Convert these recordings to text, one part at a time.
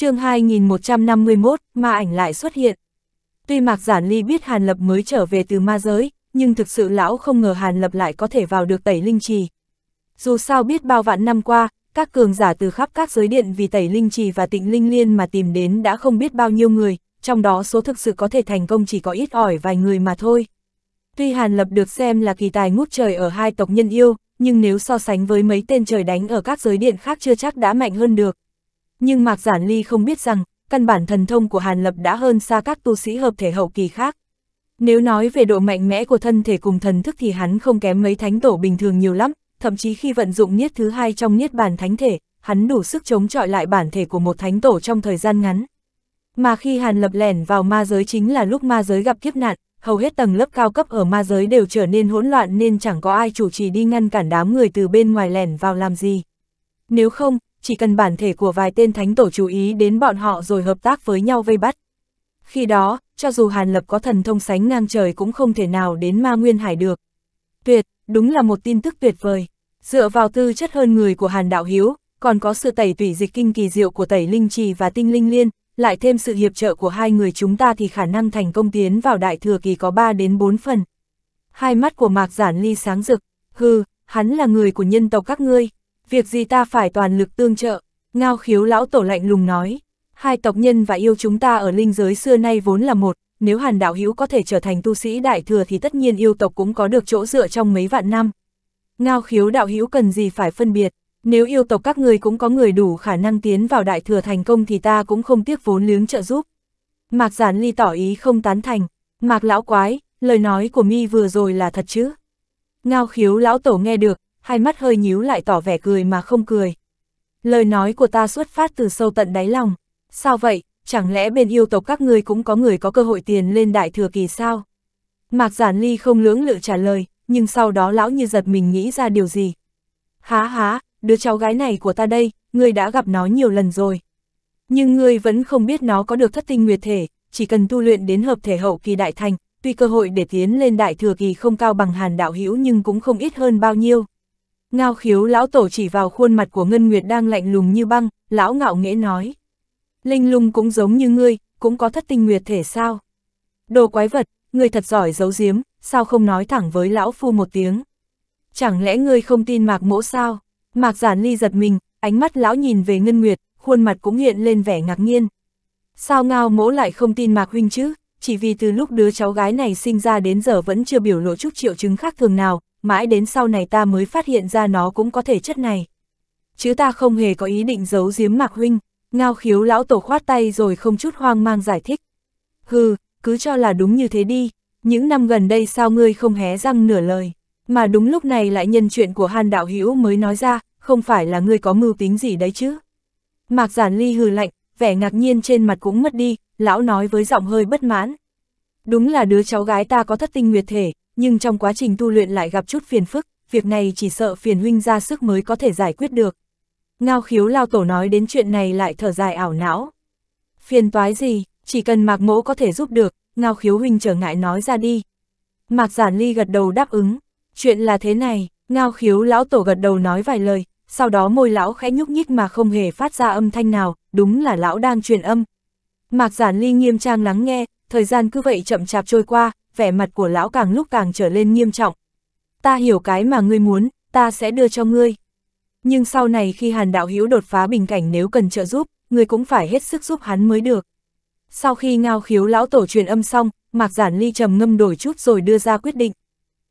chương 2151, ma ảnh lại xuất hiện. Tuy Mạc Giản Ly biết Hàn Lập mới trở về từ ma giới, nhưng thực sự lão không ngờ Hàn Lập lại có thể vào được tẩy linh trì. Dù sao biết bao vạn năm qua, các cường giả từ khắp các giới điện vì tẩy linh trì và tịnh linh liên mà tìm đến đã không biết bao nhiêu người, trong đó số thực sự có thể thành công chỉ có ít ỏi vài người mà thôi. Tuy Hàn Lập được xem là kỳ tài ngút trời ở hai tộc nhân yêu, nhưng nếu so sánh với mấy tên trời đánh ở các giới điện khác chưa chắc đã mạnh hơn được, nhưng Mạc Giản Ly không biết rằng, căn bản thần thông của Hàn Lập đã hơn xa các tu sĩ hợp thể hậu kỳ khác. Nếu nói về độ mạnh mẽ của thân thể cùng thần thức thì hắn không kém mấy thánh tổ bình thường nhiều lắm, thậm chí khi vận dụng niết thứ hai trong niết bàn thánh thể, hắn đủ sức chống chọi lại bản thể của một thánh tổ trong thời gian ngắn. Mà khi Hàn Lập lẻn vào ma giới chính là lúc ma giới gặp kiếp nạn, hầu hết tầng lớp cao cấp ở ma giới đều trở nên hỗn loạn nên chẳng có ai chủ trì đi ngăn cản đám người từ bên ngoài lẻn vào làm gì. Nếu không, chỉ cần bản thể của vài tên thánh tổ chú ý đến bọn họ rồi hợp tác với nhau vây bắt. Khi đó, cho dù Hàn Lập có thần thông sánh ngang trời cũng không thể nào đến ma nguyên hải được. Tuyệt, đúng là một tin tức tuyệt vời. Dựa vào tư chất hơn người của Hàn Đạo Hiếu, còn có sự tẩy tủy dịch kinh kỳ diệu của tẩy linh trì và tinh linh liên, lại thêm sự hiệp trợ của hai người chúng ta thì khả năng thành công tiến vào đại thừa kỳ có 3 đến 4 phần. Hai mắt của Mạc Giản Ly sáng rực, hư hắn là người của nhân tộc các ngươi, việc gì ta phải toàn lực tương trợ, ngao khiếu lão tổ lạnh lùng nói. Hai tộc nhân và yêu chúng ta ở linh giới xưa nay vốn là một, nếu hàn đạo hữu có thể trở thành tu sĩ đại thừa thì tất nhiên yêu tộc cũng có được chỗ dựa trong mấy vạn năm. Ngao khiếu đạo hữu cần gì phải phân biệt, nếu yêu tộc các người cũng có người đủ khả năng tiến vào đại thừa thành công thì ta cũng không tiếc vốn liếng trợ giúp. Mạc giản ly tỏ ý không tán thành, mạc lão quái, lời nói của mi vừa rồi là thật chứ. Ngao khiếu lão tổ nghe được, hai mắt hơi nhíu lại tỏ vẻ cười mà không cười. Lời nói của ta xuất phát từ sâu tận đáy lòng. Sao vậy, chẳng lẽ bên yêu tộc các ngươi cũng có người có cơ hội tiền lên đại thừa kỳ sao? Mạc Giản Ly không lưỡng lự trả lời, nhưng sau đó lão như giật mình nghĩ ra điều gì. Há há, đứa cháu gái này của ta đây, ngươi đã gặp nó nhiều lần rồi. Nhưng ngươi vẫn không biết nó có được thất tinh nguyệt thể, chỉ cần tu luyện đến hợp thể hậu kỳ đại thành, tuy cơ hội để tiến lên đại thừa kỳ không cao bằng hàn đạo hữu nhưng cũng không ít hơn bao nhiêu. Ngao khiếu lão tổ chỉ vào khuôn mặt của Ngân Nguyệt đang lạnh lùng như băng, lão ngạo nghễ nói. Linh lung cũng giống như ngươi, cũng có thất tinh nguyệt thể sao? Đồ quái vật, ngươi thật giỏi giấu giếm, sao không nói thẳng với lão phu một tiếng? Chẳng lẽ ngươi không tin mạc mỗ sao? Mạc giản ly giật mình, ánh mắt lão nhìn về Ngân Nguyệt, khuôn mặt cũng hiện lên vẻ ngạc nhiên. Sao ngao mỗ lại không tin mạc huynh chứ? Chỉ vì từ lúc đứa cháu gái này sinh ra đến giờ vẫn chưa biểu lộ chút triệu chứng khác thường nào, mãi đến sau này ta mới phát hiện ra nó cũng có thể chất này. Chứ ta không hề có ý định giấu giếm mạc huynh, ngao khiếu lão tổ khoát tay rồi không chút hoang mang giải thích. Hừ, cứ cho là đúng như thế đi, những năm gần đây sao ngươi không hé răng nửa lời, mà đúng lúc này lại nhân chuyện của Hàn Đạo Hữu mới nói ra, không phải là ngươi có mưu tính gì đấy chứ. Mạc Giản Ly hừ lạnh, vẻ ngạc nhiên trên mặt cũng mất đi, lão nói với giọng hơi bất mãn. Đúng là đứa cháu gái ta có thất tinh nguyệt thể, nhưng trong quá trình tu luyện lại gặp chút phiền phức, việc này chỉ sợ phiền huynh ra sức mới có thể giải quyết được. Ngao khiếu lao tổ nói đến chuyện này lại thở dài ảo não. Phiền toái gì, chỉ cần mạc mỗ có thể giúp được, ngao khiếu huynh trở ngại nói ra đi. Mạc giản ly gật đầu đáp ứng, chuyện là thế này, ngao khiếu lão tổ gật đầu nói vài lời, sau đó môi lão khẽ nhúc nhích mà không hề phát ra âm thanh nào, đúng là lão đang truyền âm. Mạc giản ly nghiêm trang lắng nghe, thời gian cứ vậy chậm chạp trôi qua, vẻ mặt của lão càng lúc càng trở lên nghiêm trọng. Ta hiểu cái mà ngươi muốn, ta sẽ đưa cho ngươi. Nhưng sau này khi Hàn Đạo Hữu đột phá bình cảnh nếu cần trợ giúp, ngươi cũng phải hết sức giúp hắn mới được. Sau khi ngao khiếu lão tổ truyền âm xong, Mạc Giản Ly trầm ngâm đổi chút rồi đưa ra quyết định.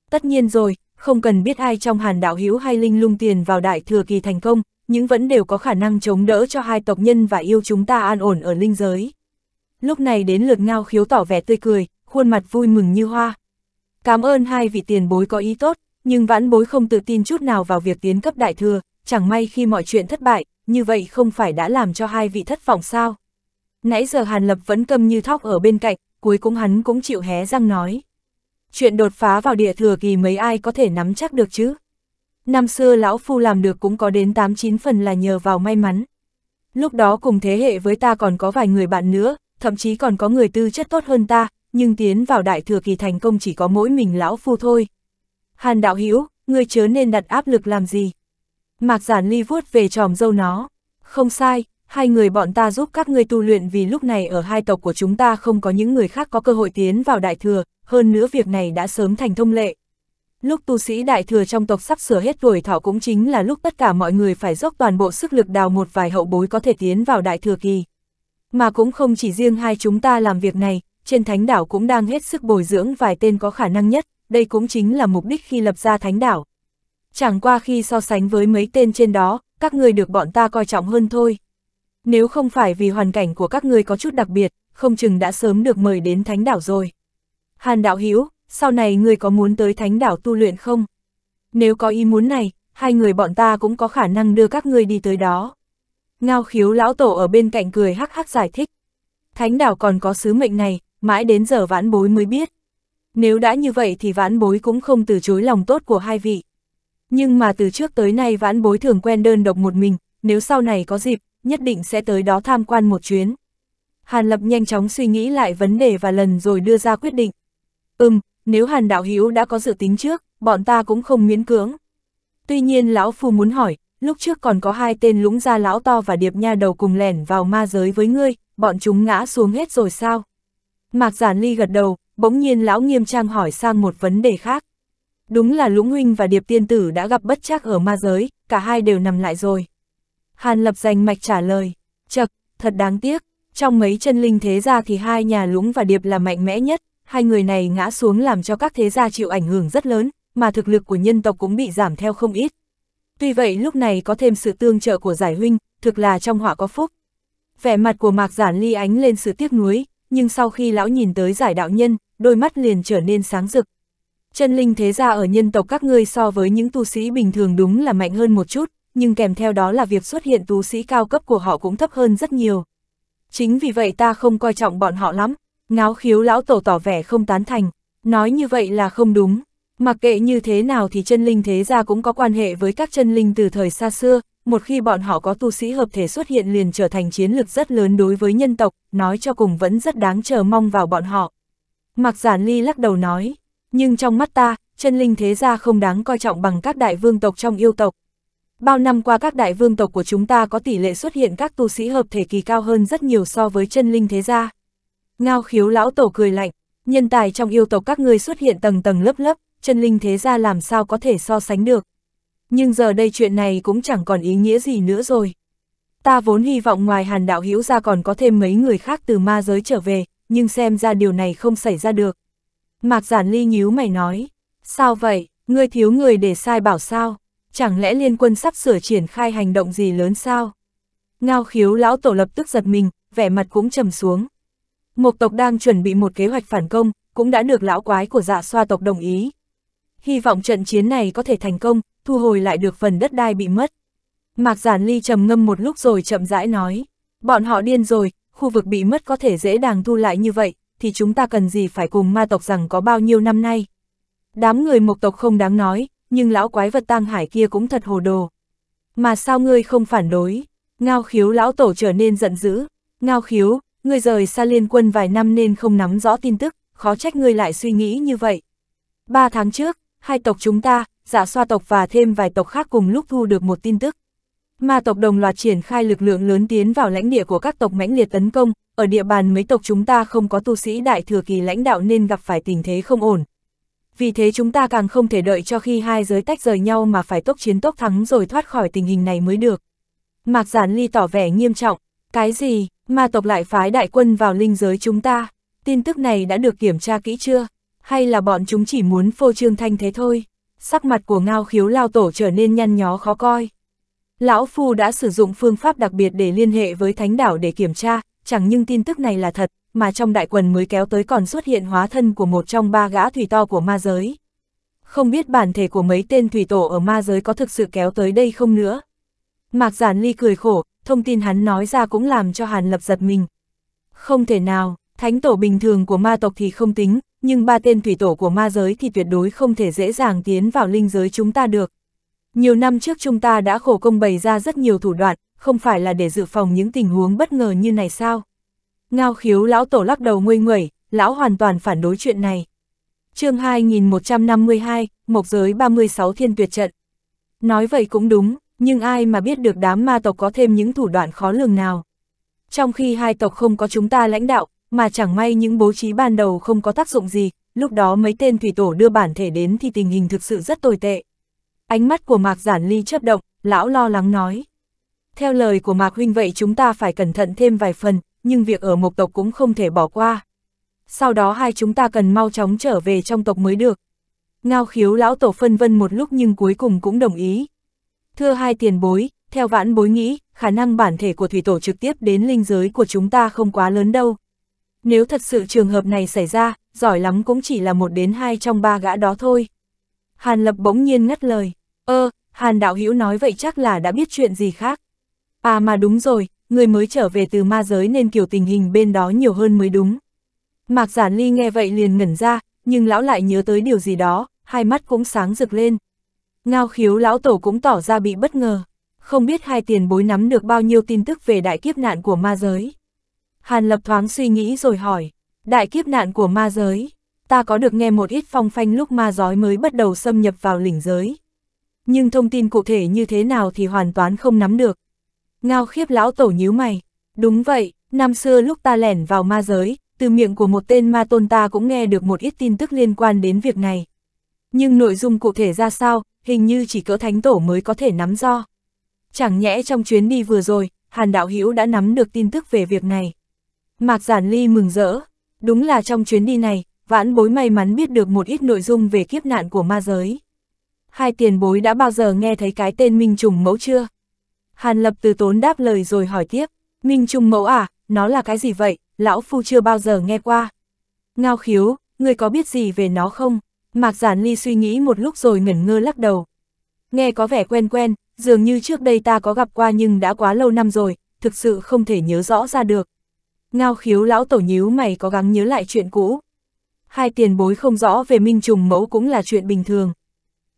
Tất nhiên rồi, không cần biết ai trong Hàn Đạo Hữu hay Linh Lung Tiền vào đại thừa kỳ thành công, những vẫn đều có khả năng chống đỡ cho hai tộc nhân và yêu chúng ta an ổn ở linh giới. Lúc này đến lượt ngao khiếu tỏ vẻ tươi cười, khuôn mặt vui mừng như hoa. Cảm ơn hai vị tiền bối có ý tốt, nhưng vãn bối không tự tin chút nào vào việc tiến cấp đại thừa, chẳng may khi mọi chuyện thất bại, như vậy không phải đã làm cho hai vị thất vọng sao. Nãy giờ Hàn Lập vẫn câm như thóc ở bên cạnh, cuối cùng hắn cũng chịu hé răng nói. Chuyện đột phá vào địa thừa kỳ mấy ai có thể nắm chắc được chứ? Năm xưa lão phu làm được cũng có đến 8-9 phần là nhờ vào may mắn. Lúc đó cùng thế hệ với ta còn có vài người bạn nữa, thậm chí còn có người tư chất tốt hơn ta, nhưng tiến vào đại thừa kỳ thành công chỉ có mỗi mình lão phu thôi. Hàn đạo Hữu ngươi chớ nên đặt áp lực làm gì. Mạc giản ly vuốt về tròm dâu nó. Không sai, hai người bọn ta giúp các ngươi tu luyện vì lúc này ở hai tộc của chúng ta không có những người khác có cơ hội tiến vào đại thừa, hơn nữa việc này đã sớm thành thông lệ. Lúc tu sĩ đại thừa trong tộc sắp sửa hết tuổi thọ cũng chính là lúc tất cả mọi người phải dốc toàn bộ sức lực đào một vài hậu bối có thể tiến vào đại thừa kỳ. Mà cũng không chỉ riêng hai chúng ta làm việc này, trên thánh đảo cũng đang hết sức bồi dưỡng vài tên có khả năng nhất, đây cũng chính là mục đích khi lập ra thánh đảo. Chẳng qua khi so sánh với mấy tên trên đó, các người được bọn ta coi trọng hơn thôi. Nếu không phải vì hoàn cảnh của các người có chút đặc biệt, không chừng đã sớm được mời đến thánh đảo rồi. Hàn đạo Hiếu, sau này người có muốn tới thánh đảo tu luyện không? Nếu có ý muốn này, hai người bọn ta cũng có khả năng đưa các người đi tới đó. Ngao khiếu lão tổ ở bên cạnh cười hắc hắc giải thích. Thánh đảo còn có sứ mệnh này, mãi đến giờ vãn bối mới biết. Nếu đã như vậy thì vãn bối cũng không từ chối lòng tốt của hai vị. Nhưng mà từ trước tới nay vãn bối thường quen đơn độc một mình, nếu sau này có dịp, nhất định sẽ tới đó tham quan một chuyến. Hàn Lập nhanh chóng suy nghĩ lại vấn đề và lần rồi đưa ra quyết định. Ừm, nếu Hàn Đạo Hiếu đã có dự tính trước, bọn ta cũng không miễn cưỡng. Tuy nhiên Lão Phu muốn hỏi, lúc trước còn có hai tên lũng gia Lão To và Điệp Nha đầu cùng lẻn vào ma giới với ngươi, bọn chúng ngã xuống hết rồi sao? Mạc Giản Ly gật đầu, bỗng nhiên lão nghiêm trang hỏi sang một vấn đề khác. Đúng là Lũng Huynh và Điệp Tiên Tử đã gặp bất trắc ở ma giới, cả hai đều nằm lại rồi. Hàn Lập dành mạch trả lời, chật, thật đáng tiếc, trong mấy chân linh thế gia thì hai nhà Lũng và Điệp là mạnh mẽ nhất, hai người này ngã xuống làm cho các thế gia chịu ảnh hưởng rất lớn, mà thực lực của nhân tộc cũng bị giảm theo không ít. Tuy vậy lúc này có thêm sự tương trợ của giải huynh, thực là trong họa có phúc. Vẻ mặt của Mạc Giản Ly ánh lên sự tiếc nuối, nhưng sau khi lão nhìn tới giải đạo nhân, đôi mắt liền trở nên sáng rực. Chân linh thế gia ở nhân tộc các ngươi so với những tu sĩ bình thường đúng là mạnh hơn một chút, nhưng kèm theo đó là việc xuất hiện tu sĩ cao cấp của họ cũng thấp hơn rất nhiều. Chính vì vậy ta không coi trọng bọn họ lắm, ngáo khiếu lão tổ tỏ vẻ không tán thành, nói như vậy là không đúng. Mặc kệ như thế nào thì chân linh thế gia cũng có quan hệ với các chân linh từ thời xa xưa, một khi bọn họ có tu sĩ hợp thể xuất hiện liền trở thành chiến lược rất lớn đối với nhân tộc, nói cho cùng vẫn rất đáng chờ mong vào bọn họ. Mặc Giản Ly lắc đầu nói, nhưng trong mắt ta, chân linh thế gia không đáng coi trọng bằng các đại vương tộc trong yêu tộc. Bao năm qua các đại vương tộc của chúng ta có tỷ lệ xuất hiện các tu sĩ hợp thể kỳ cao hơn rất nhiều so với chân linh thế gia. Ngao khiếu lão tổ cười lạnh, nhân tài trong yêu tộc các ngươi xuất hiện tầng tầng lớp lớp, chân linh thế gia làm sao có thể so sánh được nhưng giờ đây chuyện này cũng chẳng còn ý nghĩa gì nữa rồi. Ta vốn hy vọng ngoài hàn đạo hữu ra còn có thêm mấy người khác từ ma giới trở về, nhưng xem ra điều này không xảy ra được. Mạc giản ly nhíu mày nói, sao vậy, ngươi thiếu người để sai bảo sao, chẳng lẽ liên quân sắp sửa triển khai hành động gì lớn sao? Ngao khiếu lão tổ lập tức giật mình, vẻ mặt cũng trầm xuống. Một tộc đang chuẩn bị một kế hoạch phản công, cũng đã được lão quái của dạ xoa tộc đồng ý. Hy vọng trận chiến này có thể thành công, thu hồi lại được phần đất đai bị mất. Mạc Giản Ly trầm ngâm một lúc rồi chậm rãi nói, bọn họ điên rồi, khu vực bị mất có thể dễ dàng thu lại như vậy, thì chúng ta cần gì phải cùng ma tộc rằng có bao nhiêu năm nay. Đám người mộc tộc không đáng nói, nhưng lão quái vật tang hải kia cũng thật hồ đồ. Mà sao ngươi không phản đối? Ngao khiếu lão tổ trở nên giận dữ. Ngao khiếu, ngươi rời xa liên quân vài năm nên không nắm rõ tin tức, khó trách ngươi lại suy nghĩ như vậy. Ba tháng trước, hai tộc chúng ta, giả xoa tộc và thêm vài tộc khác cùng lúc thu được một tin tức. Ma tộc đồng loạt triển khai lực lượng lớn tiến vào lãnh địa của các tộc mãnh liệt tấn công, ở địa bàn mấy tộc chúng ta không có tu sĩ đại thừa kỳ lãnh đạo nên gặp phải tình thế không ổn. Vì thế chúng ta càng không thể đợi cho khi hai giới tách rời nhau mà phải tốc chiến tốc thắng rồi thoát khỏi tình hình này mới được. Mạc Giản Ly tỏ vẻ nghiêm trọng, cái gì, ma tộc lại phái đại quân vào linh giới chúng ta, tin tức này đã được kiểm tra kỹ chưa, hay là bọn chúng chỉ muốn phô trương thanh thế thôi sắc mặt của ngao khiếu lao tổ trở nên nhăn nhó khó coi. Lão Phu đã sử dụng phương pháp đặc biệt để liên hệ với thánh đảo để kiểm tra, chẳng những tin tức này là thật, mà trong đại quần mới kéo tới còn xuất hiện hóa thân của một trong ba gã thủy to của ma giới. Không biết bản thể của mấy tên thủy tổ ở ma giới có thực sự kéo tới đây không nữa. Mạc Giản Ly cười khổ, thông tin hắn nói ra cũng làm cho Hàn Lập giật mình. Không thể nào, thánh tổ bình thường của ma tộc thì không tính, nhưng ba tên thủy tổ của ma giới thì tuyệt đối không thể dễ dàng tiến vào linh giới chúng ta được. Nhiều năm trước chúng ta đã khổ công bày ra rất nhiều thủ đoạn, không phải là để dự phòng những tình huống bất ngờ như này sao? Ngao khiếu lão tổ lắc đầu nguy nguẩy, lão hoàn toàn phản đối chuyện này. chương 2152, Mộc giới 36 thiên tuyệt trận. Nói vậy cũng đúng, nhưng ai mà biết được đám ma tộc có thêm những thủ đoạn khó lường nào. Trong khi hai tộc không có chúng ta lãnh đạo, mà chẳng may những bố trí ban đầu không có tác dụng gì, lúc đó mấy tên thủy tổ đưa bản thể đến thì tình hình thực sự rất tồi tệ. Ánh mắt của Mạc Giản Ly chớp động, lão lo lắng nói. Theo lời của Mạc Huynh vậy chúng ta phải cẩn thận thêm vài phần, nhưng việc ở mộc tộc cũng không thể bỏ qua. Sau đó hai chúng ta cần mau chóng trở về trong tộc mới được. Ngao khiếu lão tổ phân vân một lúc nhưng cuối cùng cũng đồng ý. Thưa hai tiền bối, theo vãn bối nghĩ, khả năng bản thể của thủy tổ trực tiếp đến linh giới của chúng ta không quá lớn đâu, nếu thật sự trường hợp này xảy ra, giỏi lắm cũng chỉ là một đến hai trong ba gã đó thôi. Hàn Lập bỗng nhiên ngắt lời, ơ, Hàn Đạo Hữu nói vậy chắc là đã biết chuyện gì khác. À mà đúng rồi, người mới trở về từ ma giới nên kiểu tình hình bên đó nhiều hơn mới đúng. Mạc Giản Ly nghe vậy liền ngẩn ra, nhưng lão lại nhớ tới điều gì đó, hai mắt cũng sáng rực lên. Ngao khiếu lão tổ cũng tỏ ra bị bất ngờ, không biết hai tiền bối nắm được bao nhiêu tin tức về đại kiếp nạn của ma giới. Hàn Lập thoáng suy nghĩ rồi hỏi, đại kiếp nạn của ma giới, ta có được nghe một ít phong phanh lúc ma giói mới bắt đầu xâm nhập vào lĩnh giới. Nhưng thông tin cụ thể như thế nào thì hoàn toàn không nắm được. Ngao khiếp lão tổ nhíu mày, đúng vậy, năm xưa lúc ta lẻn vào ma giới, từ miệng của một tên ma tôn ta cũng nghe được một ít tin tức liên quan đến việc này. Nhưng nội dung cụ thể ra sao, hình như chỉ cỡ thánh tổ mới có thể nắm do. Chẳng nhẽ trong chuyến đi vừa rồi, Hàn Đạo Hữu đã nắm được tin tức về việc này. Mạc Giản Ly mừng rỡ, đúng là trong chuyến đi này, vãn bối may mắn biết được một ít nội dung về kiếp nạn của ma giới. Hai tiền bối đã bao giờ nghe thấy cái tên Minh Trùng Mẫu chưa? Hàn Lập từ tốn đáp lời rồi hỏi tiếp, Minh Trùng Mẫu à, nó là cái gì vậy, lão phu chưa bao giờ nghe qua. Ngao khiếu, người có biết gì về nó không? Mạc Giản Ly suy nghĩ một lúc rồi ngẩn ngơ lắc đầu. Nghe có vẻ quen quen, dường như trước đây ta có gặp qua nhưng đã quá lâu năm rồi, thực sự không thể nhớ rõ ra được. Ngao khiếu lão tổ nhíu mày có gắng nhớ lại chuyện cũ. Hai tiền bối không rõ về minh trùng mẫu cũng là chuyện bình thường.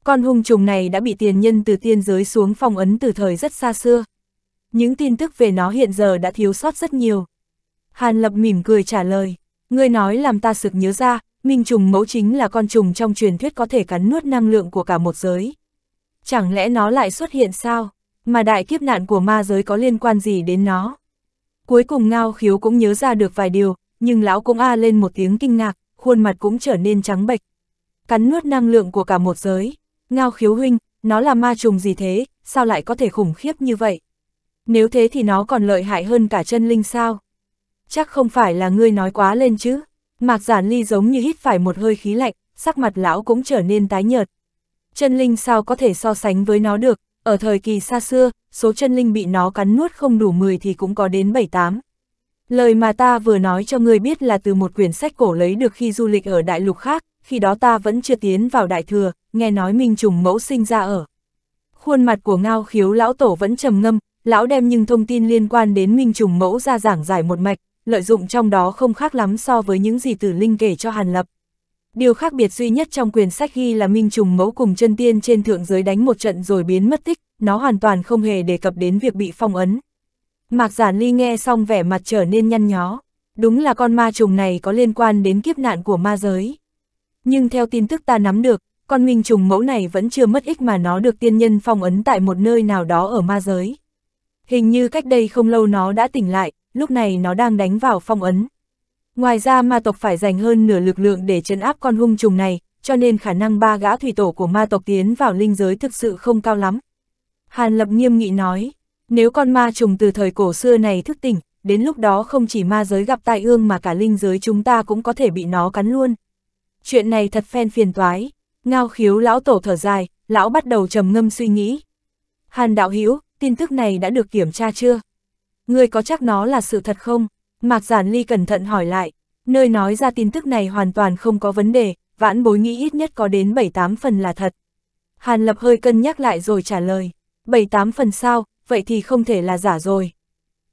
Con hung trùng này đã bị tiền nhân từ tiên giới xuống phong ấn từ thời rất xa xưa. Những tin tức về nó hiện giờ đã thiếu sót rất nhiều. Hàn Lập mỉm cười trả lời, ngươi nói làm ta sực nhớ ra, minh trùng mẫu chính là con trùng trong truyền thuyết có thể cắn nuốt năng lượng của cả một giới. Chẳng lẽ nó lại xuất hiện sao? Mà đại kiếp nạn của ma giới có liên quan gì đến nó? Cuối cùng ngao khiếu cũng nhớ ra được vài điều, nhưng lão cũng a à lên một tiếng kinh ngạc, khuôn mặt cũng trở nên trắng bệch. Cắn nuốt năng lượng của cả một giới. Ngao khiếu huynh, nó là ma trùng gì thế, sao lại có thể khủng khiếp như vậy? Nếu thế thì nó còn lợi hại hơn cả chân linh sao? Chắc không phải là ngươi nói quá lên chứ. Mạc giản ly giống như hít phải một hơi khí lạnh, sắc mặt lão cũng trở nên tái nhợt. Chân linh sao có thể so sánh với nó được, ở thời kỳ xa xưa, số chân linh bị nó cắn nuốt không đủ 10 thì cũng có đến 7-8. Lời mà ta vừa nói cho ngươi biết là từ một quyển sách cổ lấy được khi du lịch ở đại lục khác, khi đó ta vẫn chưa tiến vào đại thừa, nghe nói Minh Trùng mẫu sinh ra ở. Khuôn mặt của ngao khiếu lão tổ vẫn trầm ngâm, lão đem những thông tin liên quan đến Minh Trùng mẫu ra giảng giải một mạch, lợi dụng trong đó không khác lắm so với những gì tử linh kể cho Hàn Lập. Điều khác biệt duy nhất trong quyển sách ghi là Minh Trùng mẫu cùng chân tiên trên thượng giới đánh một trận rồi biến mất tích, nó hoàn toàn không hề đề cập đến việc bị phong ấn. Mạc Giản Ly nghe xong vẻ mặt trở nên nhăn nhó, đúng là con ma trùng này có liên quan đến kiếp nạn của ma giới. Nhưng theo tin tức ta nắm được, con minh trùng mẫu này vẫn chưa mất ích mà nó được tiên nhân phong ấn tại một nơi nào đó ở ma giới. Hình như cách đây không lâu nó đã tỉnh lại, lúc này nó đang đánh vào phong ấn. Ngoài ra ma tộc phải dành hơn nửa lực lượng để chấn áp con hung trùng này, cho nên khả năng ba gã thủy tổ của ma tộc tiến vào linh giới thực sự không cao lắm. Hàn Lập nghiêm nghị nói, nếu con ma trùng từ thời cổ xưa này thức tỉnh, đến lúc đó không chỉ ma giới gặp tai ương mà cả linh giới chúng ta cũng có thể bị nó cắn luôn. Chuyện này thật phen phiền toái, ngao khiếu lão tổ thở dài, lão bắt đầu trầm ngâm suy nghĩ. Hàn đạo Hiếu, tin tức này đã được kiểm tra chưa? Ngươi có chắc nó là sự thật không? Mạc Giản Ly cẩn thận hỏi lại, nơi nói ra tin tức này hoàn toàn không có vấn đề, vãn bối nghĩ ít nhất có đến 7-8 phần là thật. Hàn Lập hơi cân nhắc lại rồi trả lời bảy tám phần sao, vậy thì không thể là giả rồi.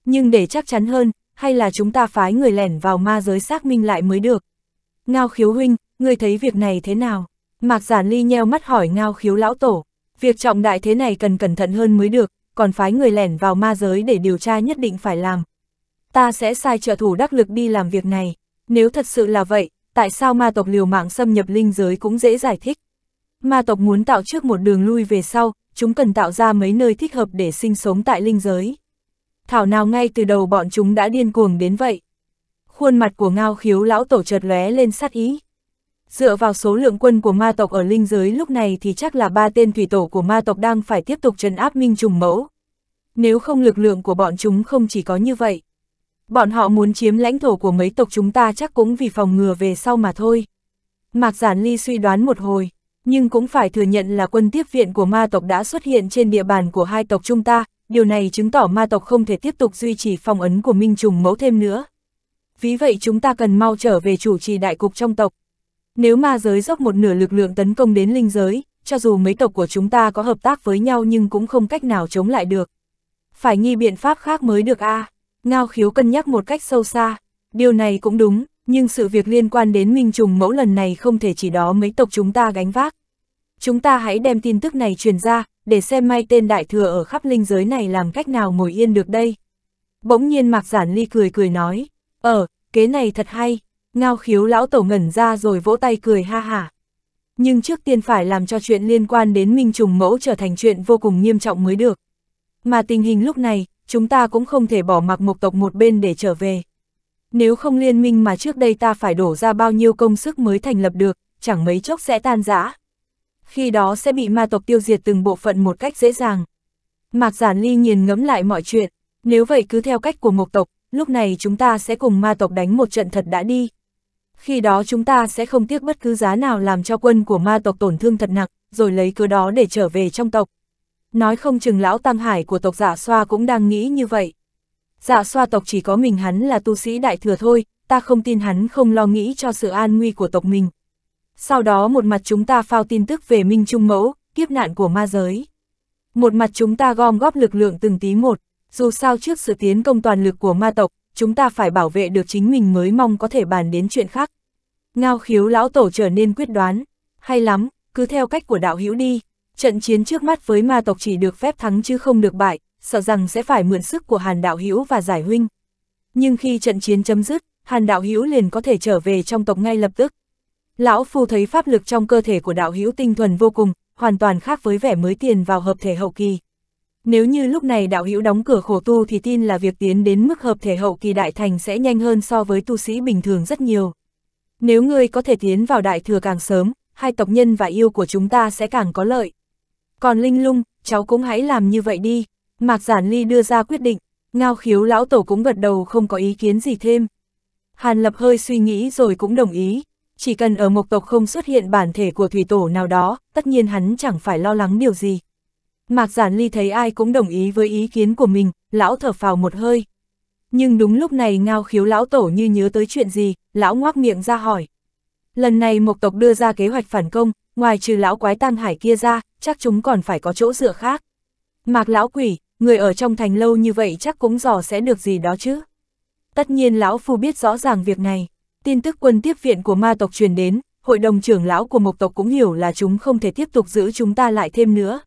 Nhưng để chắc chắn hơn, hay là chúng ta phái người lẻn vào ma giới xác minh lại mới được. Ngao khiếu huynh, người thấy việc này thế nào? Mạc Giản Ly nheo mắt hỏi ngao khiếu lão tổ. Việc trọng đại thế này cần cẩn thận hơn mới được, còn phái người lẻn vào ma giới để điều tra nhất định phải làm. Ta sẽ sai trợ thủ đắc lực đi làm việc này. Nếu thật sự là vậy, tại sao ma tộc liều mạng xâm nhập linh giới cũng dễ giải thích. Ma tộc muốn tạo trước một đường lui về sau, chúng cần tạo ra mấy nơi thích hợp để sinh sống tại linh giới. Thảo nào ngay từ đầu bọn chúng đã điên cuồng đến vậy. Khuôn mặt của ngao khiếu lão tổ chợt lóe lên sát ý. Dựa vào số lượng quân của ma tộc ở linh giới lúc này thì chắc là ba tên thủy tổ của ma tộc đang phải tiếp tục trấn áp minh trùng mẫu. Nếu không lực lượng của bọn chúng không chỉ có như vậy. Bọn họ muốn chiếm lãnh thổ của mấy tộc chúng ta chắc cũng vì phòng ngừa về sau mà thôi. Mạc Giản Ly suy đoán một hồi nhưng cũng phải thừa nhận là quân tiếp viện của ma tộc đã xuất hiện trên địa bàn của hai tộc chúng ta, điều này chứng tỏ ma tộc không thể tiếp tục duy trì phong ấn của Minh Trùng Mẫu thêm nữa. Vì vậy chúng ta cần mau trở về chủ trì đại cục trong tộc. Nếu ma giới dốc một nửa lực lượng tấn công đến linh giới, cho dù mấy tộc của chúng ta có hợp tác với nhau nhưng cũng không cách nào chống lại được. Phải nghi biện pháp khác mới được a à? Ngao khiếu cân nhắc một cách sâu xa. Điều này cũng đúng, nhưng sự việc liên quan đến Minh Trùng mẫu lần này không thể chỉ đó mấy tộc chúng ta gánh vác. Chúng ta hãy đem tin tức này truyền ra, để xem may tên đại thừa ở khắp linh giới này làm cách nào ngồi yên được đây. Bỗng nhiên Mạc Giản Ly cười cười nói, ờ, kế này thật hay, ngao khiếu lão tổ ngẩn ra rồi vỗ tay cười ha hả. Nhưng trước tiên phải làm cho chuyện liên quan đến Minh Trùng mẫu trở thành chuyện vô cùng nghiêm trọng mới được. Mà tình hình lúc này, chúng ta cũng không thể bỏ mặc một tộc một bên để trở về. Nếu không liên minh mà trước đây ta phải đổ ra bao nhiêu công sức mới thành lập được, chẳng mấy chốc sẽ tan rã. Khi đó sẽ bị ma tộc tiêu diệt từng bộ phận một cách dễ dàng. Mạc Giản Ly nhìn ngẫm lại mọi chuyện, nếu vậy cứ theo cách của một tộc, lúc này chúng ta sẽ cùng ma tộc đánh một trận thật đã đi. Khi đó chúng ta sẽ không tiếc bất cứ giá nào làm cho quân của ma tộc tổn thương thật nặng, rồi lấy cớ đó để trở về trong tộc. Nói không chừng lão Tăng Hải của tộc giả dạ xoa cũng đang nghĩ như vậy dạ xoa tộc chỉ có mình hắn là tu sĩ đại thừa thôi, ta không tin hắn không lo nghĩ cho sự an nguy của tộc mình. Sau đó một mặt chúng ta phao tin tức về Minh Trung Mẫu, kiếp nạn của ma giới. Một mặt chúng ta gom góp lực lượng từng tí một, dù sao trước sự tiến công toàn lực của ma tộc, chúng ta phải bảo vệ được chính mình mới mong có thể bàn đến chuyện khác. Ngao khiếu lão tổ trở nên quyết đoán, hay lắm, cứ theo cách của đạo hữu đi, trận chiến trước mắt với ma tộc chỉ được phép thắng chứ không được bại, sợ rằng sẽ phải mượn sức của Hàn Đạo Hữu và Giải Huynh. Nhưng khi trận chiến chấm dứt, Hàn Đạo Hữu liền có thể trở về trong tộc ngay lập tức. Lão Phu thấy pháp lực trong cơ thể của Đạo Hữu tinh thuần vô cùng, hoàn toàn khác với vẻ mới tiền vào hợp thể hậu kỳ. Nếu như lúc này Đạo Hữu đóng cửa khổ tu thì tin là việc tiến đến mức hợp thể hậu kỳ đại thành sẽ nhanh hơn so với tu sĩ bình thường rất nhiều. Nếu ngươi có thể tiến vào đại thừa càng sớm, hai tộc nhân và yêu của chúng ta sẽ càng có lợi. Còn Linh Lung, cháu cũng hãy làm như vậy đi. Mạc Giản Ly đưa ra quyết định, ngao khiếu lão tổ cũng gật đầu không có ý kiến gì thêm. Hàn Lập hơi suy nghĩ rồi cũng đồng ý, chỉ cần ở mộc tộc không xuất hiện bản thể của thủy tổ nào đó, tất nhiên hắn chẳng phải lo lắng điều gì. Mạc Giản Ly thấy ai cũng đồng ý với ý kiến của mình, lão thở phào một hơi. Nhưng đúng lúc này ngao khiếu lão tổ như nhớ tới chuyện gì, lão ngoác miệng ra hỏi. Lần này mộc tộc đưa ra kế hoạch phản công, ngoài trừ lão quái tam hải kia ra, chắc chúng còn phải có chỗ dựa khác. Mạc lão quỷ, người ở trong thành lâu như vậy chắc cũng dò sẽ được gì đó chứ. Tất nhiên lão phu biết rõ ràng việc này, tin tức quân tiếp viện của ma tộc truyền đến, hội đồng trưởng lão của mộc tộc cũng hiểu là chúng không thể tiếp tục giữ chúng ta lại thêm nữa.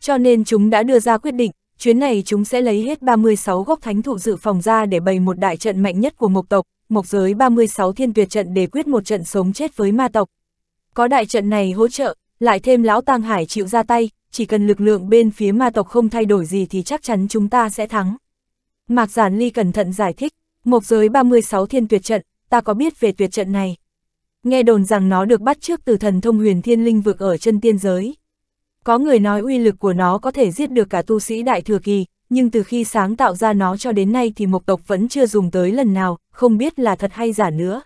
Cho nên chúng đã đưa ra quyết định, chuyến này chúng sẽ lấy hết 36 gốc thánh thụ dự phòng ra để bày một đại trận mạnh nhất của mộc tộc, mộc giới 36 thiên tuyệt trận để quyết một trận sống chết với ma tộc. Có đại trận này hỗ trợ, lại thêm lão Tang Hải chịu ra tay, chỉ cần lực lượng bên phía ma tộc không thay đổi gì thì chắc chắn chúng ta sẽ thắng. Mạc Giản Ly cẩn thận giải thích, một giới 36 thiên tuyệt trận, ta có biết về tuyệt trận này. Nghe đồn rằng nó được bắt trước từ thần thông huyền thiên linh vực ở chân tiên giới. Có người nói uy lực của nó có thể giết được cả tu sĩ đại thừa kỳ, nhưng từ khi sáng tạo ra nó cho đến nay thì mộc tộc vẫn chưa dùng tới lần nào, không biết là thật hay giả nữa.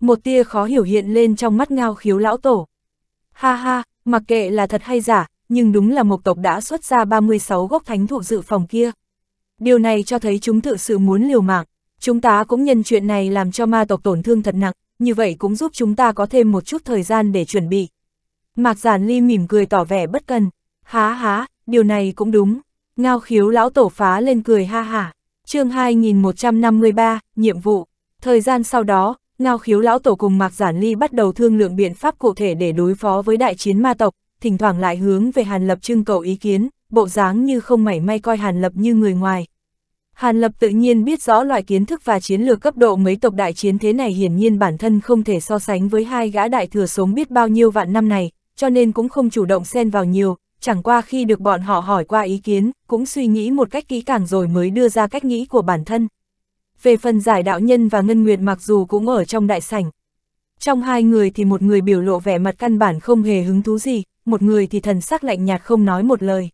Một tia khó hiểu hiện lên trong mắt ngao khiếu lão tổ. Ha ha, mặc kệ là thật hay giả, nhưng đúng là một tộc đã xuất ra 36 gốc thánh thụ dự phòng kia. Điều này cho thấy chúng thực sự muốn liều mạng, chúng ta cũng nhân chuyện này làm cho ma tộc tổn thương thật nặng, như vậy cũng giúp chúng ta có thêm một chút thời gian để chuẩn bị. Mạc Giản Ly mỉm cười tỏ vẻ bất cần, há há, điều này cũng đúng. Ngao khiếu lão tổ phá lên cười ha ha. chương 2153, nhiệm vụ. Thời gian sau đó, ngao khiếu lão tổ cùng Mạc Giản Ly bắt đầu thương lượng biện pháp cụ thể để đối phó với đại chiến ma tộc, thỉnh thoảng lại hướng về Hàn Lập trưng cầu ý kiến, bộ dáng như không mảy may coi Hàn Lập như người ngoài. Hàn Lập tự nhiên biết rõ loại kiến thức và chiến lược cấp độ mấy tộc đại chiến thế này hiển nhiên bản thân không thể so sánh với hai gã đại thừa sống biết bao nhiêu vạn năm này, cho nên cũng không chủ động xen vào nhiều, chẳng qua khi được bọn họ hỏi qua ý kiến, cũng suy nghĩ một cách kỹ càng rồi mới đưa ra cách nghĩ của bản thân. Về phần giải đạo nhân và Ngân Nguyệt mặc dù cũng ở trong đại sảnh. Trong hai người thì một người biểu lộ vẻ mặt căn bản không hề hứng thú gì, một người thì thần sắc lạnh nhạt không nói một lời.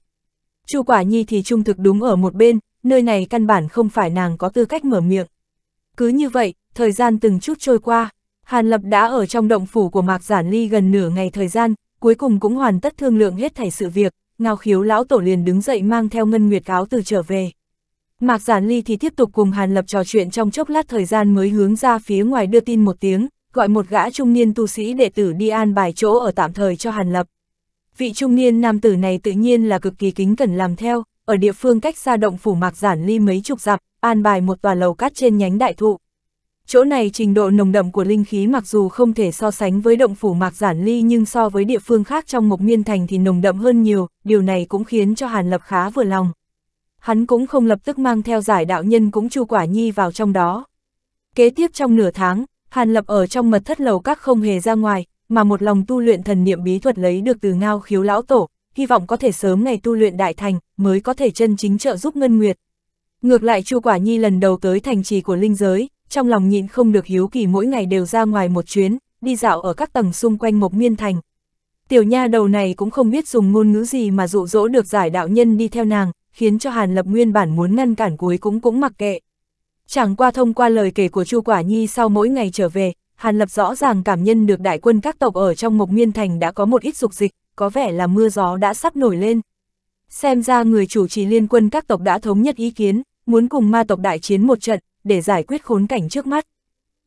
Chu Quả Nhi thì trung thực đúng ở một bên, nơi này căn bản không phải nàng có tư cách mở miệng. Cứ như vậy, thời gian từng chút trôi qua, Hàn Lập đã ở trong động phủ của Mạc Giản Ly gần nửa ngày thời gian, cuối cùng cũng hoàn tất thương lượng hết thảy sự việc, ngao khiếu lão tổ liền đứng dậy mang theo Ngân Nguyệt cáo từ trở về. Mạc Giản Ly thì tiếp tục cùng Hàn Lập trò chuyện trong chốc lát thời gian mới hướng ra phía ngoài đưa tin một tiếng, gọi một gã trung niên tu sĩ đệ tử đi an bài chỗ ở tạm thời cho Hàn Lập. Vị trung niên nam tử này tự nhiên là cực kỳ kính cẩn làm theo, ở địa phương cách xa động phủ Mạc Giản Ly mấy chục dặm, an bài một tòa lầu cát trên nhánh đại thụ. Chỗ này trình độ nồng đậm của linh khí mặc dù không thể so sánh với động phủ Mạc Giản Ly nhưng so với địa phương khác trong Mộc Miên Thành thì nồng đậm hơn nhiều, điều này cũng khiến cho Hàn Lập khá vừa lòng hắn cũng không lập tức mang theo giải đạo nhân cũng Chu Quả Nhi vào trong đó. Kế tiếp trong nửa tháng, Hàn Lập ở trong mật thất lầu các không hề ra ngoài, mà một lòng tu luyện thần niệm bí thuật lấy được từ ngao khiếu lão tổ, hy vọng có thể sớm ngày tu luyện đại thành, mới có thể chân chính trợ giúp Ngân Nguyệt. Ngược lại Chu Quả Nhi lần đầu tới thành trì của linh giới, trong lòng nhịn không được hiếu kỳ mỗi ngày đều ra ngoài một chuyến, đi dạo ở các tầng xung quanh Mộc Miên Thành. Tiểu nha đầu này cũng không biết dùng ngôn ngữ gì mà dụ dỗ được giải đạo nhân đi theo nàng, khiến cho Hàn Lập nguyên bản muốn ngăn cản cuối cũng cũng mặc kệ. Chẳng qua thông qua lời kể của Chu Quả Nhi sau mỗi ngày trở về, Hàn Lập rõ ràng cảm nhận được đại quân các tộc ở trong Mộc Miên Thành đã có một ít dục dịch, có vẻ là mưa gió đã sắp nổi lên. Xem ra người chủ trì liên quân các tộc đã thống nhất ý kiến, muốn cùng ma tộc đại chiến một trận, để giải quyết khốn cảnh trước mắt.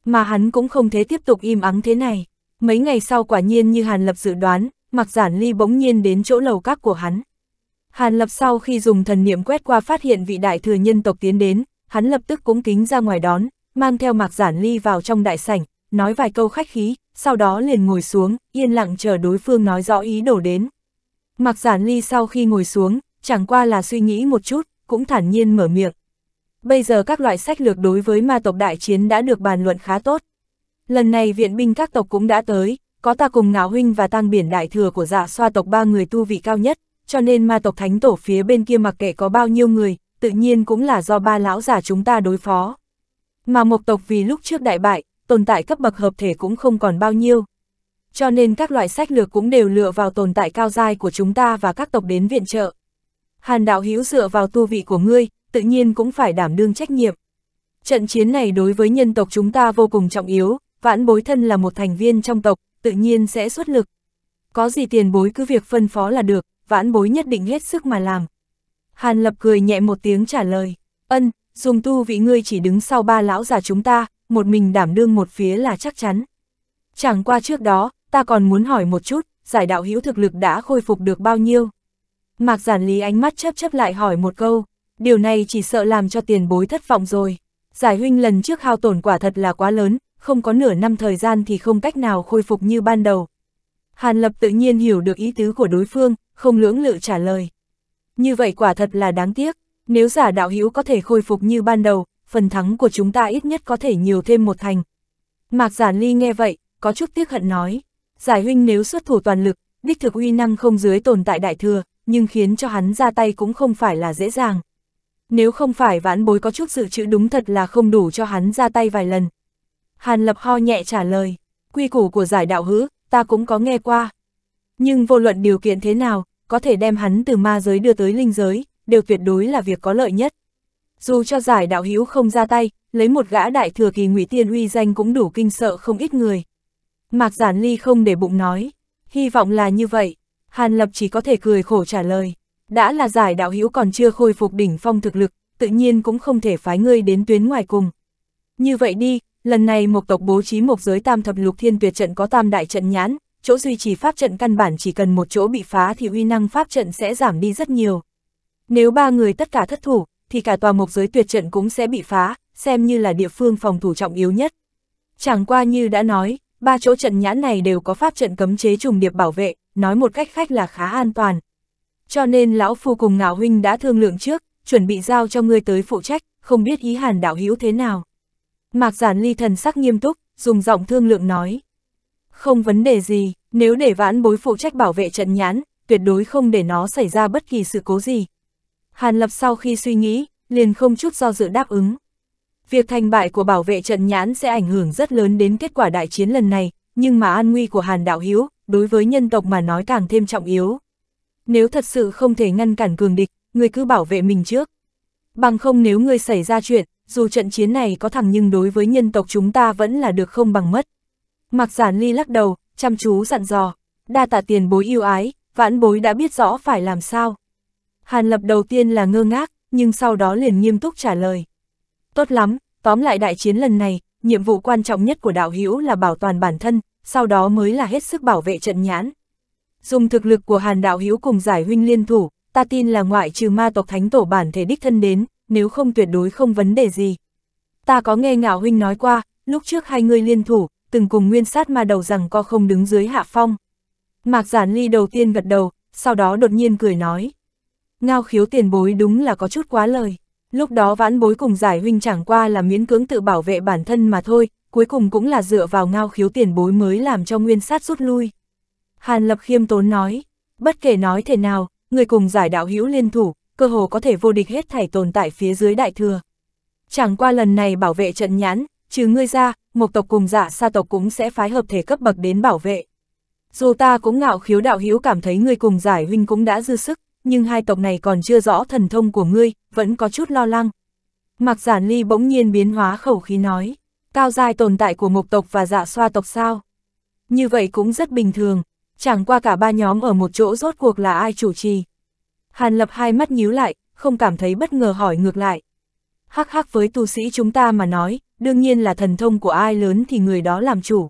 Mà hắn cũng không thể tiếp tục im ắng thế này. Mấy ngày sau quả nhiên như Hàn Lập dự đoán, Mạc Giản Ly bỗng nhiên đến chỗ lầu các của hắn. Hàn Lập sau khi dùng thần niệm quét qua phát hiện vị đại thừa nhân tộc tiến đến, hắn lập tức cúng kính ra ngoài đón, mang theo Mạc Giản Ly vào trong đại sảnh, nói vài câu khách khí, sau đó liền ngồi xuống, yên lặng chờ đối phương nói rõ ý đổ đến. Mạc Giản Ly sau khi ngồi xuống, chẳng qua là suy nghĩ một chút, cũng thản nhiên mở miệng. Bây giờ các loại sách lược đối với ma tộc đại chiến đã được bàn luận khá tốt. Lần này viện binh các tộc cũng đã tới, có ta cùng ngáo Huynh và Tăng Biển Đại Thừa của dạ xoa tộc ba người tu vị cao nhất, cho nên ma tộc thánh tổ phía bên kia mặc kệ có bao nhiêu người, tự nhiên cũng là do ba lão giả chúng ta đối phó. Mà mộc tộc vì lúc trước đại bại, tồn tại cấp bậc hợp thể cũng không còn bao nhiêu. Cho nên các loại sách lược cũng đều lựa vào tồn tại cao dai của chúng ta và các tộc đến viện trợ. Hàn đạo hữu dựa vào tu vị của ngươi, tự nhiên cũng phải đảm đương trách nhiệm. Trận chiến này đối với nhân tộc chúng ta vô cùng trọng yếu, vãn bối thân là một thành viên trong tộc, tự nhiên sẽ xuất lực. Có gì tiền bối cứ việc phân phó là được vãn bối nhất định hết sức mà làm. Hàn lập cười nhẹ một tiếng trả lời, ân, dùng tu vị ngươi chỉ đứng sau ba lão già chúng ta, một mình đảm đương một phía là chắc chắn. Chẳng qua trước đó, ta còn muốn hỏi một chút, giải đạo hữu thực lực đã khôi phục được bao nhiêu? Mạc giản lý ánh mắt chấp chấp lại hỏi một câu, điều này chỉ sợ làm cho tiền bối thất vọng rồi. Giải huynh lần trước hao tổn quả thật là quá lớn, không có nửa năm thời gian thì không cách nào khôi phục như ban đầu. Hàn Lập tự nhiên hiểu được ý tứ của đối phương, không lưỡng lự trả lời. Như vậy quả thật là đáng tiếc, nếu giả đạo hữu có thể khôi phục như ban đầu, phần thắng của chúng ta ít nhất có thể nhiều thêm một thành. Mạc Giản Ly nghe vậy, có chút tiếc hận nói, giải huynh nếu xuất thủ toàn lực, đích thực uy năng không dưới tồn tại đại thừa, nhưng khiến cho hắn ra tay cũng không phải là dễ dàng. Nếu không phải vãn bối có chút dự trữ đúng thật là không đủ cho hắn ra tay vài lần. Hàn Lập ho nhẹ trả lời, quy củ của giải đạo hữu, ta cũng có nghe qua, nhưng vô luận điều kiện thế nào, có thể đem hắn từ ma giới đưa tới linh giới, đều tuyệt đối là việc có lợi nhất. Dù cho giải đạo hữu không ra tay, lấy một gã đại thừa kỳ ngụy tiên uy danh cũng đủ kinh sợ không ít người. Mạc Giản Ly không để bụng nói, hy vọng là như vậy, Hàn Lập chỉ có thể cười khổ trả lời, đã là giải đạo hữu còn chưa khôi phục đỉnh phong thực lực, tự nhiên cũng không thể phái ngươi đến tuyến ngoài cùng. Như vậy đi, lần này một tộc bố trí một giới tam thập lục thiên tuyệt trận có tam đại trận nhãn, chỗ duy trì pháp trận căn bản chỉ cần một chỗ bị phá thì uy năng pháp trận sẽ giảm đi rất nhiều. Nếu ba người tất cả thất thủ, thì cả tòa mộc giới tuyệt trận cũng sẽ bị phá, xem như là địa phương phòng thủ trọng yếu nhất. Chẳng qua như đã nói, ba chỗ trận nhãn này đều có pháp trận cấm chế trùng điệp bảo vệ, nói một cách khách là khá an toàn. Cho nên lão phu cùng ngạo huynh đã thương lượng trước, chuẩn bị giao cho ngươi tới phụ trách, không biết ý hàn đạo hữu thế nào. Mạc giản ly thần sắc nghiêm túc, dùng giọng thương lượng nói. Không vấn đề gì, nếu để vãn bối phụ trách bảo vệ trận nhãn, tuyệt đối không để nó xảy ra bất kỳ sự cố gì. Hàn Lập sau khi suy nghĩ, liền không chút do dự đáp ứng. Việc thành bại của bảo vệ trận nhãn sẽ ảnh hưởng rất lớn đến kết quả đại chiến lần này, nhưng mà an nguy của Hàn Đạo Hiếu, đối với nhân tộc mà nói càng thêm trọng yếu. Nếu thật sự không thể ngăn cản cường địch, người cứ bảo vệ mình trước. Bằng không nếu người xảy ra chuyện, dù trận chiến này có thẳng nhưng đối với nhân tộc chúng ta vẫn là được không bằng mất. Mạc Giản Ly lắc đầu, chăm chú dặn dò, đa tạ tiền bối yêu ái, vãn bối đã biết rõ phải làm sao. Hàn Lập đầu tiên là ngơ ngác, nhưng sau đó liền nghiêm túc trả lời. Tốt lắm, tóm lại đại chiến lần này, nhiệm vụ quan trọng nhất của đạo hữu là bảo toàn bản thân, sau đó mới là hết sức bảo vệ trận nhãn. Dùng thực lực của Hàn đạo hữu cùng giải huynh liên thủ, ta tin là ngoại trừ ma tộc thánh tổ bản thể đích thân đến, nếu không tuyệt đối không vấn đề gì. Ta có nghe ngạo huynh nói qua, lúc trước hai người liên thủ, từng cùng nguyên sát ma đầu rằng co không đứng dưới hạ phong. Mạc Giản Ly đầu tiên gật đầu, sau đó đột nhiên cười nói. Ngao khiếu tiền bối đúng là có chút quá lời. Lúc đó vãn bối cùng giải huynh chẳng qua là miễn cưỡng tự bảo vệ bản thân mà thôi, cuối cùng cũng là dựa vào ngao khiếu tiền bối mới làm cho nguyên sát rút lui. Hàn Lập khiêm tốn nói, bất kể nói thế nào, người cùng giải đạo hữu liên thủ, cơ hồ có thể vô địch hết thảy tồn tại phía dưới đại thừa. Chẳng qua lần này bảo vệ trận nhãn, trừ ngươi ra, Mộc tộc cùng dạ sa tộc cũng sẽ phái hợp thể cấp bậc đến bảo vệ. Dù ta cũng ngạo khiếu đạo hiếu cảm thấy ngươi cùng giải huynh cũng đã dư sức, nhưng hai tộc này còn chưa rõ thần thông của ngươi, vẫn có chút lo lắng. Mạc Giản Ly bỗng nhiên biến hóa khẩu khí nói, cao dài tồn tại của mộc tộc và dạ xoa tộc sao? Như vậy cũng rất bình thường, chẳng qua cả ba nhóm ở một chỗ rốt cuộc là ai chủ trì. Hàn Lập hai mắt nhíu lại, không cảm thấy bất ngờ hỏi ngược lại. Hắc hắc với tu sĩ chúng ta mà nói, đương nhiên là thần thông của ai lớn thì người đó làm chủ.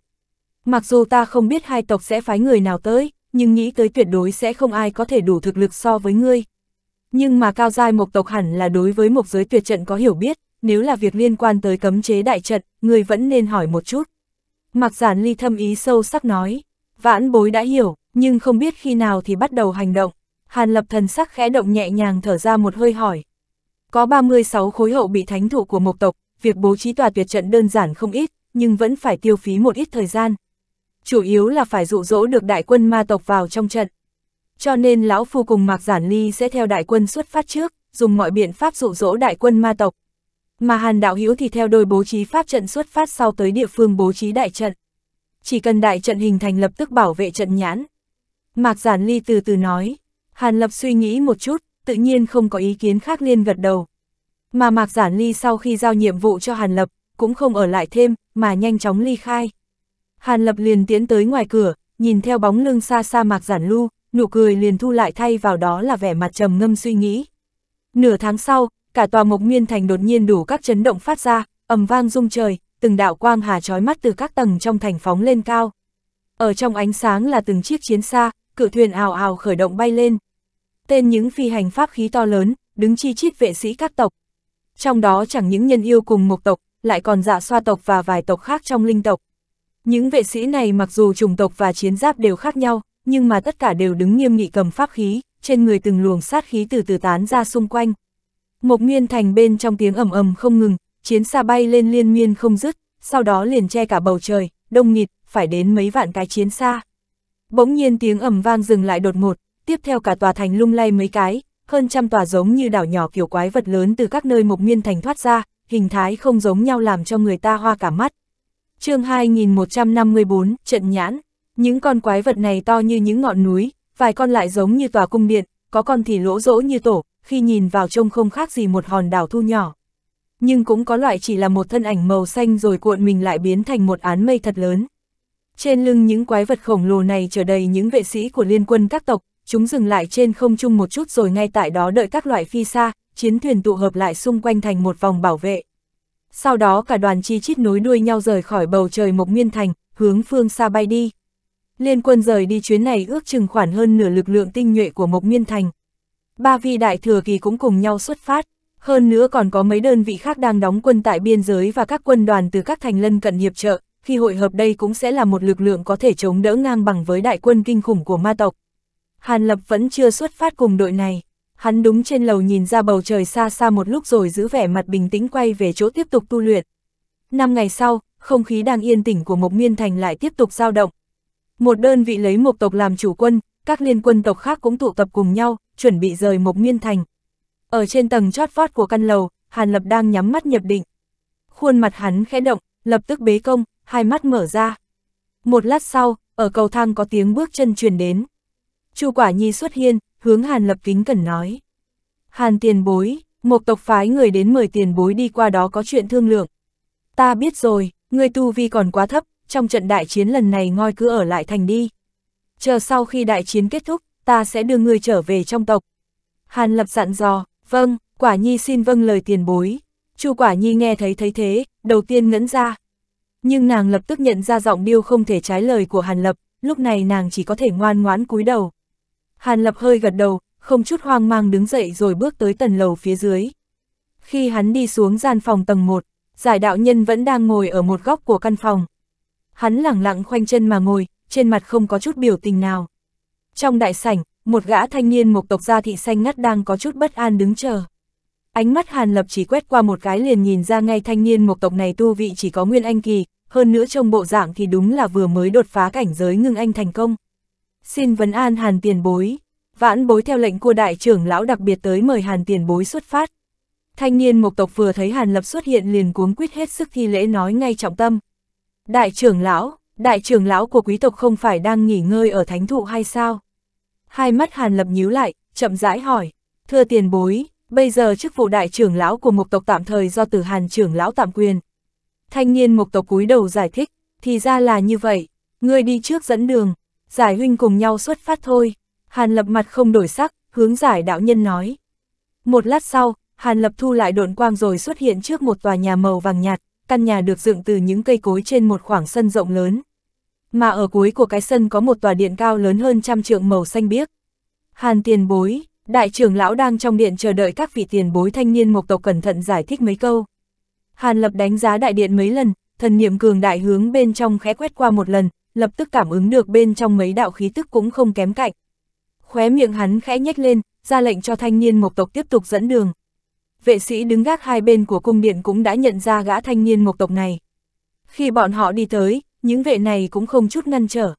Mặc dù ta không biết hai tộc sẽ phái người nào tới, nhưng nghĩ tới tuyệt đối sẽ không ai có thể đủ thực lực so với ngươi. Nhưng mà cao giai mộc tộc hẳn là đối với mộc giới tuyệt trận có hiểu biết, nếu là việc liên quan tới cấm chế đại trận, người vẫn nên hỏi một chút. Mặc giản ly thâm ý sâu sắc nói, vãn bối đã hiểu, nhưng không biết khi nào thì bắt đầu hành động. Hàn lập thần sắc khẽ động nhẹ nhàng thở ra một hơi hỏi. Có 36 khối hậu bị thánh thụ của mộc tộc, việc bố trí tòa tuyệt trận đơn giản không ít, nhưng vẫn phải tiêu phí một ít thời gian. Chủ yếu là phải dụ dỗ được đại quân ma tộc vào trong trận. Cho nên lão phu cùng Mạc Giản Ly sẽ theo đại quân xuất phát trước, dùng mọi biện pháp dụ dỗ đại quân ma tộc. Mà Hàn Đạo Hiếu thì theo đôi bố trí pháp trận xuất phát sau tới địa phương bố trí đại trận. Chỉ cần đại trận hình thành lập tức bảo vệ trận nhãn. Mạc Giản Ly từ từ nói, Hàn Lập suy nghĩ một chút, tự nhiên không có ý kiến khác liên gật đầu. Mà Mạc Giản Ly sau khi giao nhiệm vụ cho Hàn Lập, cũng không ở lại thêm, mà nhanh chóng ly khai. Hàn Lập liền tiến tới ngoài cửa, nhìn theo bóng lưng xa xa Mạc Giản Lu, nụ cười liền thu lại thay vào đó là vẻ mặt trầm ngâm suy nghĩ. Nửa tháng sau, cả tòa Mộc nguyên Thành đột nhiên đủ các chấn động phát ra, ầm vang rung trời, từng đạo quang hà chói mắt từ các tầng trong thành phóng lên cao. Ở trong ánh sáng là từng chiếc chiến xa, cự thuyền ào ào khởi động bay lên. Tên những phi hành pháp khí to lớn, đứng chi chít vệ sĩ các tộc, trong đó chẳng những nhân yêu cùng mộc tộc, lại còn dạ xoa tộc và vài tộc khác trong linh tộc. Những vệ sĩ này mặc dù chủng tộc và chiến giáp đều khác nhau, nhưng mà tất cả đều đứng nghiêm nghị cầm pháp khí, trên người từng luồng sát khí từ từ tán ra xung quanh. Mộc Nguyên Thành bên trong tiếng ầm ầm không ngừng, chiến xa bay lên liên miên không dứt, sau đó liền che cả bầu trời, đông nghịt, phải đến mấy vạn cái chiến xa. Bỗng nhiên tiếng ầm vang dừng lại đột ngột, tiếp theo cả tòa thành lung lay mấy cái, hơn trăm tòa giống như đảo nhỏ kiểu quái vật lớn từ các nơi mộc miên thành thoát ra, hình thái không giống nhau làm cho người ta hoa cả mắt. chương 2154, Trận Nhãn Những con quái vật này to như những ngọn núi, vài con lại giống như tòa cung điện, có con thì lỗ rỗ như tổ, khi nhìn vào trông không khác gì một hòn đảo thu nhỏ. Nhưng cũng có loại chỉ là một thân ảnh màu xanh rồi cuộn mình lại biến thành một án mây thật lớn. Trên lưng những quái vật khổng lồ này chở đầy những vệ sĩ của liên quân các tộc, chúng dừng lại trên không trung một chút rồi ngay tại đó đợi các loại phi xa, chiến thuyền tụ hợp lại xung quanh thành một vòng bảo vệ. Sau đó cả đoàn chi chít nối đuôi nhau rời khỏi bầu trời Mộc Nguyên Thành, hướng phương xa bay đi. Liên quân rời đi chuyến này ước chừng khoảng hơn nửa lực lượng tinh nhuệ của Mộc Nguyên Thành. Ba vị đại thừa kỳ cũng cùng nhau xuất phát, hơn nữa còn có mấy đơn vị khác đang đóng quân tại biên giới và các quân đoàn từ các thành lân cận hiệp trợ, khi hội hợp đây cũng sẽ là một lực lượng có thể chống đỡ ngang bằng với đại quân kinh khủng của ma tộc. Hàn Lập vẫn chưa xuất phát cùng đội này. Hắn đúng trên lầu nhìn ra bầu trời xa xa một lúc rồi giữ vẻ mặt bình tĩnh quay về chỗ tiếp tục tu luyện. Năm ngày sau, không khí đang yên tĩnh của Mộc Miên Thành lại tiếp tục dao động. Một đơn vị lấy một tộc làm chủ quân, các liên quân tộc khác cũng tụ tập cùng nhau, chuẩn bị rời Mộc Miên Thành. Ở trên tầng chót vót của căn lầu, Hàn Lập đang nhắm mắt nhập định. Khuôn mặt hắn khẽ động, lập tức bế công, hai mắt mở ra. Một lát sau, ở cầu thang có tiếng bước chân truyền đến. Chu Quả Nhi xuất hiên, hướng Hàn Lập kính cẩn nói. Hàn tiền bối, một tộc phái người đến mời tiền bối đi qua đó có chuyện thương lượng. Ta biết rồi, người tu vi còn quá thấp, trong trận đại chiến lần này ngoi cứ ở lại thành đi. Chờ sau khi đại chiến kết thúc, ta sẽ đưa người trở về trong tộc. Hàn Lập dặn dò, vâng, Quả Nhi xin vâng lời tiền bối. Chu Quả Nhi nghe thấy thấy thế, đầu tiên ngẫn ra. Nhưng nàng lập tức nhận ra giọng điêu không thể trái lời của Hàn Lập, lúc này nàng chỉ có thể ngoan ngoãn cúi đầu. Hàn Lập hơi gật đầu, không chút hoang mang đứng dậy rồi bước tới tầng lầu phía dưới. Khi hắn đi xuống gian phòng tầng 1, giải đạo nhân vẫn đang ngồi ở một góc của căn phòng. Hắn lẳng lặng khoanh chân mà ngồi, trên mặt không có chút biểu tình nào. Trong đại sảnh, một gã thanh niên một tộc gia thị xanh ngắt đang có chút bất an đứng chờ. Ánh mắt Hàn Lập chỉ quét qua một cái liền nhìn ra ngay thanh niên một tộc này tu vị chỉ có nguyên anh kỳ, hơn nữa trong bộ dạng thì đúng là vừa mới đột phá cảnh giới ngưng anh thành công. Xin vấn an hàn tiền bối. Vãn bối theo lệnh của đại trưởng lão đặc biệt tới mời hàn tiền bối xuất phát. Thanh niên mộc tộc vừa thấy hàn lập xuất hiện liền cuống quýt hết sức thi lễ nói ngay trọng tâm. Đại trưởng lão, đại trưởng lão của quý tộc không phải đang nghỉ ngơi ở thánh thụ hay sao? Hai mắt hàn lập nhíu lại, chậm rãi hỏi. Thưa tiền bối, bây giờ chức vụ đại trưởng lão của mộc tộc tạm thời do từ hàn trưởng lão tạm quyền. Thanh niên mộc tộc cúi đầu giải thích, thì ra là như vậy, ngươi đi trước dẫn đường giải huynh cùng nhau xuất phát thôi. Hàn lập mặt không đổi sắc, hướng giải đạo nhân nói. Một lát sau, Hàn lập thu lại độn quang rồi xuất hiện trước một tòa nhà màu vàng nhạt, căn nhà được dựng từ những cây cối trên một khoảng sân rộng lớn. Mà ở cuối của cái sân có một tòa điện cao lớn hơn trăm trượng màu xanh biếc. Hàn tiền bối, đại trưởng lão đang trong điện chờ đợi các vị tiền bối thanh niên mộc tộc cẩn thận giải thích mấy câu. Hàn lập đánh giá đại điện mấy lần, thần niệm cường đại hướng bên trong khẽ quét qua một lần, lập tức cảm ứng được bên trong mấy đạo khí tức cũng không kém cạnh. Khóe miệng hắn khẽ nhếch lên, ra lệnh cho thanh niên mộc tộc tiếp tục dẫn đường. Vệ sĩ đứng gác hai bên của cung điện cũng đã nhận ra gã thanh niên mộc tộc này. Khi bọn họ đi tới, những vệ này cũng không chút ngăn trở.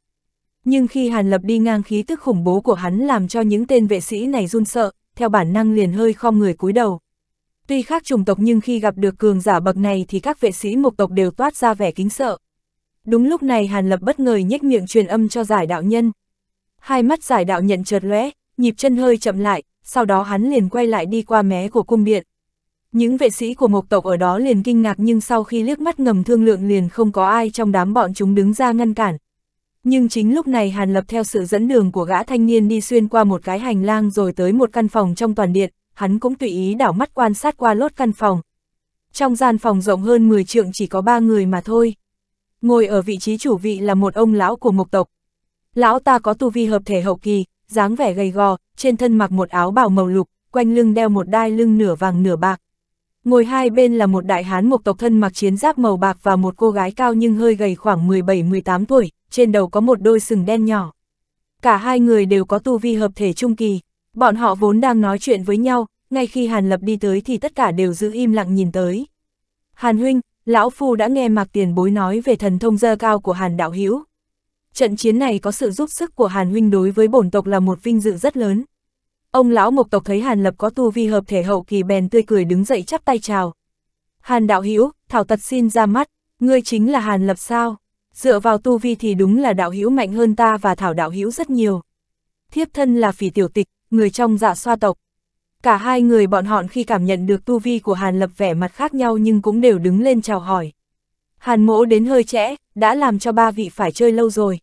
Nhưng khi Hàn Lập đi ngang khí tức khủng bố của hắn làm cho những tên vệ sĩ này run sợ, theo bản năng liền hơi khom người cúi đầu. Tuy khác chủng tộc nhưng khi gặp được cường giả bậc này thì các vệ sĩ mộc tộc đều toát ra vẻ kính sợ. Đúng lúc này Hàn Lập bất ngờ nhếch miệng truyền âm cho giải đạo nhân. Hai mắt giải đạo nhận chợt lóe, nhịp chân hơi chậm lại, sau đó hắn liền quay lại đi qua mé của cung điện. Những vệ sĩ của mộc tộc ở đó liền kinh ngạc nhưng sau khi liếc mắt ngầm thương lượng liền không có ai trong đám bọn chúng đứng ra ngăn cản. Nhưng chính lúc này Hàn Lập theo sự dẫn đường của gã thanh niên đi xuyên qua một cái hành lang rồi tới một căn phòng trong toàn điện, hắn cũng tùy ý đảo mắt quan sát qua lốt căn phòng. Trong gian phòng rộng hơn 10 trượng chỉ có 3 người mà thôi. Ngồi ở vị trí chủ vị là một ông lão của mục tộc. Lão ta có tu vi hợp thể hậu kỳ, dáng vẻ gầy gò, trên thân mặc một áo bào màu lục, quanh lưng đeo một đai lưng nửa vàng nửa bạc. Ngồi hai bên là một đại hán mộc tộc thân mặc chiến giáp màu bạc và một cô gái cao nhưng hơi gầy khoảng 17-18 tuổi, trên đầu có một đôi sừng đen nhỏ. Cả hai người đều có tu vi hợp thể trung kỳ, bọn họ vốn đang nói chuyện với nhau, ngay khi Hàn Lập đi tới thì tất cả đều giữ im lặng nhìn tới. Hàn Huynh, Lão Phu đã nghe Mạc Tiền Bối nói về thần thông dơ cao của Hàn Đạo Hữu Trận chiến này có sự giúp sức của Hàn Huynh đối với bổn tộc là một vinh dự rất lớn. Ông lão mộc tộc thấy Hàn Lập có tu vi hợp thể hậu kỳ bèn tươi cười đứng dậy chắp tay chào. Hàn Đạo Hữu Thảo Tật xin ra mắt, ngươi chính là Hàn Lập sao? Dựa vào tu vi thì đúng là Đạo Hữu mạnh hơn ta và Thảo Đạo Hữu rất nhiều. Thiếp thân là phỉ tiểu tịch, người trong dạ xoa tộc. Cả hai người bọn họ khi cảm nhận được tu vi của Hàn Lập vẻ mặt khác nhau nhưng cũng đều đứng lên chào hỏi. Hàn mỗ đến hơi trễ, đã làm cho ba vị phải chơi lâu rồi.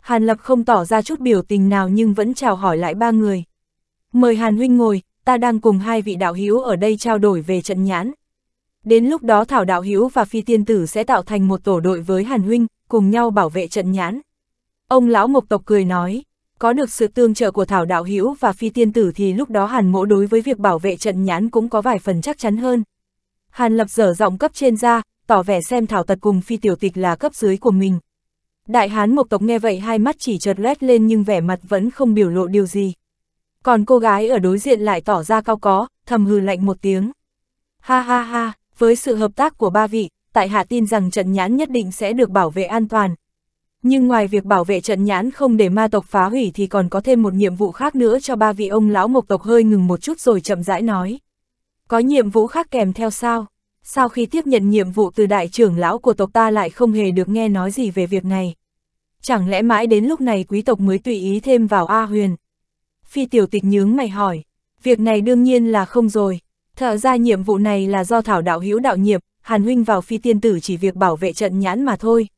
Hàn Lập không tỏ ra chút biểu tình nào nhưng vẫn chào hỏi lại ba người. Mời Hàn Huynh ngồi, ta đang cùng hai vị đạo hữu ở đây trao đổi về trận nhãn. Đến lúc đó Thảo Đạo hữu và Phi Tiên Tử sẽ tạo thành một tổ đội với Hàn Huynh, cùng nhau bảo vệ trận nhãn. Ông lão mộc tộc cười nói có được sự tương trợ của Thảo Đạo Hữu và Phi Tiên Tử thì lúc đó Hàn Mỗ đối với việc bảo vệ trận nhãn cũng có vài phần chắc chắn hơn. Hàn Lập dở giọng cấp trên ra, tỏ vẻ xem Thảo Tật cùng Phi Tiểu Tịch là cấp dưới của mình. Đại Hán Mộc Tộc nghe vậy hai mắt chỉ chợt lét lên nhưng vẻ mặt vẫn không biểu lộ điều gì. Còn cô gái ở đối diện lại tỏ ra cao có, thầm hừ lạnh một tiếng. Ha ha ha, với sự hợp tác của ba vị, tại hạ tin rằng trận nhãn nhất định sẽ được bảo vệ an toàn, nhưng ngoài việc bảo vệ trận nhãn không để ma tộc phá hủy thì còn có thêm một nhiệm vụ khác nữa cho ba vị ông lão mộc tộc hơi ngừng một chút rồi chậm rãi nói. Có nhiệm vụ khác kèm theo sao? Sau khi tiếp nhận nhiệm vụ từ đại trưởng lão của tộc ta lại không hề được nghe nói gì về việc này. Chẳng lẽ mãi đến lúc này quý tộc mới tùy ý thêm vào A huyền? Phi tiểu tịch nhướng mày hỏi, việc này đương nhiên là không rồi. Thợ ra nhiệm vụ này là do thảo đạo hữu đạo nhiệm, Hàn Huynh vào phi tiên tử chỉ việc bảo vệ trận nhãn mà thôi.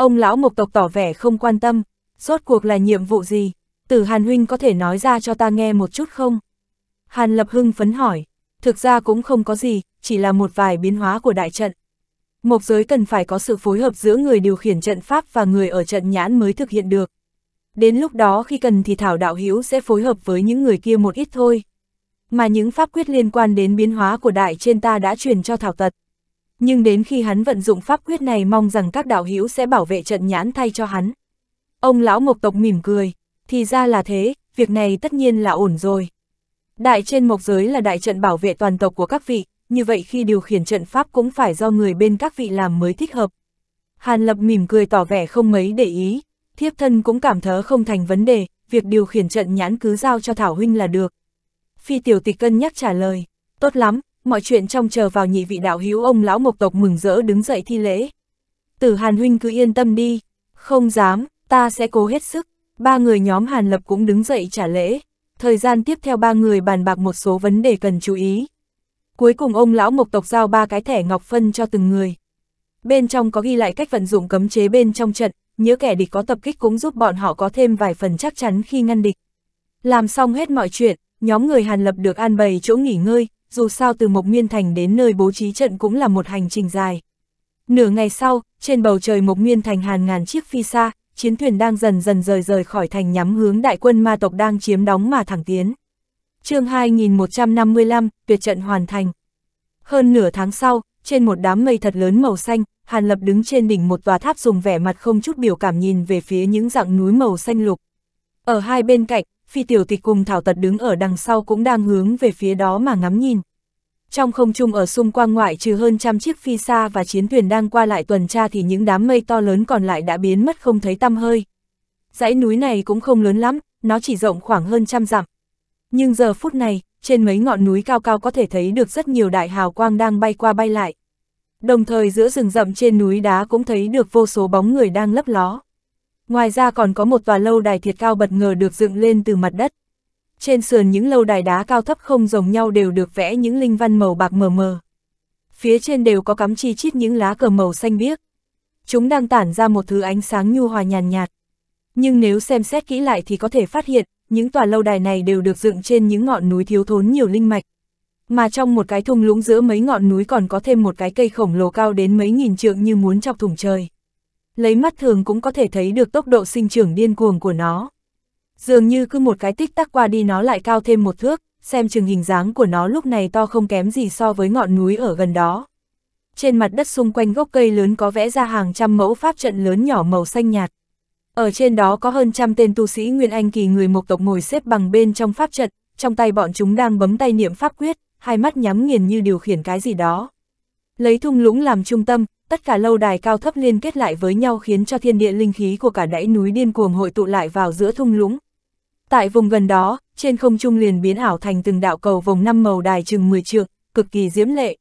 Ông lão mộc tộc tỏ vẻ không quan tâm, rốt cuộc là nhiệm vụ gì, tử Hàn Huynh có thể nói ra cho ta nghe một chút không? Hàn Lập Hưng phấn hỏi, thực ra cũng không có gì, chỉ là một vài biến hóa của đại trận. Mộc giới cần phải có sự phối hợp giữa người điều khiển trận pháp và người ở trận nhãn mới thực hiện được. Đến lúc đó khi cần thì Thảo Đạo Hữu sẽ phối hợp với những người kia một ít thôi. Mà những pháp quyết liên quan đến biến hóa của đại trên ta đã truyền cho Thảo Tật nhưng đến khi hắn vận dụng pháp quyết này mong rằng các đạo hữu sẽ bảo vệ trận nhãn thay cho hắn. Ông lão mộc tộc mỉm cười, thì ra là thế, việc này tất nhiên là ổn rồi. Đại trên mộc giới là đại trận bảo vệ toàn tộc của các vị, như vậy khi điều khiển trận pháp cũng phải do người bên các vị làm mới thích hợp. Hàn Lập mỉm cười tỏ vẻ không mấy để ý, thiếp thân cũng cảm thớ không thành vấn đề, việc điều khiển trận nhãn cứ giao cho Thảo Huynh là được. Phi tiểu tịch cân nhắc trả lời, tốt lắm, mọi chuyện trong chờ vào nhị vị đạo hữu ông lão mộc tộc mừng rỡ đứng dậy thi lễ. Tử Hàn Huynh cứ yên tâm đi, không dám, ta sẽ cố hết sức. Ba người nhóm Hàn Lập cũng đứng dậy trả lễ. Thời gian tiếp theo ba người bàn bạc một số vấn đề cần chú ý. Cuối cùng ông lão mộc tộc giao ba cái thẻ ngọc phân cho từng người. Bên trong có ghi lại cách vận dụng cấm chế bên trong trận, nhớ kẻ địch có tập kích cũng giúp bọn họ có thêm vài phần chắc chắn khi ngăn địch. Làm xong hết mọi chuyện, nhóm người Hàn Lập được an bày chỗ nghỉ ngơi, dù sao từ Mộc nguyên Thành đến nơi bố trí trận cũng là một hành trình dài. Nửa ngày sau, trên bầu trời Mộc nguyên Thành hàng ngàn chiếc phi xa, chiến thuyền đang dần dần rời rời khỏi thành nhắm hướng đại quân ma tộc đang chiếm đóng mà thẳng tiến. chương 2155, tuyệt trận hoàn thành. Hơn nửa tháng sau, trên một đám mây thật lớn màu xanh, Hàn Lập đứng trên đỉnh một tòa tháp dùng vẻ mặt không chút biểu cảm nhìn về phía những dặng núi màu xanh lục. Ở hai bên cạnh, phi tiểu tịch cùng thảo tật đứng ở đằng sau cũng đang hướng về phía đó mà ngắm nhìn. Trong không trung ở xung quanh ngoại trừ hơn trăm chiếc phi xa và chiến thuyền đang qua lại tuần tra thì những đám mây to lớn còn lại đã biến mất không thấy tăm hơi. Dãy núi này cũng không lớn lắm, nó chỉ rộng khoảng hơn trăm dặm. Nhưng giờ phút này, trên mấy ngọn núi cao cao có thể thấy được rất nhiều đại hào quang đang bay qua bay lại. Đồng thời giữa rừng rậm trên núi đá cũng thấy được vô số bóng người đang lấp ló. Ngoài ra còn có một tòa lâu đài thiệt cao bất ngờ được dựng lên từ mặt đất. Trên sườn những lâu đài đá cao thấp không giống nhau đều được vẽ những linh văn màu bạc mờ mờ. Phía trên đều có cắm chi chít những lá cờ màu xanh biếc. Chúng đang tản ra một thứ ánh sáng nhu hòa nhàn nhạt. Nhưng nếu xem xét kỹ lại thì có thể phát hiện, những tòa lâu đài này đều được dựng trên những ngọn núi thiếu thốn nhiều linh mạch. Mà trong một cái thung lũng giữa mấy ngọn núi còn có thêm một cái cây khổng lồ cao đến mấy nghìn trượng như muốn chọc thủng trời lấy mắt thường cũng có thể thấy được tốc độ sinh trưởng điên cuồng của nó. Dường như cứ một cái tích tắc qua đi nó lại cao thêm một thước, xem chừng hình dáng của nó lúc này to không kém gì so với ngọn núi ở gần đó. Trên mặt đất xung quanh gốc cây lớn có vẽ ra hàng trăm mẫu pháp trận lớn nhỏ màu xanh nhạt. Ở trên đó có hơn trăm tên tu sĩ Nguyên Anh kỳ người mộc tộc ngồi xếp bằng bên trong pháp trận, trong tay bọn chúng đang bấm tay niệm pháp quyết, hai mắt nhắm nghiền như điều khiển cái gì đó. Lấy thung lũng làm trung tâm, tất cả lâu đài cao thấp liên kết lại với nhau khiến cho thiên địa linh khí của cả đáy núi điên cuồng hội tụ lại vào giữa thung lũng. Tại vùng gần đó, trên không trung liền biến ảo thành từng đạo cầu vòng năm màu đài chừng 10 trượng, cực kỳ diễm lệ.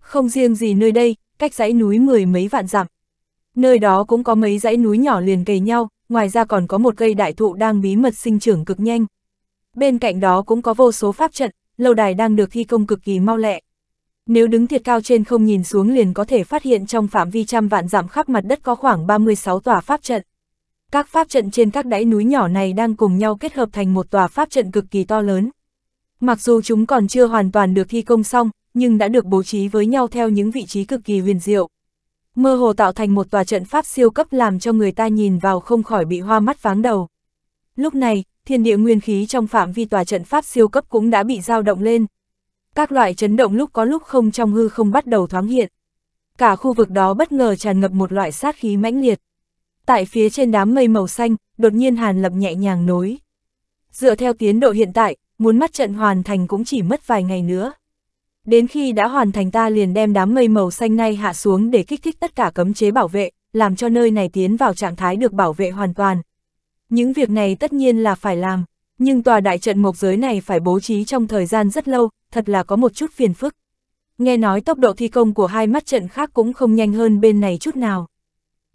Không riêng gì nơi đây, cách dãy núi mười mấy vạn dặm. Nơi đó cũng có mấy dãy núi nhỏ liền kề nhau, ngoài ra còn có một cây đại thụ đang bí mật sinh trưởng cực nhanh. Bên cạnh đó cũng có vô số pháp trận, lâu đài đang được thi công cực kỳ mau lẹ. Nếu đứng thiệt cao trên không nhìn xuống liền có thể phát hiện trong phạm vi trăm vạn dặm khắp mặt đất có khoảng 36 tòa pháp trận. Các pháp trận trên các đáy núi nhỏ này đang cùng nhau kết hợp thành một tòa pháp trận cực kỳ to lớn. Mặc dù chúng còn chưa hoàn toàn được thi công xong, nhưng đã được bố trí với nhau theo những vị trí cực kỳ huyền diệu. Mơ hồ tạo thành một tòa trận pháp siêu cấp làm cho người ta nhìn vào không khỏi bị hoa mắt váng đầu. Lúc này, thiên địa nguyên khí trong phạm vi tòa trận pháp siêu cấp cũng đã bị dao động lên, các loại chấn động lúc có lúc không trong hư không bắt đầu thoáng hiện. Cả khu vực đó bất ngờ tràn ngập một loại sát khí mãnh liệt. Tại phía trên đám mây màu xanh, đột nhiên Hàn Lập nhẹ nhàng nối. Dựa theo tiến độ hiện tại, muốn mắt trận hoàn thành cũng chỉ mất vài ngày nữa. Đến khi đã hoàn thành ta liền đem đám mây màu xanh này hạ xuống để kích thích tất cả cấm chế bảo vệ, làm cho nơi này tiến vào trạng thái được bảo vệ hoàn toàn. Những việc này tất nhiên là phải làm, nhưng tòa đại trận mộc giới này phải bố trí trong thời gian rất lâu, thật là có một chút phiền phức. Nghe nói tốc độ thi công của hai mắt trận khác cũng không nhanh hơn bên này chút nào.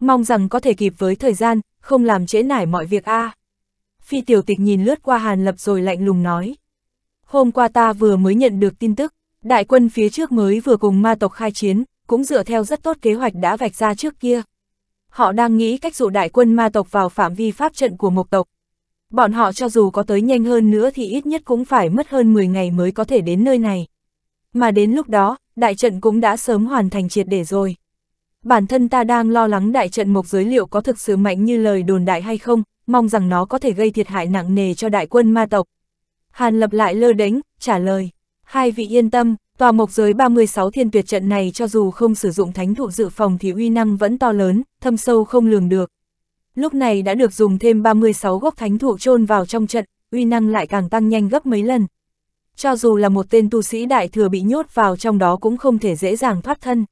Mong rằng có thể kịp với thời gian, không làm trễ nải mọi việc a. À. Phi tiểu tịch nhìn lướt qua Hàn Lập rồi lạnh lùng nói. Hôm qua ta vừa mới nhận được tin tức, đại quân phía trước mới vừa cùng ma tộc khai chiến, cũng dựa theo rất tốt kế hoạch đã vạch ra trước kia. Họ đang nghĩ cách dụ đại quân ma tộc vào phạm vi pháp trận của mộc tộc, bọn họ cho dù có tới nhanh hơn nữa thì ít nhất cũng phải mất hơn 10 ngày mới có thể đến nơi này. Mà đến lúc đó, đại trận cũng đã sớm hoàn thành triệt để rồi. Bản thân ta đang lo lắng đại trận mộc giới liệu có thực sự mạnh như lời đồn đại hay không, mong rằng nó có thể gây thiệt hại nặng nề cho đại quân ma tộc. Hàn lập lại lơ đánh, trả lời. Hai vị yên tâm, tòa mộc giới 36 thiên tuyệt trận này cho dù không sử dụng thánh thụ dự phòng thì uy năng vẫn to lớn, thâm sâu không lường được lúc này đã được dùng thêm 36 gốc thánh thụ chôn vào trong trận, uy năng lại càng tăng nhanh gấp mấy lần. Cho dù là một tên tu sĩ đại thừa bị nhốt vào trong đó cũng không thể dễ dàng thoát thân.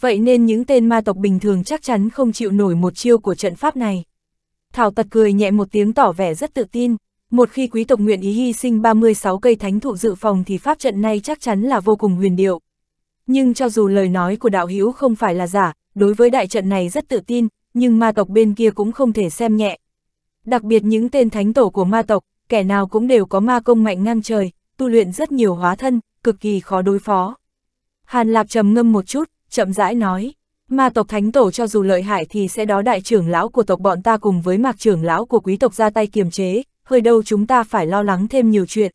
Vậy nên những tên ma tộc bình thường chắc chắn không chịu nổi một chiêu của trận pháp này. Thảo tật cười nhẹ một tiếng tỏ vẻ rất tự tin, một khi quý tộc nguyện ý hy sinh 36 cây thánh thụ dự phòng thì pháp trận này chắc chắn là vô cùng huyền diệu. Nhưng cho dù lời nói của đạo hữu không phải là giả, đối với đại trận này rất tự tin, nhưng ma tộc bên kia cũng không thể xem nhẹ. Đặc biệt những tên thánh tổ của ma tộc, kẻ nào cũng đều có ma công mạnh ngang trời, tu luyện rất nhiều hóa thân, cực kỳ khó đối phó. Hàn Lạp trầm ngâm một chút, chậm rãi nói, ma tộc thánh tổ cho dù lợi hại thì sẽ đó đại trưởng lão của tộc bọn ta cùng với mạc trưởng lão của quý tộc ra tay kiềm chế, hơi đâu chúng ta phải lo lắng thêm nhiều chuyện.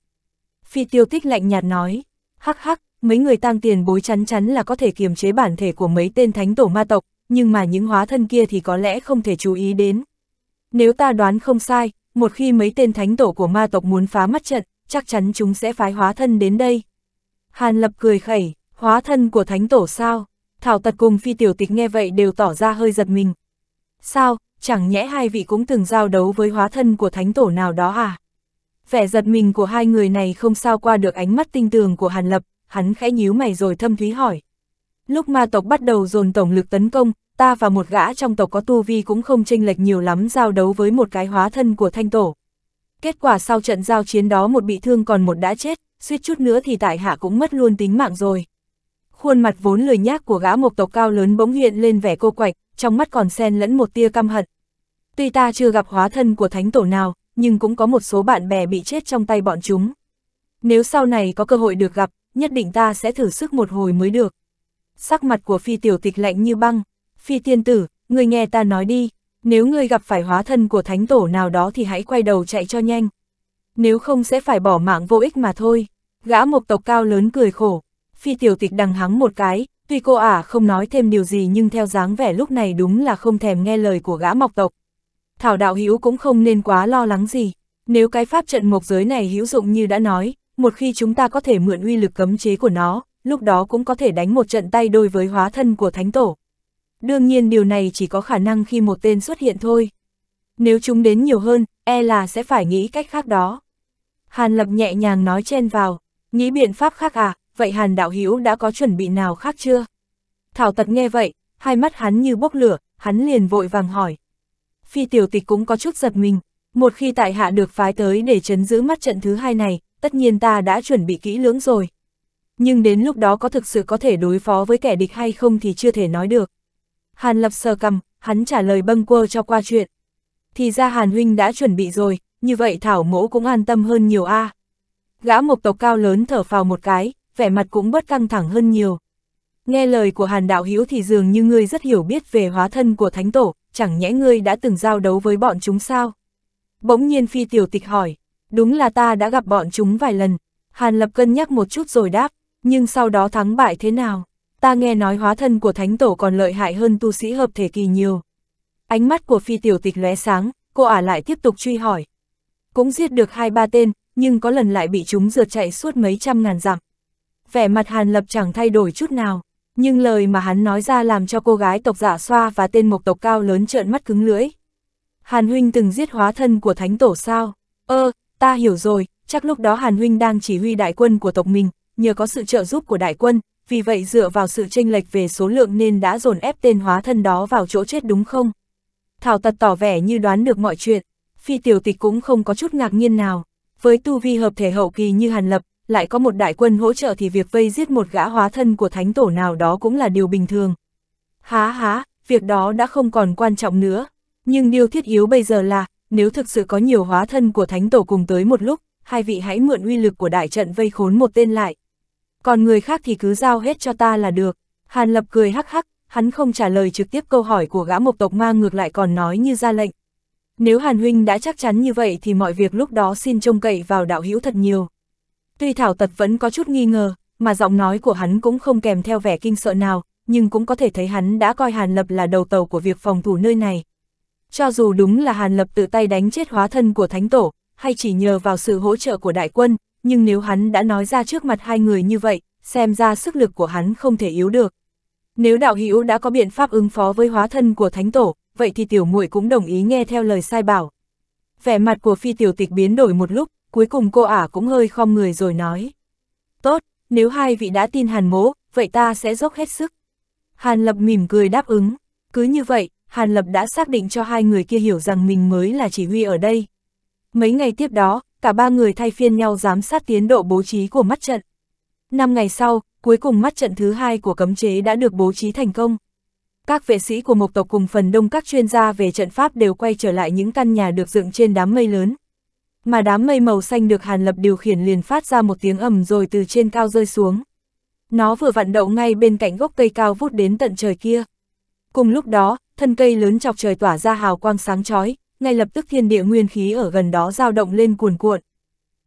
Phi tiêu tích lạnh nhạt nói, hắc hắc, mấy người tăng tiền bối chắn chắn là có thể kiềm chế bản thể của mấy tên thánh tổ ma tộc, nhưng mà những hóa thân kia thì có lẽ không thể chú ý đến. Nếu ta đoán không sai, một khi mấy tên thánh tổ của ma tộc muốn phá mắt trận, chắc chắn chúng sẽ phái hóa thân đến đây. Hàn Lập cười khẩy, hóa thân của thánh tổ sao? Thảo tật cùng phi tiểu tịch nghe vậy đều tỏ ra hơi giật mình. Sao, chẳng nhẽ hai vị cũng từng giao đấu với hóa thân của thánh tổ nào đó à? Vẻ giật mình của hai người này không sao qua được ánh mắt tinh tường của Hàn Lập, hắn khẽ nhíu mày rồi thâm thúy hỏi. Lúc ma tộc bắt đầu dồn tổng lực tấn công, ta và một gã trong tộc có tu vi cũng không chênh lệch nhiều lắm giao đấu với một cái hóa thân của thanh tổ. Kết quả sau trận giao chiến đó một bị thương còn một đã chết, suýt chút nữa thì tại hạ cũng mất luôn tính mạng rồi. Khuôn mặt vốn lười nhác của gã mộc tộc cao lớn bỗng hiện lên vẻ cô quạch, trong mắt còn xen lẫn một tia căm hận. Tuy ta chưa gặp hóa thân của thánh tổ nào, nhưng cũng có một số bạn bè bị chết trong tay bọn chúng. Nếu sau này có cơ hội được gặp, nhất định ta sẽ thử sức một hồi mới được sắc mặt của phi tiểu tịch lạnh như băng. Phi tiên tử, người nghe ta nói đi, nếu ngươi gặp phải hóa thân của thánh tổ nào đó thì hãy quay đầu chạy cho nhanh. Nếu không sẽ phải bỏ mạng vô ích mà thôi. Gã mộc tộc cao lớn cười khổ, phi tiểu tịch đằng hắng một cái, tuy cô ả không nói thêm điều gì nhưng theo dáng vẻ lúc này đúng là không thèm nghe lời của gã mộc tộc. Thảo đạo hữu cũng không nên quá lo lắng gì, nếu cái pháp trận mộc giới này hữu dụng như đã nói, một khi chúng ta có thể mượn uy lực cấm chế của nó, lúc đó cũng có thể đánh một trận tay đôi với hóa thân của Thánh Tổ. Đương nhiên điều này chỉ có khả năng khi một tên xuất hiện thôi. Nếu chúng đến nhiều hơn, e là sẽ phải nghĩ cách khác đó. Hàn Lập nhẹ nhàng nói chen vào, nghĩ biện pháp khác à, vậy Hàn Đạo Hữu đã có chuẩn bị nào khác chưa? Thảo Tật nghe vậy, hai mắt hắn như bốc lửa, hắn liền vội vàng hỏi. Phi tiểu tịch cũng có chút giật mình, một khi tại hạ được phái tới để chấn giữ mắt trận thứ hai này, tất nhiên ta đã chuẩn bị kỹ lưỡng rồi nhưng đến lúc đó có thực sự có thể đối phó với kẻ địch hay không thì chưa thể nói được. Hàn Lập sờ cầm, hắn trả lời bâng quơ cho qua chuyện. Thì ra Hàn Huynh đã chuẩn bị rồi, như vậy Thảo Mỗ cũng an tâm hơn nhiều a. À. Gã mộc tộc cao lớn thở phào một cái, vẻ mặt cũng bất căng thẳng hơn nhiều. Nghe lời của Hàn Đạo Hiếu thì dường như ngươi rất hiểu biết về hóa thân của Thánh Tổ, chẳng nhẽ ngươi đã từng giao đấu với bọn chúng sao? Bỗng nhiên phi tiểu tịch hỏi, đúng là ta đã gặp bọn chúng vài lần. Hàn Lập cân nhắc một chút rồi đáp, nhưng sau đó thắng bại thế nào? Ta nghe nói hóa thân của thánh tổ còn lợi hại hơn tu sĩ hợp thể kỳ nhiều. Ánh mắt của phi tiểu tịch lóe sáng, cô ả lại tiếp tục truy hỏi. Cũng giết được hai ba tên, nhưng có lần lại bị chúng rượt chạy suốt mấy trăm ngàn dặm. Vẻ mặt Hàn Lập chẳng thay đổi chút nào, nhưng lời mà hắn nói ra làm cho cô gái tộc giả dạ xoa và tên mộc tộc cao lớn trợn mắt cứng lưỡi. Hàn Huynh từng giết hóa thân của thánh tổ sao? Ơ, ta hiểu rồi, chắc lúc đó Hàn Huynh đang chỉ huy đại quân của tộc mình, nhờ có sự trợ giúp của đại quân, vì vậy dựa vào sự tranh lệch về số lượng nên đã dồn ép tên hóa thân đó vào chỗ chết đúng không? Thảo tật tỏ vẻ như đoán được mọi chuyện, phi tiểu tịch cũng không có chút ngạc nhiên nào. Với tu vi hợp thể hậu kỳ như Hàn Lập, lại có một đại quân hỗ trợ thì việc vây giết một gã hóa thân của thánh tổ nào đó cũng là điều bình thường. Há há, việc đó đã không còn quan trọng nữa. Nhưng điều thiết yếu bây giờ là, nếu thực sự có nhiều hóa thân của thánh tổ cùng tới một lúc, hai vị hãy mượn uy lực của đại trận vây khốn một tên lại, còn người khác thì cứ giao hết cho ta là được. Hàn Lập cười hắc hắc, hắn không trả lời trực tiếp câu hỏi của gã mộc tộc ma ngược lại còn nói như ra lệnh. Nếu Hàn Huynh đã chắc chắn như vậy thì mọi việc lúc đó xin trông cậy vào đạo hữu thật nhiều. Tuy Thảo Tật vẫn có chút nghi ngờ, mà giọng nói của hắn cũng không kèm theo vẻ kinh sợ nào, nhưng cũng có thể thấy hắn đã coi Hàn Lập là đầu tàu của việc phòng thủ nơi này. Cho dù đúng là Hàn Lập tự tay đánh chết hóa thân của Thánh Tổ, hay chỉ nhờ vào sự hỗ trợ của đại quân, nhưng nếu hắn đã nói ra trước mặt hai người như vậy, xem ra sức lực của hắn không thể yếu được. Nếu đạo hữu đã có biện pháp ứng phó với hóa thân của thánh tổ, vậy thì tiểu muội cũng đồng ý nghe theo lời sai bảo. Vẻ mặt của phi tiểu tịch biến đổi một lúc, cuối cùng cô ả cũng hơi khom người rồi nói. Tốt, nếu hai vị đã tin hàn mố, vậy ta sẽ dốc hết sức. Hàn lập mỉm cười đáp ứng, cứ như vậy, Hàn Lập đã xác định cho hai người kia hiểu rằng mình mới là chỉ huy ở đây. Mấy ngày tiếp đó, cả ba người thay phiên nhau giám sát tiến độ bố trí của mắt trận. Năm ngày sau, cuối cùng mắt trận thứ hai của cấm chế đã được bố trí thành công. Các vệ sĩ của một tộc cùng phần đông các chuyên gia về trận pháp đều quay trở lại những căn nhà được dựng trên đám mây lớn. Mà đám mây màu xanh được Hàn Lập điều khiển liền phát ra một tiếng ầm rồi từ trên cao rơi xuống. Nó vừa vặn đậu ngay bên cạnh gốc cây cao vút đến tận trời kia. Cùng lúc đó, thân cây lớn chọc trời tỏa ra hào quang sáng chói, ngay lập tức thiên địa nguyên khí ở gần đó dao động lên cuồn cuộn.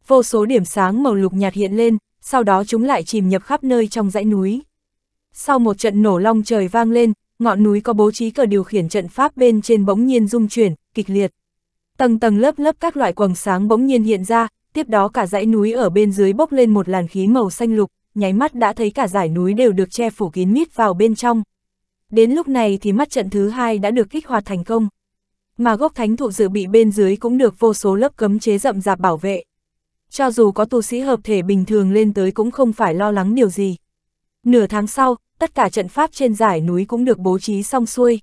Vô số điểm sáng màu lục nhạt hiện lên, sau đó chúng lại chìm nhập khắp nơi trong dãy núi. Sau một trận nổ long trời vang lên, ngọn núi có bố trí cờ điều khiển trận pháp bên trên bỗng nhiên rung chuyển, kịch liệt. Tầng tầng lớp lớp các loại quầng sáng bỗng nhiên hiện ra, tiếp đó cả dãy núi ở bên dưới bốc lên một làn khí màu xanh lục, nháy mắt đã thấy cả dải núi đều được che phủ kín mít vào bên trong. Đến lúc này thì mắt trận thứ hai đã được kích hoạt thành công mà gốc thánh thụ dự bị bên dưới cũng được vô số lớp cấm chế rậm rạp bảo vệ. Cho dù có tu sĩ hợp thể bình thường lên tới cũng không phải lo lắng điều gì. Nửa tháng sau, tất cả trận pháp trên giải núi cũng được bố trí xong xuôi.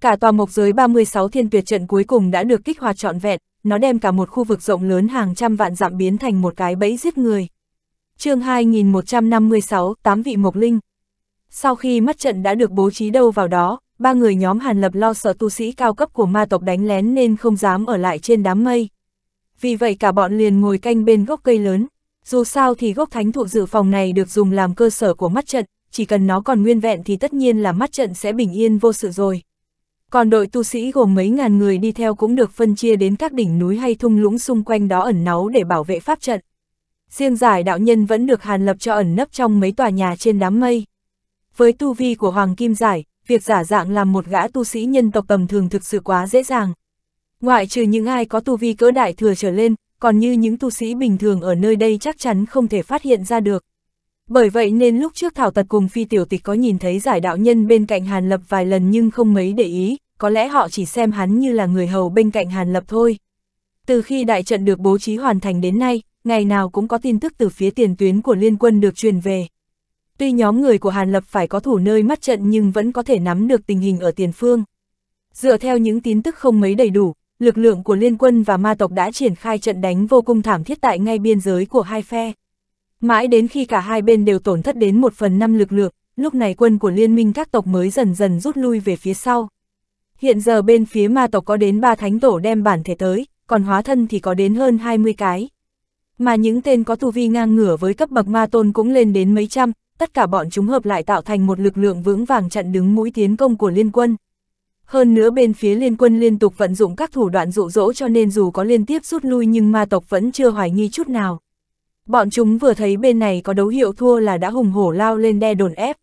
Cả tòa mộc giới 36 thiên tuyệt trận cuối cùng đã được kích hoạt trọn vẹn, nó đem cả một khu vực rộng lớn hàng trăm vạn dặm biến thành một cái bẫy giết người. chương 2156, tám vị mộc linh. Sau khi mắt trận đã được bố trí đâu vào đó, ba người nhóm Hàn Lập lo sợ tu sĩ cao cấp của ma tộc đánh lén nên không dám ở lại trên đám mây. Vì vậy cả bọn liền ngồi canh bên gốc cây lớn, dù sao thì gốc thánh thụ dự phòng này được dùng làm cơ sở của mắt trận, chỉ cần nó còn nguyên vẹn thì tất nhiên là mắt trận sẽ bình yên vô sự rồi. Còn đội tu sĩ gồm mấy ngàn người đi theo cũng được phân chia đến các đỉnh núi hay thung lũng xung quanh đó ẩn náu để bảo vệ pháp trận. Riêng giải đạo nhân vẫn được hàn lập cho ẩn nấp trong mấy tòa nhà trên đám mây. Với tu vi của Hoàng Kim Giải, việc giả dạng làm một gã tu sĩ nhân tộc tầm thường thực sự quá dễ dàng. Ngoại trừ những ai có tu vi cỡ đại thừa trở lên, còn như những tu sĩ bình thường ở nơi đây chắc chắn không thể phát hiện ra được. Bởi vậy nên lúc trước Thảo Tật cùng Phi Tiểu Tịch có nhìn thấy giải đạo nhân bên cạnh Hàn Lập vài lần nhưng không mấy để ý, có lẽ họ chỉ xem hắn như là người hầu bên cạnh Hàn Lập thôi. Từ khi đại trận được bố trí hoàn thành đến nay, ngày nào cũng có tin tức từ phía tiền tuyến của liên quân được truyền về. Tuy nhóm người của Hàn Lập phải có thủ nơi mắt trận nhưng vẫn có thể nắm được tình hình ở tiền phương. Dựa theo những tin tức không mấy đầy đủ, lực lượng của liên quân và ma tộc đã triển khai trận đánh vô cùng thảm thiết tại ngay biên giới của hai phe. Mãi đến khi cả hai bên đều tổn thất đến một phần năm lực lượng, lúc này quân của liên minh các tộc mới dần dần rút lui về phía sau. Hiện giờ bên phía ma tộc có đến ba thánh tổ đem bản thể tới, còn hóa thân thì có đến hơn 20 cái. Mà những tên có tu vi ngang ngửa với cấp bậc ma tôn cũng lên đến mấy trăm, tất cả bọn chúng hợp lại tạo thành một lực lượng vững vàng chặn đứng mũi tiến công của liên quân. Hơn nữa bên phía liên quân liên tục vận dụng các thủ đoạn dụ dỗ cho nên dù có liên tiếp rút lui nhưng ma tộc vẫn chưa hoài nghi chút nào. Bọn chúng vừa thấy bên này có dấu hiệu thua là đã hùng hổ lao lên đe đồn ép.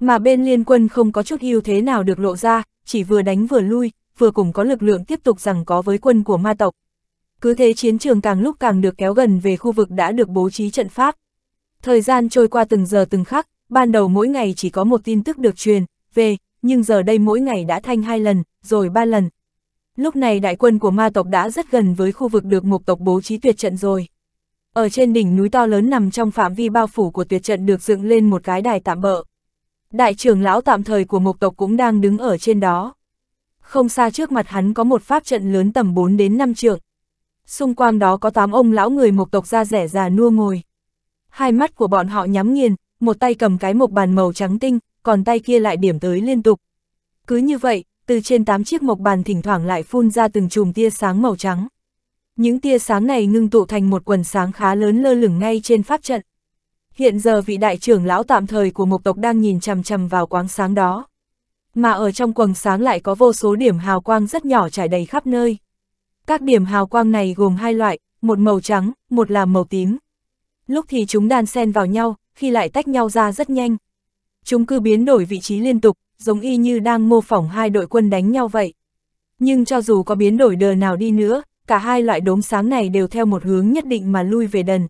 Mà bên liên quân không có chút ưu thế nào được lộ ra, chỉ vừa đánh vừa lui, vừa cùng có lực lượng tiếp tục rằng có với quân của ma tộc. Cứ thế chiến trường càng lúc càng được kéo gần về khu vực đã được bố trí trận pháp. Thời gian trôi qua từng giờ từng khắc, ban đầu mỗi ngày chỉ có một tin tức được truyền, về, nhưng giờ đây mỗi ngày đã thanh hai lần, rồi ba lần. Lúc này đại quân của ma tộc đã rất gần với khu vực được mục tộc bố trí tuyệt trận rồi. Ở trên đỉnh núi to lớn nằm trong phạm vi bao phủ của tuyệt trận được dựng lên một cái đài tạm bỡ. Đại trưởng lão tạm thời của mục tộc cũng đang đứng ở trên đó. Không xa trước mặt hắn có một pháp trận lớn tầm 4 đến 5 trượng. Xung quanh đó có 8 ông lão người mục tộc da rẻ già nua ngồi hai mắt của bọn họ nhắm nghiền, một tay cầm cái mộc bàn màu trắng tinh, còn tay kia lại điểm tới liên tục. Cứ như vậy, từ trên tám chiếc mộc bàn thỉnh thoảng lại phun ra từng chùm tia sáng màu trắng. Những tia sáng này ngưng tụ thành một quần sáng khá lớn lơ lửng ngay trên pháp trận. Hiện giờ vị đại trưởng lão tạm thời của mộc tộc đang nhìn chằm chằm vào quáng sáng đó. Mà ở trong quần sáng lại có vô số điểm hào quang rất nhỏ trải đầy khắp nơi. Các điểm hào quang này gồm hai loại, một màu trắng, một là màu tím lúc thì chúng đan xen vào nhau, khi lại tách nhau ra rất nhanh. Chúng cứ biến đổi vị trí liên tục, giống y như đang mô phỏng hai đội quân đánh nhau vậy. Nhưng cho dù có biến đổi đờ nào đi nữa, cả hai loại đốm sáng này đều theo một hướng nhất định mà lui về đần.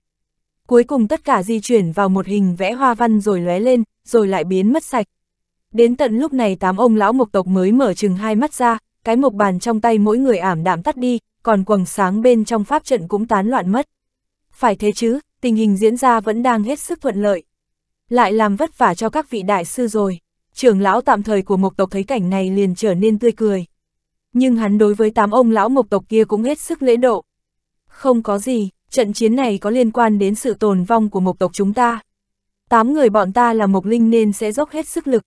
Cuối cùng tất cả di chuyển vào một hình vẽ hoa văn rồi lóe lên, rồi lại biến mất sạch. Đến tận lúc này tám ông lão mộc tộc mới mở chừng hai mắt ra, cái mộc bàn trong tay mỗi người ảm đạm tắt đi, còn quầng sáng bên trong pháp trận cũng tán loạn mất. Phải thế chứ, tình hình diễn ra vẫn đang hết sức thuận lợi. Lại làm vất vả cho các vị đại sư rồi, trưởng lão tạm thời của mộc tộc thấy cảnh này liền trở nên tươi cười. Nhưng hắn đối với tám ông lão mộc tộc kia cũng hết sức lễ độ. Không có gì, trận chiến này có liên quan đến sự tồn vong của mộc tộc chúng ta. Tám người bọn ta là mộc linh nên sẽ dốc hết sức lực.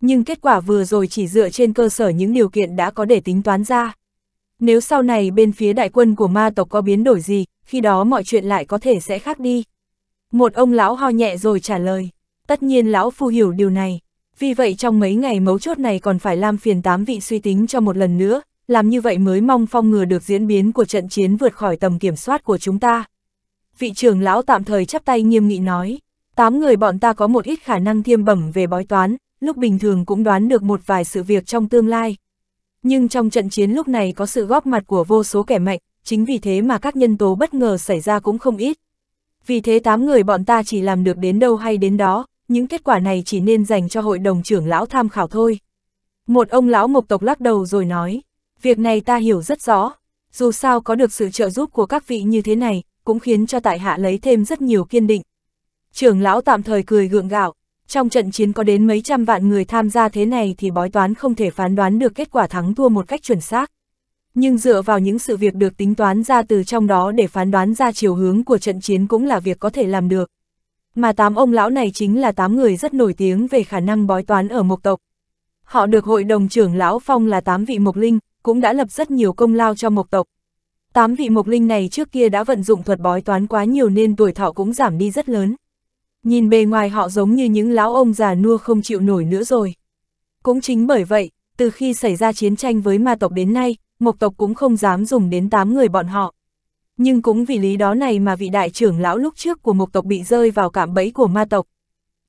Nhưng kết quả vừa rồi chỉ dựa trên cơ sở những điều kiện đã có để tính toán ra. Nếu sau này bên phía đại quân của ma tộc có biến đổi gì, khi đó mọi chuyện lại có thể sẽ khác đi. Một ông lão ho nhẹ rồi trả lời. Tất nhiên lão phu hiểu điều này. Vì vậy trong mấy ngày mấu chốt này còn phải làm phiền tám vị suy tính cho một lần nữa, làm như vậy mới mong phong ngừa được diễn biến của trận chiến vượt khỏi tầm kiểm soát của chúng ta. Vị trưởng lão tạm thời chắp tay nghiêm nghị nói, tám người bọn ta có một ít khả năng thiêm bẩm về bói toán, lúc bình thường cũng đoán được một vài sự việc trong tương lai. Nhưng trong trận chiến lúc này có sự góp mặt của vô số kẻ mạnh, chính vì thế mà các nhân tố bất ngờ xảy ra cũng không ít. Vì thế tám người bọn ta chỉ làm được đến đâu hay đến đó, những kết quả này chỉ nên dành cho hội đồng trưởng lão tham khảo thôi. Một ông lão mộc tộc lắc đầu rồi nói, việc này ta hiểu rất rõ, dù sao có được sự trợ giúp của các vị như thế này, cũng khiến cho tại hạ lấy thêm rất nhiều kiên định. Trưởng lão tạm thời cười gượng gạo, trong trận chiến có đến mấy trăm vạn người tham gia thế này thì bói toán không thể phán đoán được kết quả thắng thua một cách chuẩn xác. Nhưng dựa vào những sự việc được tính toán ra từ trong đó để phán đoán ra chiều hướng của trận chiến cũng là việc có thể làm được. Mà tám ông lão này chính là tám người rất nổi tiếng về khả năng bói toán ở mộc tộc. Họ được hội đồng trưởng lão phong là tám vị mộc linh, cũng đã lập rất nhiều công lao cho mộc tộc. Tám vị mộc linh này trước kia đã vận dụng thuật bói toán quá nhiều nên tuổi thọ cũng giảm đi rất lớn. Nhìn bề ngoài họ giống như những lão ông già nua không chịu nổi nữa rồi. Cũng chính bởi vậy, từ khi xảy ra chiến tranh với ma tộc đến nay, Mộc tộc cũng không dám dùng đến 8 người bọn họ. Nhưng cũng vì lý đó này mà vị đại trưởng lão lúc trước của Mộc tộc bị rơi vào cạm bẫy của ma tộc.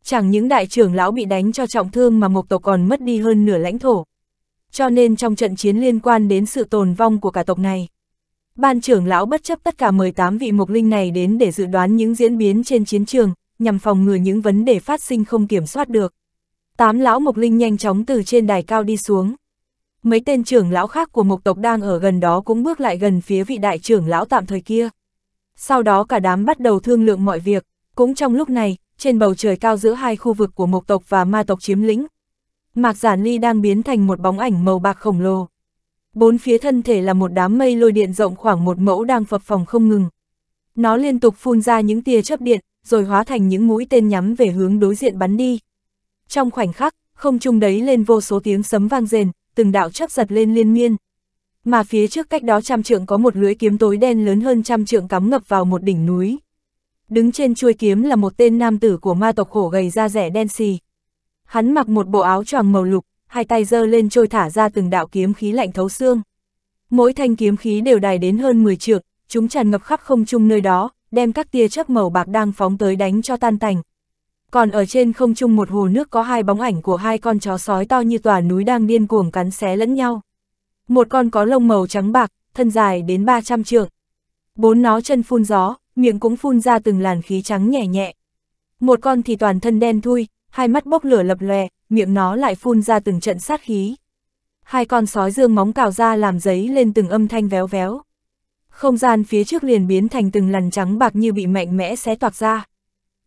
Chẳng những đại trưởng lão bị đánh cho trọng thương mà Mộc tộc còn mất đi hơn nửa lãnh thổ. Cho nên trong trận chiến liên quan đến sự tồn vong của cả tộc này, ban trưởng lão bất chấp tất cả 18 vị Mộc linh này đến để dự đoán những diễn biến trên chiến trường, nhằm phòng ngừa những vấn đề phát sinh không kiểm soát được. Tám lão Mộc Linh nhanh chóng từ trên đài cao đi xuống. Mấy tên trưởng lão khác của Mộc tộc đang ở gần đó cũng bước lại gần phía vị đại trưởng lão tạm thời kia. Sau đó cả đám bắt đầu thương lượng mọi việc, cũng trong lúc này, trên bầu trời cao giữa hai khu vực của Mộc tộc và Ma tộc chiếm lĩnh. Mạc Giản Ly đang biến thành một bóng ảnh màu bạc khổng lồ. Bốn phía thân thể là một đám mây lôi điện rộng khoảng một mẫu đang phập phòng không ngừng. Nó liên tục phun ra những tia chớp điện, rồi hóa thành những mũi tên nhắm về hướng đối diện bắn đi. Trong khoảnh khắc, không trung đấy lên vô số tiếng sấm vang rền, từng đạo chớp giật lên liên miên. Mà phía trước cách đó trăm trượng có một lưới kiếm tối đen lớn hơn trăm trượng cắm ngập vào một đỉnh núi. Đứng trên chuôi kiếm là một tên nam tử của ma tộc khổ gầy da rẻ đen xì. Hắn mặc một bộ áo choàng màu lục, hai tay giơ lên trôi thả ra từng đạo kiếm khí lạnh thấu xương. Mỗi thanh kiếm khí đều đài đến hơn 10 trượng, chúng tràn ngập khắp không trung nơi đó, đem các tia chớp màu bạc đang phóng tới đánh cho tan tành. Còn ở trên không trung một hồ nước có hai bóng ảnh của hai con chó sói to như tòa núi đang điên cuồng cắn xé lẫn nhau. Một con có lông màu trắng bạc, thân dài đến 300 trượng. Bốn nó chân phun gió, miệng cũng phun ra từng làn khí trắng nhẹ nhẹ. Một con thì toàn thân đen thui, hai mắt bốc lửa lập lòe, miệng nó lại phun ra từng trận sát khí. Hai con sói dương móng cào ra làm giấy lên từng âm thanh véo véo không gian phía trước liền biến thành từng lằn trắng bạc như bị mạnh mẽ xé toạc ra.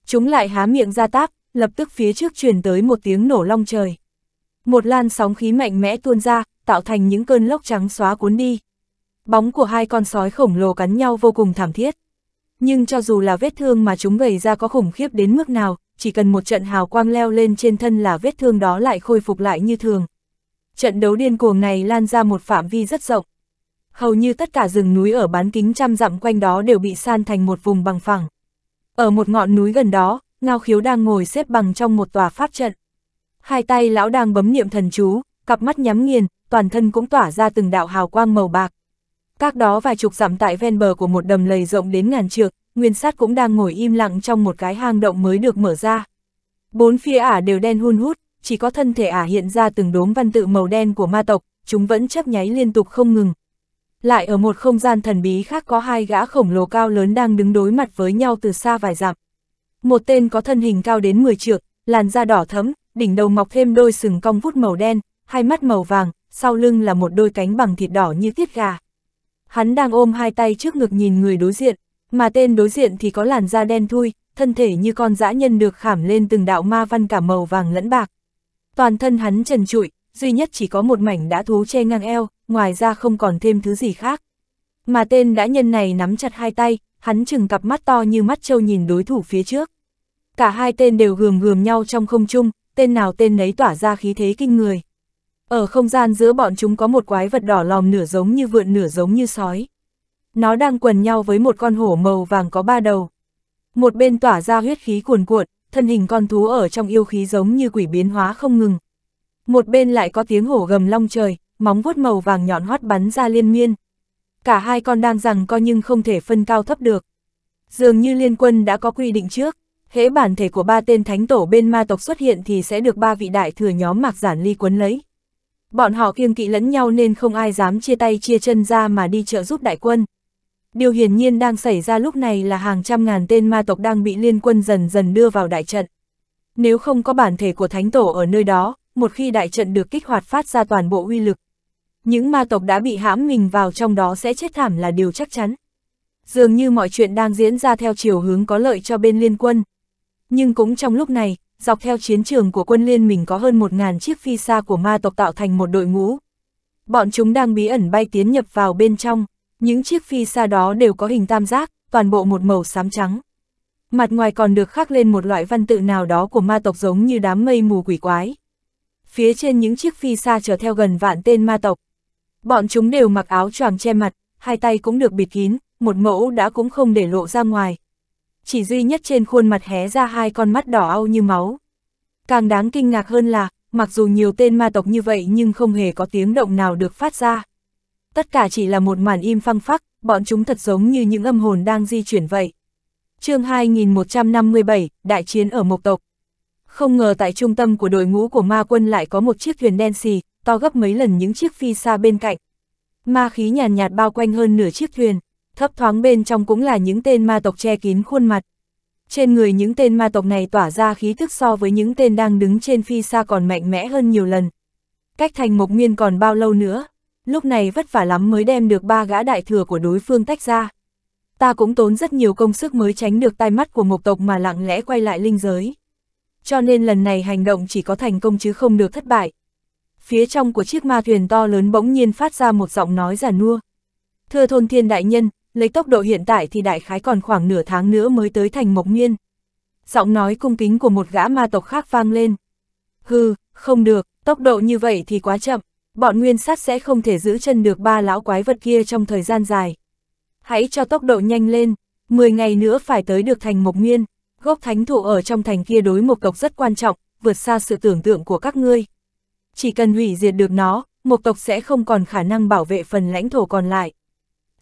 Chúng lại há miệng ra tác, lập tức phía trước truyền tới một tiếng nổ long trời. Một lan sóng khí mạnh mẽ tuôn ra, tạo thành những cơn lốc trắng xóa cuốn đi. Bóng của hai con sói khổng lồ cắn nhau vô cùng thảm thiết. Nhưng cho dù là vết thương mà chúng gầy ra có khủng khiếp đến mức nào, chỉ cần một trận hào quang leo lên trên thân là vết thương đó lại khôi phục lại như thường. Trận đấu điên cuồng này lan ra một phạm vi rất rộng, hầu như tất cả rừng núi ở bán kính trăm dặm quanh đó đều bị san thành một vùng bằng phẳng. Ở một ngọn núi gần đó, Ngao Khiếu đang ngồi xếp bằng trong một tòa pháp trận. Hai tay lão đang bấm niệm thần chú, cặp mắt nhắm nghiền, toàn thân cũng tỏa ra từng đạo hào quang màu bạc. Các đó vài chục dặm tại ven bờ của một đầm lầy rộng đến ngàn trượng, Nguyên Sát cũng đang ngồi im lặng trong một cái hang động mới được mở ra. Bốn phía ả đều đen hun hút, chỉ có thân thể ả hiện ra từng đốm văn tự màu đen của ma tộc, chúng vẫn chấp nháy liên tục không ngừng, lại ở một không gian thần bí khác có hai gã khổng lồ cao lớn đang đứng đối mặt với nhau từ xa vài dặm. Một tên có thân hình cao đến 10 trượng, làn da đỏ thẫm, đỉnh đầu mọc thêm đôi sừng cong vút màu đen, hai mắt màu vàng, sau lưng là một đôi cánh bằng thịt đỏ như tiết gà. Hắn đang ôm hai tay trước ngực nhìn người đối diện, mà tên đối diện thì có làn da đen thui, thân thể như con dã nhân được khảm lên từng đạo ma văn cả màu vàng lẫn bạc. Toàn thân hắn trần trụi, duy nhất chỉ có một mảnh đã thú che ngang eo, ngoài ra không còn thêm thứ gì khác. Mà tên đã nhân này nắm chặt hai tay, hắn chừng cặp mắt to như mắt trâu nhìn đối thủ phía trước. Cả hai tên đều gườm gườm nhau trong không trung, tên nào tên nấy tỏa ra khí thế kinh người. Ở không gian giữa bọn chúng có một quái vật đỏ lòm nửa giống như vượn nửa giống như sói. Nó đang quần nhau với một con hổ màu vàng có ba đầu. Một bên tỏa ra huyết khí cuồn cuộn, thân hình con thú ở trong yêu khí giống như quỷ biến hóa không ngừng, một bên lại có tiếng hổ gầm long trời, móng vuốt màu vàng nhọn hoắt bắn ra liên miên. Cả hai con đang rằng co nhưng không thể phân cao thấp được. Dường như liên quân đã có quy định trước, hễ bản thể của ba tên thánh tổ bên ma tộc xuất hiện thì sẽ được ba vị đại thừa nhóm mạc giản ly quấn lấy. Bọn họ kiêng kỵ lẫn nhau nên không ai dám chia tay chia chân ra mà đi trợ giúp đại quân. Điều hiển nhiên đang xảy ra lúc này là hàng trăm ngàn tên ma tộc đang bị liên quân dần dần đưa vào đại trận. Nếu không có bản thể của thánh tổ ở nơi đó, một khi đại trận được kích hoạt phát ra toàn bộ uy lực. Những ma tộc đã bị hãm mình vào trong đó sẽ chết thảm là điều chắc chắn. Dường như mọi chuyện đang diễn ra theo chiều hướng có lợi cho bên liên quân. Nhưng cũng trong lúc này, dọc theo chiến trường của quân liên mình có hơn 1.000 chiếc phi xa của ma tộc tạo thành một đội ngũ. Bọn chúng đang bí ẩn bay tiến nhập vào bên trong, những chiếc phi xa đó đều có hình tam giác, toàn bộ một màu xám trắng. Mặt ngoài còn được khắc lên một loại văn tự nào đó của ma tộc giống như đám mây mù quỷ quái phía trên những chiếc phi xa chở theo gần vạn tên ma tộc. Bọn chúng đều mặc áo choàng che mặt, hai tay cũng được bịt kín, một mẫu đã cũng không để lộ ra ngoài. Chỉ duy nhất trên khuôn mặt hé ra hai con mắt đỏ au như máu. Càng đáng kinh ngạc hơn là, mặc dù nhiều tên ma tộc như vậy nhưng không hề có tiếng động nào được phát ra. Tất cả chỉ là một màn im phăng phắc, bọn chúng thật giống như những âm hồn đang di chuyển vậy. chương 2157, Đại chiến ở Mộc Tộc không ngờ tại trung tâm của đội ngũ của ma quân lại có một chiếc thuyền đen xì, to gấp mấy lần những chiếc phi xa bên cạnh. Ma khí nhàn nhạt, nhạt bao quanh hơn nửa chiếc thuyền, thấp thoáng bên trong cũng là những tên ma tộc che kín khuôn mặt. Trên người những tên ma tộc này tỏa ra khí thức so với những tên đang đứng trên phi xa còn mạnh mẽ hơn nhiều lần. Cách thành mộc nguyên còn bao lâu nữa, lúc này vất vả lắm mới đem được ba gã đại thừa của đối phương tách ra. Ta cũng tốn rất nhiều công sức mới tránh được tai mắt của mộc tộc mà lặng lẽ quay lại linh giới cho nên lần này hành động chỉ có thành công chứ không được thất bại. Phía trong của chiếc ma thuyền to lớn bỗng nhiên phát ra một giọng nói giả nua. Thưa thôn thiên đại nhân, lấy tốc độ hiện tại thì đại khái còn khoảng nửa tháng nữa mới tới thành Mộc Miên. Giọng nói cung kính của một gã ma tộc khác vang lên. Hừ, không được, tốc độ như vậy thì quá chậm, bọn nguyên sát sẽ không thể giữ chân được ba lão quái vật kia trong thời gian dài. Hãy cho tốc độ nhanh lên, 10 ngày nữa phải tới được thành Mộc Nguyên. Gốc thánh thụ ở trong thành kia đối một tộc rất quan trọng, vượt xa sự tưởng tượng của các ngươi. Chỉ cần hủy diệt được nó, một tộc sẽ không còn khả năng bảo vệ phần lãnh thổ còn lại.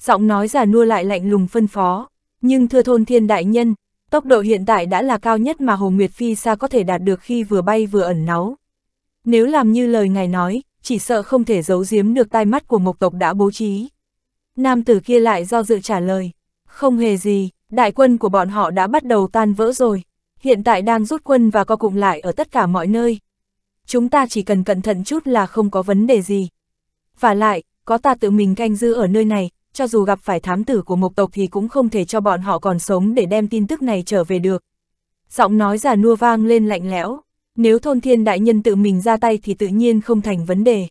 Giọng nói già nua lại lạnh lùng phân phó, nhưng thưa thôn thiên đại nhân, tốc độ hiện tại đã là cao nhất mà Hồ Nguyệt Phi xa có thể đạt được khi vừa bay vừa ẩn náu. Nếu làm như lời ngài nói, chỉ sợ không thể giấu giếm được tai mắt của một tộc đã bố trí. Nam tử kia lại do dự trả lời. Không hề gì, đại quân của bọn họ đã bắt đầu tan vỡ rồi, hiện tại đang rút quân và co cụm lại ở tất cả mọi nơi. Chúng ta chỉ cần cẩn thận chút là không có vấn đề gì. Và lại, có ta tự mình canh giữ ở nơi này, cho dù gặp phải thám tử của mộc tộc thì cũng không thể cho bọn họ còn sống để đem tin tức này trở về được. Giọng nói già nua vang lên lạnh lẽo, nếu thôn thiên đại nhân tự mình ra tay thì tự nhiên không thành vấn đề.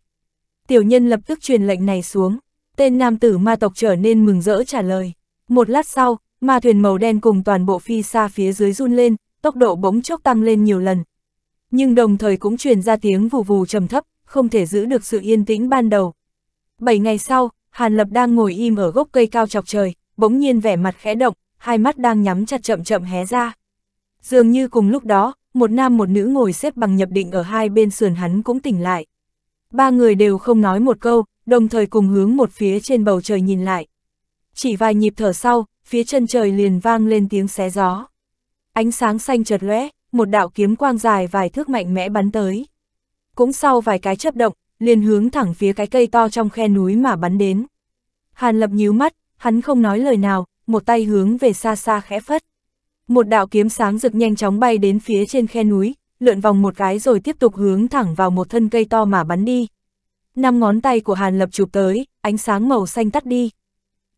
Tiểu nhân lập tức truyền lệnh này xuống, tên nam tử ma tộc trở nên mừng rỡ trả lời. Một lát sau, ma thuyền màu đen cùng toàn bộ phi xa phía dưới run lên, tốc độ bỗng chốc tăng lên nhiều lần. Nhưng đồng thời cũng truyền ra tiếng vù vù trầm thấp, không thể giữ được sự yên tĩnh ban đầu. Bảy ngày sau, Hàn Lập đang ngồi im ở gốc cây cao chọc trời, bỗng nhiên vẻ mặt khẽ động, hai mắt đang nhắm chặt chậm chậm hé ra. Dường như cùng lúc đó, một nam một nữ ngồi xếp bằng nhập định ở hai bên sườn hắn cũng tỉnh lại. Ba người đều không nói một câu, đồng thời cùng hướng một phía trên bầu trời nhìn lại chỉ vài nhịp thở sau, phía chân trời liền vang lên tiếng xé gió. Ánh sáng xanh chợt lóe, một đạo kiếm quang dài vài thước mạnh mẽ bắn tới. Cũng sau vài cái chấp động, liền hướng thẳng phía cái cây to trong khe núi mà bắn đến. Hàn Lập nhíu mắt, hắn không nói lời nào, một tay hướng về xa xa khẽ phất. Một đạo kiếm sáng rực nhanh chóng bay đến phía trên khe núi, lượn vòng một cái rồi tiếp tục hướng thẳng vào một thân cây to mà bắn đi. Năm ngón tay của Hàn Lập chụp tới, ánh sáng màu xanh tắt đi,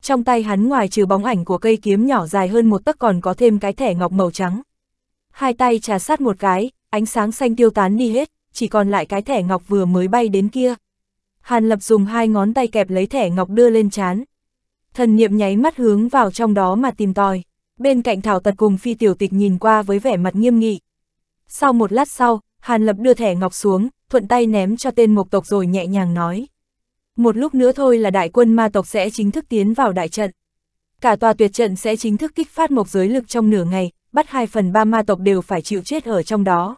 trong tay hắn ngoài trừ bóng ảnh của cây kiếm nhỏ dài hơn một tấc còn có thêm cái thẻ ngọc màu trắng. Hai tay trà sát một cái, ánh sáng xanh tiêu tán đi hết, chỉ còn lại cái thẻ ngọc vừa mới bay đến kia. Hàn Lập dùng hai ngón tay kẹp lấy thẻ ngọc đưa lên chán. Thần niệm nháy mắt hướng vào trong đó mà tìm tòi. Bên cạnh Thảo Tật cùng Phi Tiểu Tịch nhìn qua với vẻ mặt nghiêm nghị. Sau một lát sau, Hàn Lập đưa thẻ ngọc xuống, thuận tay ném cho tên mộc tộc rồi nhẹ nhàng nói một lúc nữa thôi là đại quân ma tộc sẽ chính thức tiến vào đại trận. Cả tòa tuyệt trận sẽ chính thức kích phát một giới lực trong nửa ngày, bắt 2 phần 3 ma tộc đều phải chịu chết ở trong đó.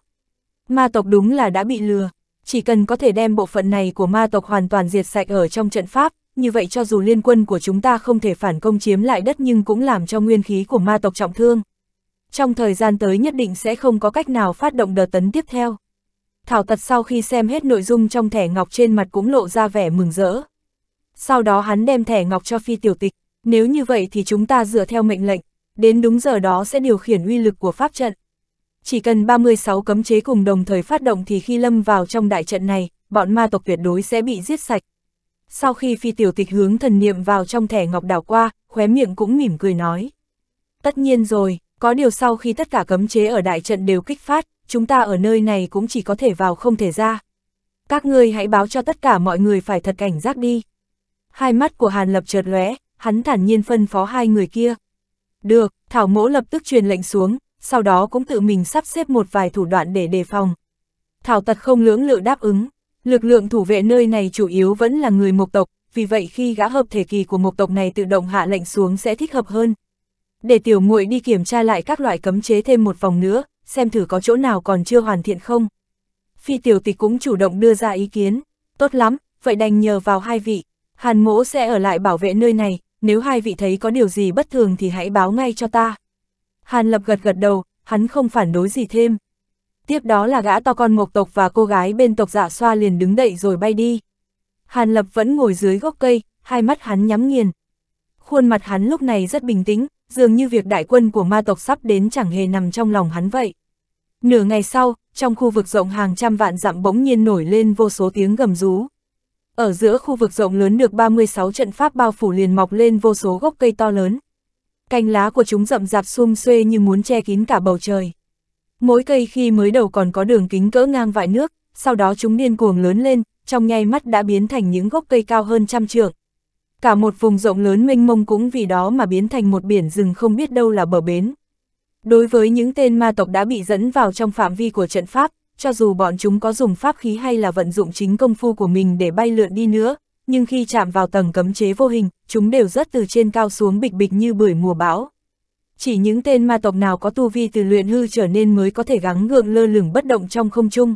Ma tộc đúng là đã bị lừa, chỉ cần có thể đem bộ phận này của ma tộc hoàn toàn diệt sạch ở trong trận pháp, như vậy cho dù liên quân của chúng ta không thể phản công chiếm lại đất nhưng cũng làm cho nguyên khí của ma tộc trọng thương. Trong thời gian tới nhất định sẽ không có cách nào phát động đợt tấn tiếp theo. Thảo Tật sau khi xem hết nội dung trong thẻ ngọc trên mặt cũng lộ ra vẻ mừng rỡ. Sau đó hắn đem thẻ ngọc cho phi tiểu tịch, nếu như vậy thì chúng ta dựa theo mệnh lệnh, đến đúng giờ đó sẽ điều khiển uy lực của pháp trận. Chỉ cần 36 cấm chế cùng đồng thời phát động thì khi lâm vào trong đại trận này, bọn ma tộc tuyệt đối sẽ bị giết sạch. Sau khi phi tiểu tịch hướng thần niệm vào trong thẻ ngọc đảo qua, khóe miệng cũng mỉm cười nói. Tất nhiên rồi, có điều sau khi tất cả cấm chế ở đại trận đều kích phát, chúng ta ở nơi này cũng chỉ có thể vào không thể ra. Các ngươi hãy báo cho tất cả mọi người phải thật cảnh giác đi. Hai mắt của Hàn Lập chợt lóe, hắn thản nhiên phân phó hai người kia. Được, Thảo Mỗ lập tức truyền lệnh xuống, sau đó cũng tự mình sắp xếp một vài thủ đoạn để đề phòng. Thảo tật không lưỡng lự đáp ứng, lực lượng thủ vệ nơi này chủ yếu vẫn là người mộc tộc, vì vậy khi gã hợp thể kỳ của mộc tộc này tự động hạ lệnh xuống sẽ thích hợp hơn. Để tiểu muội đi kiểm tra lại các loại cấm chế thêm một vòng nữa, xem thử có chỗ nào còn chưa hoàn thiện không. Phi tiểu tịch cũng chủ động đưa ra ý kiến, tốt lắm, vậy đành nhờ vào hai vị, hàn mỗ sẽ ở lại bảo vệ nơi này, nếu hai vị thấy có điều gì bất thường thì hãy báo ngay cho ta. Hàn lập gật gật đầu, hắn không phản đối gì thêm. Tiếp đó là gã to con mộc tộc và cô gái bên tộc dạ xoa liền đứng đậy rồi bay đi. Hàn lập vẫn ngồi dưới gốc cây, hai mắt hắn nhắm nghiền. Khuôn mặt hắn lúc này rất bình tĩnh, dường như việc đại quân của ma tộc sắp đến chẳng hề nằm trong lòng hắn vậy. Nửa ngày sau, trong khu vực rộng hàng trăm vạn dặm bỗng nhiên nổi lên vô số tiếng gầm rú. Ở giữa khu vực rộng lớn được 36 trận pháp bao phủ liền mọc lên vô số gốc cây to lớn. Cành lá của chúng rậm rạp sum xuê như muốn che kín cả bầu trời. Mỗi cây khi mới đầu còn có đường kính cỡ ngang vại nước, sau đó chúng điên cuồng lớn lên, trong nháy mắt đã biến thành những gốc cây cao hơn trăm trượng cả một vùng rộng lớn mênh mông cũng vì đó mà biến thành một biển rừng không biết đâu là bờ bến. Đối với những tên ma tộc đã bị dẫn vào trong phạm vi của trận pháp, cho dù bọn chúng có dùng pháp khí hay là vận dụng chính công phu của mình để bay lượn đi nữa, nhưng khi chạm vào tầng cấm chế vô hình, chúng đều rất từ trên cao xuống bịch bịch như bưởi mùa bão. Chỉ những tên ma tộc nào có tu vi từ luyện hư trở nên mới có thể gắng gượng lơ lửng bất động trong không trung.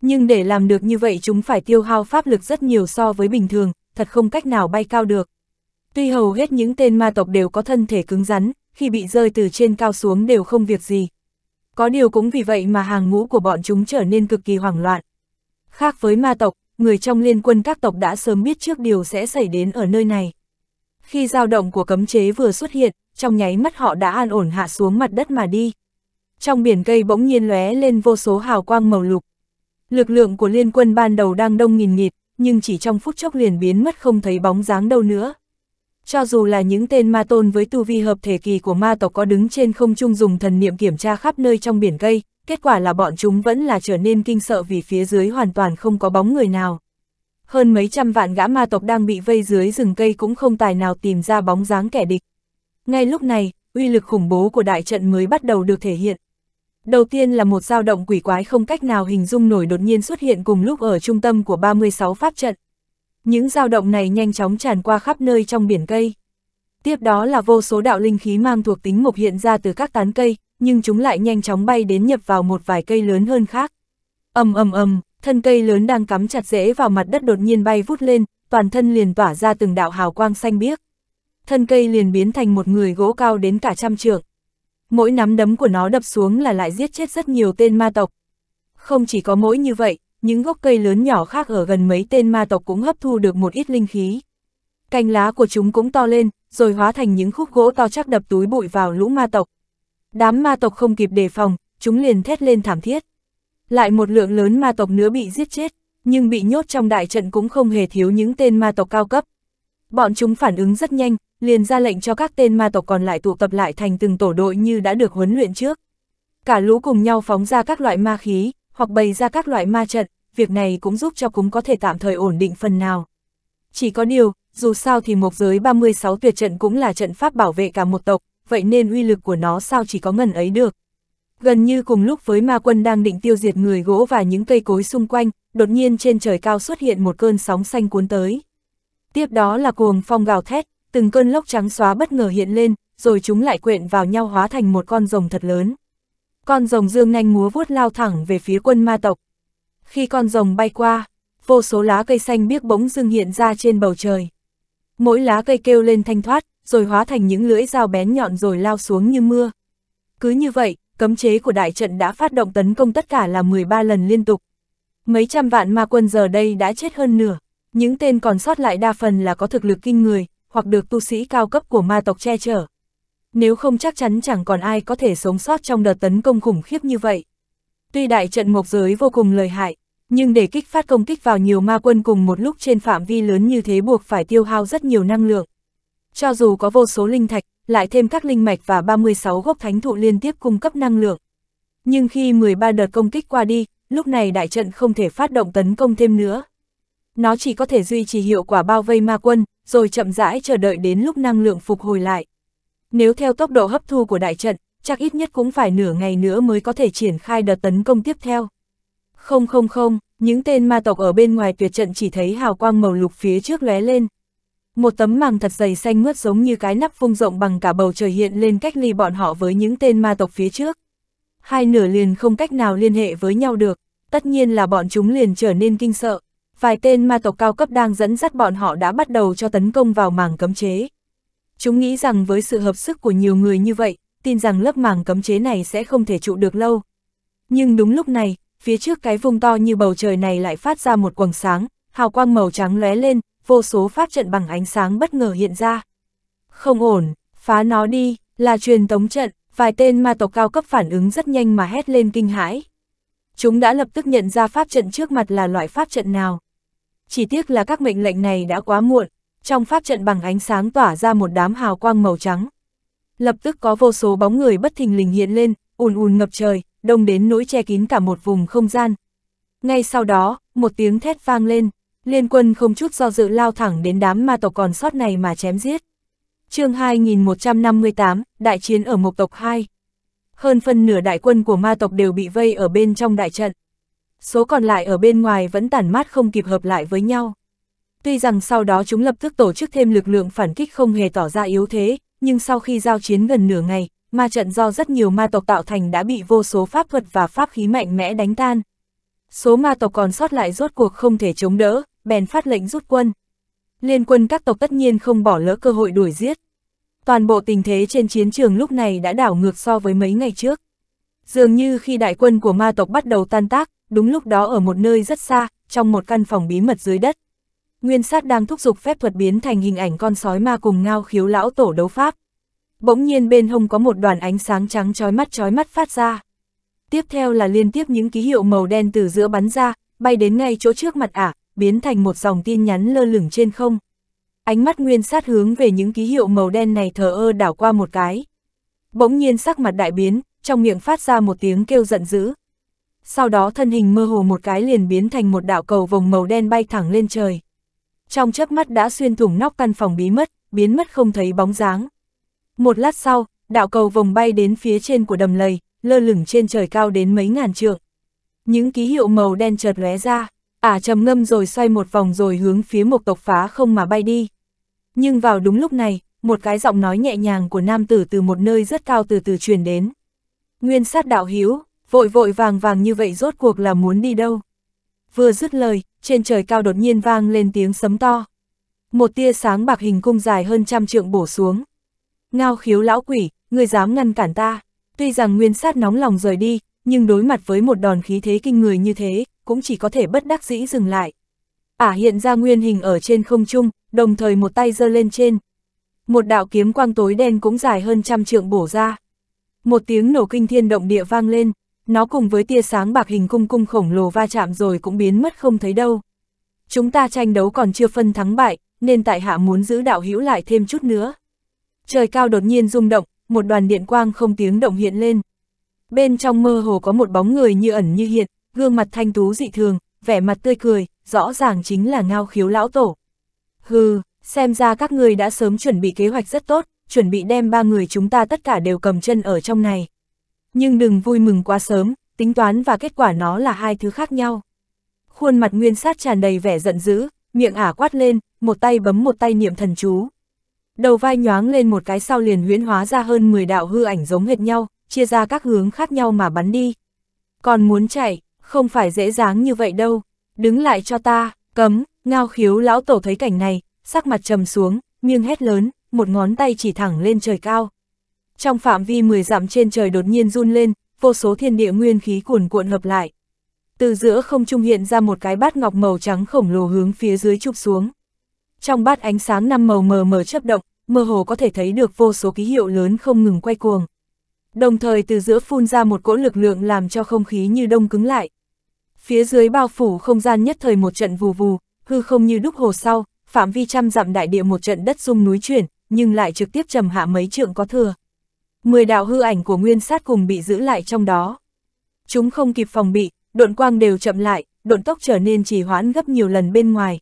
Nhưng để làm được như vậy chúng phải tiêu hao pháp lực rất nhiều so với bình thường, thật không cách nào bay cao được. Tuy hầu hết những tên ma tộc đều có thân thể cứng rắn, khi bị rơi từ trên cao xuống đều không việc gì. Có điều cũng vì vậy mà hàng ngũ của bọn chúng trở nên cực kỳ hoảng loạn. Khác với ma tộc, người trong liên quân các tộc đã sớm biết trước điều sẽ xảy đến ở nơi này. Khi dao động của cấm chế vừa xuất hiện, trong nháy mắt họ đã an ổn hạ xuống mặt đất mà đi. Trong biển cây bỗng nhiên lóe lên vô số hào quang màu lục. Lực lượng của liên quân ban đầu đang đông nghìn nghịt, nhưng chỉ trong phút chốc liền biến mất không thấy bóng dáng đâu nữa. Cho dù là những tên ma tôn với tu vi hợp thể kỳ của ma tộc có đứng trên không trung dùng thần niệm kiểm tra khắp nơi trong biển cây, kết quả là bọn chúng vẫn là trở nên kinh sợ vì phía dưới hoàn toàn không có bóng người nào. Hơn mấy trăm vạn gã ma tộc đang bị vây dưới rừng cây cũng không tài nào tìm ra bóng dáng kẻ địch. Ngay lúc này, uy lực khủng bố của đại trận mới bắt đầu được thể hiện, Đầu tiên là một dao động quỷ quái không cách nào hình dung nổi đột nhiên xuất hiện cùng lúc ở trung tâm của 36 pháp trận. Những dao động này nhanh chóng tràn qua khắp nơi trong biển cây. Tiếp đó là vô số đạo linh khí mang thuộc tính mộc hiện ra từ các tán cây, nhưng chúng lại nhanh chóng bay đến nhập vào một vài cây lớn hơn khác. ầm ầm ầm, thân cây lớn đang cắm chặt rễ vào mặt đất đột nhiên bay vút lên, toàn thân liền tỏa ra từng đạo hào quang xanh biếc. Thân cây liền biến thành một người gỗ cao đến cả trăm trượng mỗi nắm đấm của nó đập xuống là lại giết chết rất nhiều tên ma tộc. Không chỉ có mỗi như vậy, những gốc cây lớn nhỏ khác ở gần mấy tên ma tộc cũng hấp thu được một ít linh khí. Cành lá của chúng cũng to lên, rồi hóa thành những khúc gỗ to chắc đập túi bụi vào lũ ma tộc. Đám ma tộc không kịp đề phòng, chúng liền thét lên thảm thiết. Lại một lượng lớn ma tộc nữa bị giết chết, nhưng bị nhốt trong đại trận cũng không hề thiếu những tên ma tộc cao cấp. Bọn chúng phản ứng rất nhanh, liền ra lệnh cho các tên ma tộc còn lại tụ tập lại thành từng tổ đội như đã được huấn luyện trước. Cả lũ cùng nhau phóng ra các loại ma khí, hoặc bày ra các loại ma trận, việc này cũng giúp cho cúng có thể tạm thời ổn định phần nào. Chỉ có điều, dù sao thì một giới 36 tuyệt trận cũng là trận pháp bảo vệ cả một tộc, vậy nên uy lực của nó sao chỉ có ngần ấy được. Gần như cùng lúc với ma quân đang định tiêu diệt người gỗ và những cây cối xung quanh, đột nhiên trên trời cao xuất hiện một cơn sóng xanh cuốn tới. Tiếp đó là cuồng phong gào thét, từng cơn lốc trắng xóa bất ngờ hiện lên, rồi chúng lại quyện vào nhau hóa thành một con rồng thật lớn. Con rồng dương nhanh múa vuốt lao thẳng về phía quân ma tộc. Khi con rồng bay qua, vô số lá cây xanh biếc bỗng dưng hiện ra trên bầu trời. Mỗi lá cây kêu lên thanh thoát, rồi hóa thành những lưỡi dao bén nhọn rồi lao xuống như mưa. Cứ như vậy, cấm chế của đại trận đã phát động tấn công tất cả là 13 lần liên tục. Mấy trăm vạn ma quân giờ đây đã chết hơn nửa, những tên còn sót lại đa phần là có thực lực kinh người, hoặc được tu sĩ cao cấp của ma tộc che chở. Nếu không chắc chắn chẳng còn ai có thể sống sót trong đợt tấn công khủng khiếp như vậy. Tuy đại trận mộc giới vô cùng lợi hại, nhưng để kích phát công kích vào nhiều ma quân cùng một lúc trên phạm vi lớn như thế buộc phải tiêu hao rất nhiều năng lượng. Cho dù có vô số linh thạch, lại thêm các linh mạch và 36 gốc thánh thụ liên tiếp cung cấp năng lượng. Nhưng khi 13 đợt công kích qua đi, lúc này đại trận không thể phát động tấn công thêm nữa. Nó chỉ có thể duy trì hiệu quả bao vây ma quân, rồi chậm rãi chờ đợi đến lúc năng lượng phục hồi lại. Nếu theo tốc độ hấp thu của đại trận, chắc ít nhất cũng phải nửa ngày nữa mới có thể triển khai đợt tấn công tiếp theo. Không không không, những tên ma tộc ở bên ngoài tuyệt trận chỉ thấy hào quang màu lục phía trước lóe lên. Một tấm màng thật dày xanh mướt giống như cái nắp phung rộng bằng cả bầu trời hiện lên cách ly bọn họ với những tên ma tộc phía trước. Hai nửa liền không cách nào liên hệ với nhau được, tất nhiên là bọn chúng liền trở nên kinh sợ vài tên ma tộc cao cấp đang dẫn dắt bọn họ đã bắt đầu cho tấn công vào màng cấm chế. Chúng nghĩ rằng với sự hợp sức của nhiều người như vậy, tin rằng lớp màng cấm chế này sẽ không thể trụ được lâu. Nhưng đúng lúc này, phía trước cái vùng to như bầu trời này lại phát ra một quầng sáng, hào quang màu trắng lóe lên, vô số pháp trận bằng ánh sáng bất ngờ hiện ra. Không ổn, phá nó đi, là truyền tống trận, vài tên ma tộc cao cấp phản ứng rất nhanh mà hét lên kinh hãi. Chúng đã lập tức nhận ra pháp trận trước mặt là loại pháp trận nào chỉ tiếc là các mệnh lệnh này đã quá muộn, trong pháp trận bằng ánh sáng tỏa ra một đám hào quang màu trắng. Lập tức có vô số bóng người bất thình lình hiện lên, ùn ùn ngập trời, đông đến nỗi che kín cả một vùng không gian. Ngay sau đó, một tiếng thét vang lên, liên quân không chút do dự lao thẳng đến đám ma tộc còn sót này mà chém giết. chương 2158, đại chiến ở Mộc tộc 2. Hơn phân nửa đại quân của ma tộc đều bị vây ở bên trong đại trận số còn lại ở bên ngoài vẫn tản mát không kịp hợp lại với nhau. Tuy rằng sau đó chúng lập tức tổ chức thêm lực lượng phản kích không hề tỏ ra yếu thế, nhưng sau khi giao chiến gần nửa ngày, ma trận do rất nhiều ma tộc tạo thành đã bị vô số pháp thuật và pháp khí mạnh mẽ đánh tan. Số ma tộc còn sót lại rốt cuộc không thể chống đỡ, bèn phát lệnh rút quân. Liên quân các tộc tất nhiên không bỏ lỡ cơ hội đuổi giết. Toàn bộ tình thế trên chiến trường lúc này đã đảo ngược so với mấy ngày trước. Dường như khi đại quân của ma tộc bắt đầu tan tác, đúng lúc đó ở một nơi rất xa, trong một căn phòng bí mật dưới đất. Nguyên sát đang thúc giục phép thuật biến thành hình ảnh con sói ma cùng ngao khiếu lão tổ đấu pháp. Bỗng nhiên bên hông có một đoàn ánh sáng trắng chói mắt chói mắt phát ra. Tiếp theo là liên tiếp những ký hiệu màu đen từ giữa bắn ra, bay đến ngay chỗ trước mặt ả, biến thành một dòng tin nhắn lơ lửng trên không. Ánh mắt nguyên sát hướng về những ký hiệu màu đen này thờ ơ đảo qua một cái. Bỗng nhiên sắc mặt đại biến, trong miệng phát ra một tiếng kêu giận dữ, sau đó thân hình mơ hồ một cái liền biến thành một đạo cầu vòng màu đen bay thẳng lên trời. Trong chớp mắt đã xuyên thủng nóc căn phòng bí mất, biến mất không thấy bóng dáng. Một lát sau, đạo cầu vòng bay đến phía trên của đầm lầy, lơ lửng trên trời cao đến mấy ngàn trượng. Những ký hiệu màu đen chợt lóe ra, ả à, trầm ngâm rồi xoay một vòng rồi hướng phía một tộc phá không mà bay đi. Nhưng vào đúng lúc này, một cái giọng nói nhẹ nhàng của nam tử từ một nơi rất cao từ từ truyền đến. Nguyên sát đạo hiếu, vội vội vàng vàng như vậy rốt cuộc là muốn đi đâu. Vừa dứt lời, trên trời cao đột nhiên vang lên tiếng sấm to. Một tia sáng bạc hình cung dài hơn trăm trượng bổ xuống. Ngao khiếu lão quỷ, ngươi dám ngăn cản ta. Tuy rằng nguyên sát nóng lòng rời đi, nhưng đối mặt với một đòn khí thế kinh người như thế, cũng chỉ có thể bất đắc dĩ dừng lại. Ả à hiện ra nguyên hình ở trên không trung, đồng thời một tay giơ lên trên. Một đạo kiếm quang tối đen cũng dài hơn trăm trượng bổ ra. Một tiếng nổ kinh thiên động địa vang lên, nó cùng với tia sáng bạc hình cung cung khổng lồ va chạm rồi cũng biến mất không thấy đâu. Chúng ta tranh đấu còn chưa phân thắng bại, nên tại hạ muốn giữ đạo hữu lại thêm chút nữa. Trời cao đột nhiên rung động, một đoàn điện quang không tiếng động hiện lên. Bên trong mơ hồ có một bóng người như ẩn như hiện, gương mặt thanh tú dị thường, vẻ mặt tươi cười, rõ ràng chính là ngao khiếu lão tổ. Hừ, xem ra các người đã sớm chuẩn bị kế hoạch rất tốt, chuẩn bị đem ba người chúng ta tất cả đều cầm chân ở trong này. Nhưng đừng vui mừng quá sớm, tính toán và kết quả nó là hai thứ khác nhau. Khuôn mặt nguyên sát tràn đầy vẻ giận dữ, miệng ả quát lên, một tay bấm một tay niệm thần chú. Đầu vai nhoáng lên một cái sau liền huyễn hóa ra hơn 10 đạo hư ảnh giống hệt nhau, chia ra các hướng khác nhau mà bắn đi. Còn muốn chạy, không phải dễ dàng như vậy đâu, đứng lại cho ta, cấm, ngao khiếu lão tổ thấy cảnh này, sắc mặt trầm xuống, miêng hét lớn, một ngón tay chỉ thẳng lên trời cao trong phạm vi 10 dặm trên trời đột nhiên run lên, vô số thiên địa nguyên khí cuồn cuộn hợp lại. Từ giữa không trung hiện ra một cái bát ngọc màu trắng khổng lồ hướng phía dưới chụp xuống. Trong bát ánh sáng năm màu mờ mờ chấp động, mơ hồ có thể thấy được vô số ký hiệu lớn không ngừng quay cuồng. Đồng thời từ giữa phun ra một cỗ lực lượng làm cho không khí như đông cứng lại. Phía dưới bao phủ không gian nhất thời một trận vù vù, hư không như đúc hồ sau, phạm vi trăm dặm đại địa một trận đất rung núi chuyển, nhưng lại trực tiếp trầm hạ mấy trượng có thừa. 10 đạo hư ảnh của nguyên sát cùng bị giữ lại trong đó. Chúng không kịp phòng bị, độn quang đều chậm lại, độn tốc trở nên trì hoãn gấp nhiều lần bên ngoài.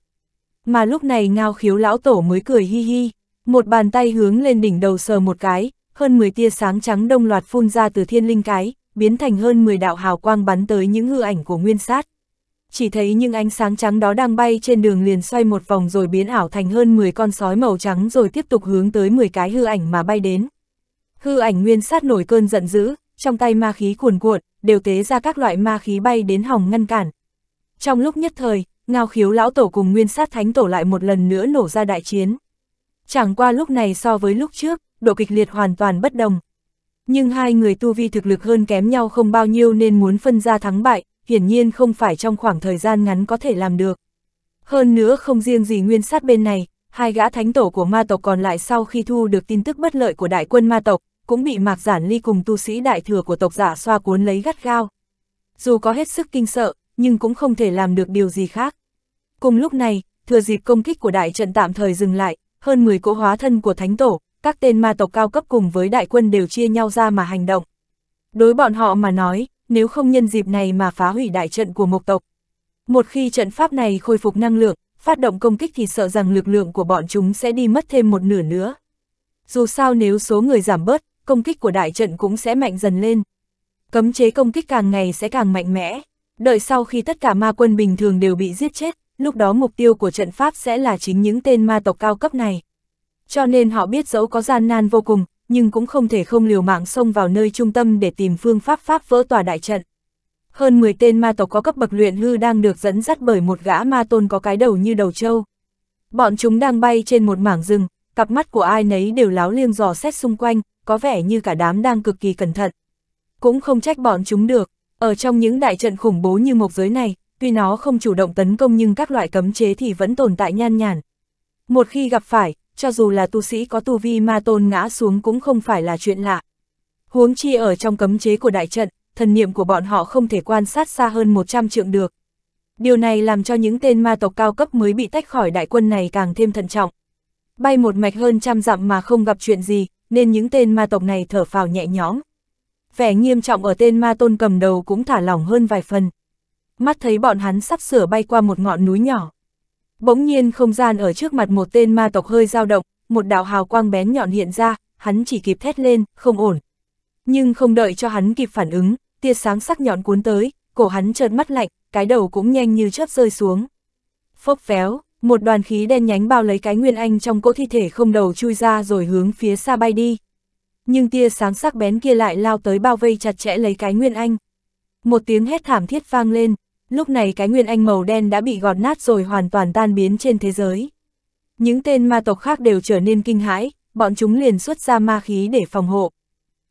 Mà lúc này ngao khiếu lão tổ mới cười hi hi, một bàn tay hướng lên đỉnh đầu sờ một cái, hơn 10 tia sáng trắng đông loạt phun ra từ thiên linh cái, biến thành hơn 10 đạo hào quang bắn tới những hư ảnh của nguyên sát. Chỉ thấy những ánh sáng trắng đó đang bay trên đường liền xoay một vòng rồi biến ảo thành hơn 10 con sói màu trắng rồi tiếp tục hướng tới 10 cái hư ảnh mà bay đến. Hư ảnh nguyên sát nổi cơn giận dữ, trong tay ma khí cuồn cuộn, đều tế ra các loại ma khí bay đến hỏng ngăn cản. Trong lúc nhất thời, ngao khiếu lão tổ cùng nguyên sát thánh tổ lại một lần nữa nổ ra đại chiến. Chẳng qua lúc này so với lúc trước, độ kịch liệt hoàn toàn bất đồng. Nhưng hai người tu vi thực lực hơn kém nhau không bao nhiêu nên muốn phân ra thắng bại, hiển nhiên không phải trong khoảng thời gian ngắn có thể làm được. Hơn nữa không riêng gì nguyên sát bên này, hai gã thánh tổ của ma tộc còn lại sau khi thu được tin tức bất lợi của đại quân ma tộc, cũng bị mạc giản ly cùng tu sĩ đại thừa của tộc giả xoa cuốn lấy gắt gao. Dù có hết sức kinh sợ, nhưng cũng không thể làm được điều gì khác. Cùng lúc này, thừa dịp công kích của đại trận tạm thời dừng lại, hơn 10 cỗ hóa thân của thánh tổ, các tên ma tộc cao cấp cùng với đại quân đều chia nhau ra mà hành động. Đối bọn họ mà nói, nếu không nhân dịp này mà phá hủy đại trận của mộc tộc. Một khi trận pháp này khôi phục năng lượng, phát động công kích thì sợ rằng lực lượng của bọn chúng sẽ đi mất thêm một nửa nữa. Dù sao nếu số người giảm bớt, công kích của đại trận cũng sẽ mạnh dần lên. Cấm chế công kích càng ngày sẽ càng mạnh mẽ. Đợi sau khi tất cả ma quân bình thường đều bị giết chết, lúc đó mục tiêu của trận pháp sẽ là chính những tên ma tộc cao cấp này. Cho nên họ biết dẫu có gian nan vô cùng, nhưng cũng không thể không liều mạng xông vào nơi trung tâm để tìm phương pháp pháp vỡ tòa đại trận. Hơn 10 tên ma tộc có cấp bậc luyện hư đang được dẫn dắt bởi một gã ma tôn có cái đầu như đầu trâu. Bọn chúng đang bay trên một mảng rừng, cặp mắt của ai nấy đều láo liêng dò xét xung quanh, có vẻ như cả đám đang cực kỳ cẩn thận. Cũng không trách bọn chúng được, ở trong những đại trận khủng bố như một giới này, tuy nó không chủ động tấn công nhưng các loại cấm chế thì vẫn tồn tại nhan nhản. Một khi gặp phải, cho dù là tu sĩ có tu vi ma tôn ngã xuống cũng không phải là chuyện lạ. Huống chi ở trong cấm chế của đại trận, thần niệm của bọn họ không thể quan sát xa hơn 100 trượng được. Điều này làm cho những tên ma tộc cao cấp mới bị tách khỏi đại quân này càng thêm thận trọng. Bay một mạch hơn trăm dặm mà không gặp chuyện gì, nên những tên ma tộc này thở phào nhẹ nhõm. Vẻ nghiêm trọng ở tên ma tôn cầm đầu cũng thả lỏng hơn vài phần. Mắt thấy bọn hắn sắp sửa bay qua một ngọn núi nhỏ. Bỗng nhiên không gian ở trước mặt một tên ma tộc hơi dao động, một đạo hào quang bén nhọn hiện ra, hắn chỉ kịp thét lên, không ổn. Nhưng không đợi cho hắn kịp phản ứng, tia sáng sắc nhọn cuốn tới, cổ hắn trợn mắt lạnh, cái đầu cũng nhanh như chớp rơi xuống. Phốc véo, một đoàn khí đen nhánh bao lấy cái Nguyên Anh trong cỗ thi thể không đầu chui ra rồi hướng phía xa bay đi. Nhưng tia sáng sắc bén kia lại lao tới bao vây chặt chẽ lấy cái Nguyên Anh. Một tiếng hét thảm thiết vang lên, lúc này cái Nguyên Anh màu đen đã bị gọt nát rồi hoàn toàn tan biến trên thế giới. Những tên ma tộc khác đều trở nên kinh hãi, bọn chúng liền xuất ra ma khí để phòng hộ.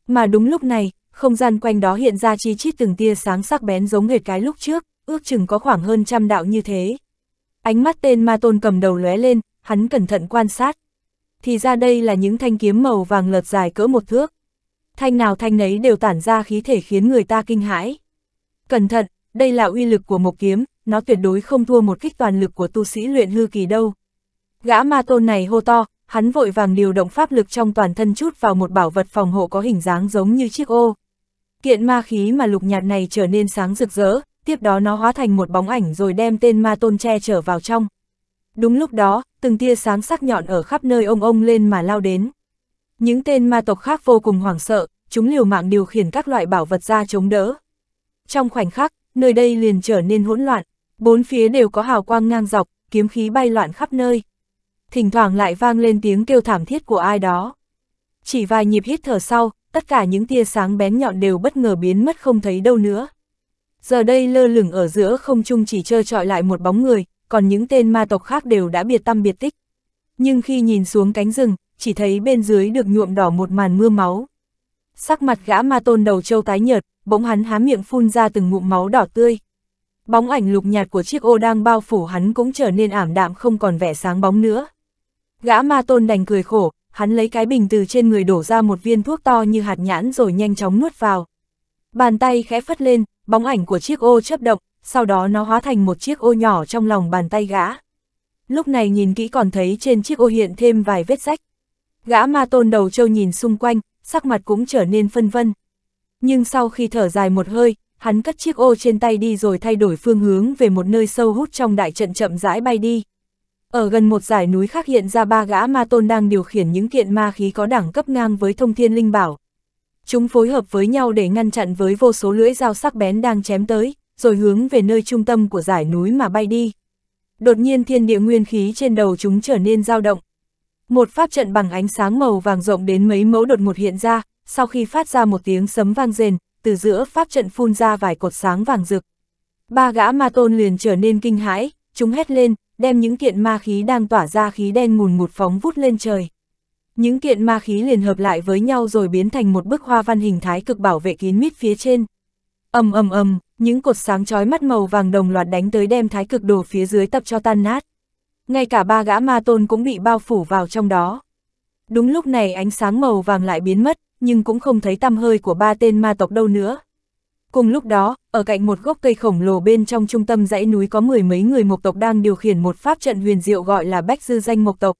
Mà đúng lúc này, không gian quanh đó hiện ra chi chít từng tia sáng sắc bén giống hệt cái lúc trước, ước chừng có khoảng hơn trăm đạo như thế. Ánh mắt tên ma tôn cầm đầu lóe lên, hắn cẩn thận quan sát. Thì ra đây là những thanh kiếm màu vàng lợt dài cỡ một thước. Thanh nào thanh nấy đều tản ra khí thể khiến người ta kinh hãi. Cẩn thận, đây là uy lực của một kiếm, nó tuyệt đối không thua một kích toàn lực của tu sĩ luyện hư kỳ đâu. Gã ma tôn này hô to, hắn vội vàng điều động pháp lực trong toàn thân chút vào một bảo vật phòng hộ có hình dáng giống như chiếc ô. Kiện ma khí mà lục nhạt này trở nên sáng rực rỡ, tiếp đó nó hóa thành một bóng ảnh rồi đem tên ma tôn che trở vào trong. Đúng lúc đó, từng tia sáng sắc nhọn ở khắp nơi ông ông lên mà lao đến. Những tên ma tộc khác vô cùng hoảng sợ, chúng liều mạng điều khiển các loại bảo vật ra chống đỡ. Trong khoảnh khắc, nơi đây liền trở nên hỗn loạn, bốn phía đều có hào quang ngang dọc, kiếm khí bay loạn khắp nơi. Thỉnh thoảng lại vang lên tiếng kêu thảm thiết của ai đó. Chỉ vài nhịp hít thở sau, tất cả những tia sáng bén nhọn đều bất ngờ biến mất không thấy đâu nữa giờ đây lơ lửng ở giữa không trung chỉ trơ trọi lại một bóng người, còn những tên ma tộc khác đều đã biệt tâm biệt tích. Nhưng khi nhìn xuống cánh rừng, chỉ thấy bên dưới được nhuộm đỏ một màn mưa máu. Sắc mặt gã ma tôn đầu trâu tái nhợt, bỗng hắn há miệng phun ra từng ngụm máu đỏ tươi. Bóng ảnh lục nhạt của chiếc ô đang bao phủ hắn cũng trở nên ảm đạm không còn vẻ sáng bóng nữa. Gã ma tôn đành cười khổ, hắn lấy cái bình từ trên người đổ ra một viên thuốc to như hạt nhãn rồi nhanh chóng nuốt vào. Bàn tay khẽ phất lên, bóng ảnh của chiếc ô chớp động, sau đó nó hóa thành một chiếc ô nhỏ trong lòng bàn tay gã. Lúc này nhìn kỹ còn thấy trên chiếc ô hiện thêm vài vết rách. Gã ma tôn đầu trâu nhìn xung quanh, sắc mặt cũng trở nên phân vân. Nhưng sau khi thở dài một hơi, hắn cất chiếc ô trên tay đi rồi thay đổi phương hướng về một nơi sâu hút trong đại trận chậm rãi bay đi. Ở gần một dải núi khác hiện ra ba gã ma tôn đang điều khiển những kiện ma khí có đẳng cấp ngang với thông thiên linh bảo, Chúng phối hợp với nhau để ngăn chặn với vô số lưỡi dao sắc bén đang chém tới, rồi hướng về nơi trung tâm của giải núi mà bay đi. Đột nhiên thiên địa nguyên khí trên đầu chúng trở nên dao động. Một pháp trận bằng ánh sáng màu vàng rộng đến mấy mẫu đột ngột hiện ra, sau khi phát ra một tiếng sấm vang rền, từ giữa pháp trận phun ra vài cột sáng vàng rực. Ba gã ma tôn liền trở nên kinh hãi, chúng hét lên, đem những kiện ma khí đang tỏa ra khí đen ngùn ngụt phóng vút lên trời. Những kiện ma khí liền hợp lại với nhau rồi biến thành một bức hoa văn hình thái cực bảo vệ kín mít phía trên. ầm ầm ầm, những cột sáng chói mắt màu vàng đồng loạt đánh tới đem thái cực đồ phía dưới tập cho tan nát. Ngay cả ba gã ma tôn cũng bị bao phủ vào trong đó. Đúng lúc này ánh sáng màu vàng lại biến mất, nhưng cũng không thấy tăm hơi của ba tên ma tộc đâu nữa. Cùng lúc đó, ở cạnh một gốc cây khổng lồ bên trong trung tâm dãy núi có mười mấy người mộc tộc đang điều khiển một pháp trận huyền diệu gọi là Bách Dư Danh Mộc Tộc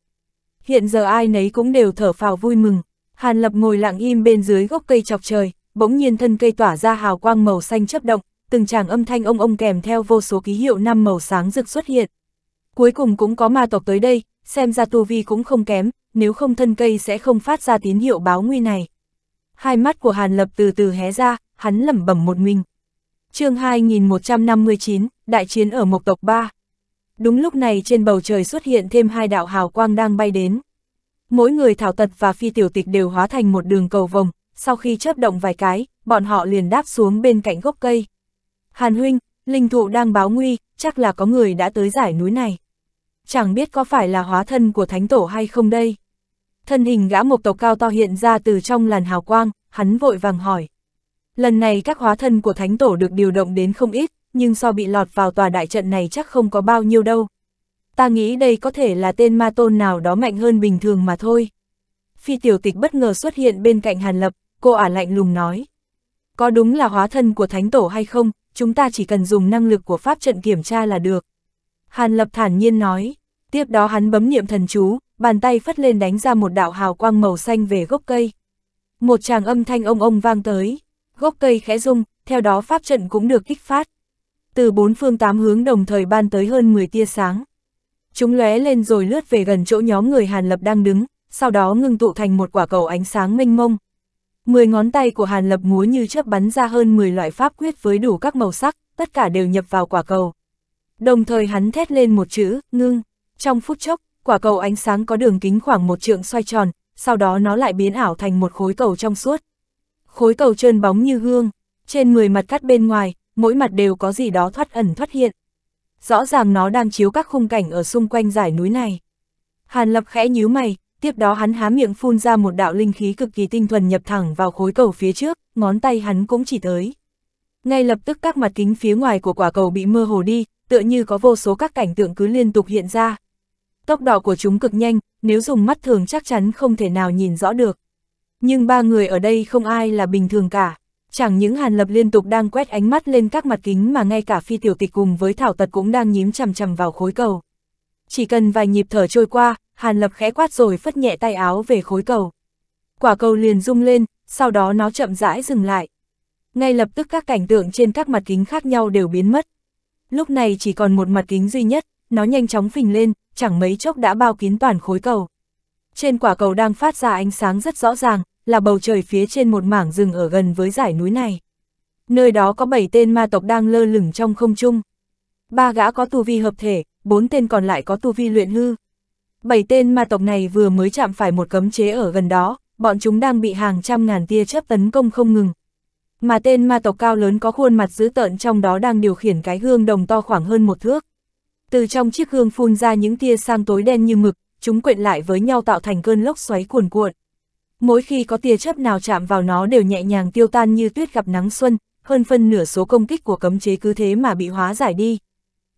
hiện giờ ai nấy cũng đều thở phào vui mừng. Hàn Lập ngồi lặng im bên dưới gốc cây chọc trời, bỗng nhiên thân cây tỏa ra hào quang màu xanh chấp động, từng tràng âm thanh ông ông kèm theo vô số ký hiệu năm màu sáng rực xuất hiện. Cuối cùng cũng có ma tộc tới đây, xem ra tu vi cũng không kém, nếu không thân cây sẽ không phát ra tín hiệu báo nguy này. Hai mắt của Hàn Lập từ từ hé ra, hắn lẩm bẩm một mình. chương 2159, Đại chiến ở Mộc Tộc 3 Đúng lúc này trên bầu trời xuất hiện thêm hai đạo hào quang đang bay đến. Mỗi người thảo tật và phi tiểu tịch đều hóa thành một đường cầu vồng, sau khi chớp động vài cái, bọn họ liền đáp xuống bên cạnh gốc cây. Hàn huynh, linh thụ đang báo nguy, chắc là có người đã tới giải núi này. Chẳng biết có phải là hóa thân của thánh tổ hay không đây. Thân hình gã mộc tộc cao to hiện ra từ trong làn hào quang, hắn vội vàng hỏi. Lần này các hóa thân của thánh tổ được điều động đến không ít, nhưng so bị lọt vào tòa đại trận này chắc không có bao nhiêu đâu. Ta nghĩ đây có thể là tên ma tôn nào đó mạnh hơn bình thường mà thôi. Phi tiểu tịch bất ngờ xuất hiện bên cạnh Hàn Lập, cô ả lạnh lùng nói. Có đúng là hóa thân của thánh tổ hay không, chúng ta chỉ cần dùng năng lực của pháp trận kiểm tra là được. Hàn Lập thản nhiên nói, tiếp đó hắn bấm niệm thần chú, bàn tay phất lên đánh ra một đạo hào quang màu xanh về gốc cây. Một tràng âm thanh ông ông vang tới, gốc cây khẽ rung, theo đó pháp trận cũng được kích phát từ bốn phương tám hướng đồng thời ban tới hơn 10 tia sáng. Chúng lóe lên rồi lướt về gần chỗ nhóm người Hàn Lập đang đứng, sau đó ngưng tụ thành một quả cầu ánh sáng mênh mông. Mười ngón tay của Hàn Lập múa như chớp bắn ra hơn 10 loại pháp quyết với đủ các màu sắc, tất cả đều nhập vào quả cầu. Đồng thời hắn thét lên một chữ, ngưng. Trong phút chốc, quả cầu ánh sáng có đường kính khoảng một trượng xoay tròn, sau đó nó lại biến ảo thành một khối cầu trong suốt. Khối cầu trơn bóng như gương, trên 10 mặt cắt bên ngoài, mỗi mặt đều có gì đó thoát ẩn thoát hiện. Rõ ràng nó đang chiếu các khung cảnh ở xung quanh dải núi này. Hàn Lập khẽ nhíu mày, tiếp đó hắn há miệng phun ra một đạo linh khí cực kỳ tinh thuần nhập thẳng vào khối cầu phía trước, ngón tay hắn cũng chỉ tới. Ngay lập tức các mặt kính phía ngoài của quả cầu bị mơ hồ đi, tựa như có vô số các cảnh tượng cứ liên tục hiện ra. Tốc độ của chúng cực nhanh, nếu dùng mắt thường chắc chắn không thể nào nhìn rõ được. Nhưng ba người ở đây không ai là bình thường cả. Chẳng những Hàn Lập liên tục đang quét ánh mắt lên các mặt kính mà ngay cả phi tiểu tịch cùng với Thảo Tật cũng đang nhím chằm chằm vào khối cầu. Chỉ cần vài nhịp thở trôi qua, Hàn Lập khẽ quát rồi phất nhẹ tay áo về khối cầu. Quả cầu liền rung lên, sau đó nó chậm rãi dừng lại. Ngay lập tức các cảnh tượng trên các mặt kính khác nhau đều biến mất. Lúc này chỉ còn một mặt kính duy nhất, nó nhanh chóng phình lên, chẳng mấy chốc đã bao kín toàn khối cầu. Trên quả cầu đang phát ra ánh sáng rất rõ ràng, là bầu trời phía trên một mảng rừng ở gần với dải núi này. Nơi đó có bảy tên ma tộc đang lơ lửng trong không trung. Ba gã có tu vi hợp thể, bốn tên còn lại có tu vi luyện hư. Bảy tên ma tộc này vừa mới chạm phải một cấm chế ở gần đó, bọn chúng đang bị hàng trăm ngàn tia chớp tấn công không ngừng. Mà tên ma tộc cao lớn có khuôn mặt dữ tợn trong đó đang điều khiển cái gương đồng to khoảng hơn một thước. Từ trong chiếc gương phun ra những tia sang tối đen như mực, chúng quyện lại với nhau tạo thành cơn lốc xoáy cuồn cuộn mỗi khi có tia chớp nào chạm vào nó đều nhẹ nhàng tiêu tan như tuyết gặp nắng xuân, hơn phân nửa số công kích của cấm chế cứ thế mà bị hóa giải đi.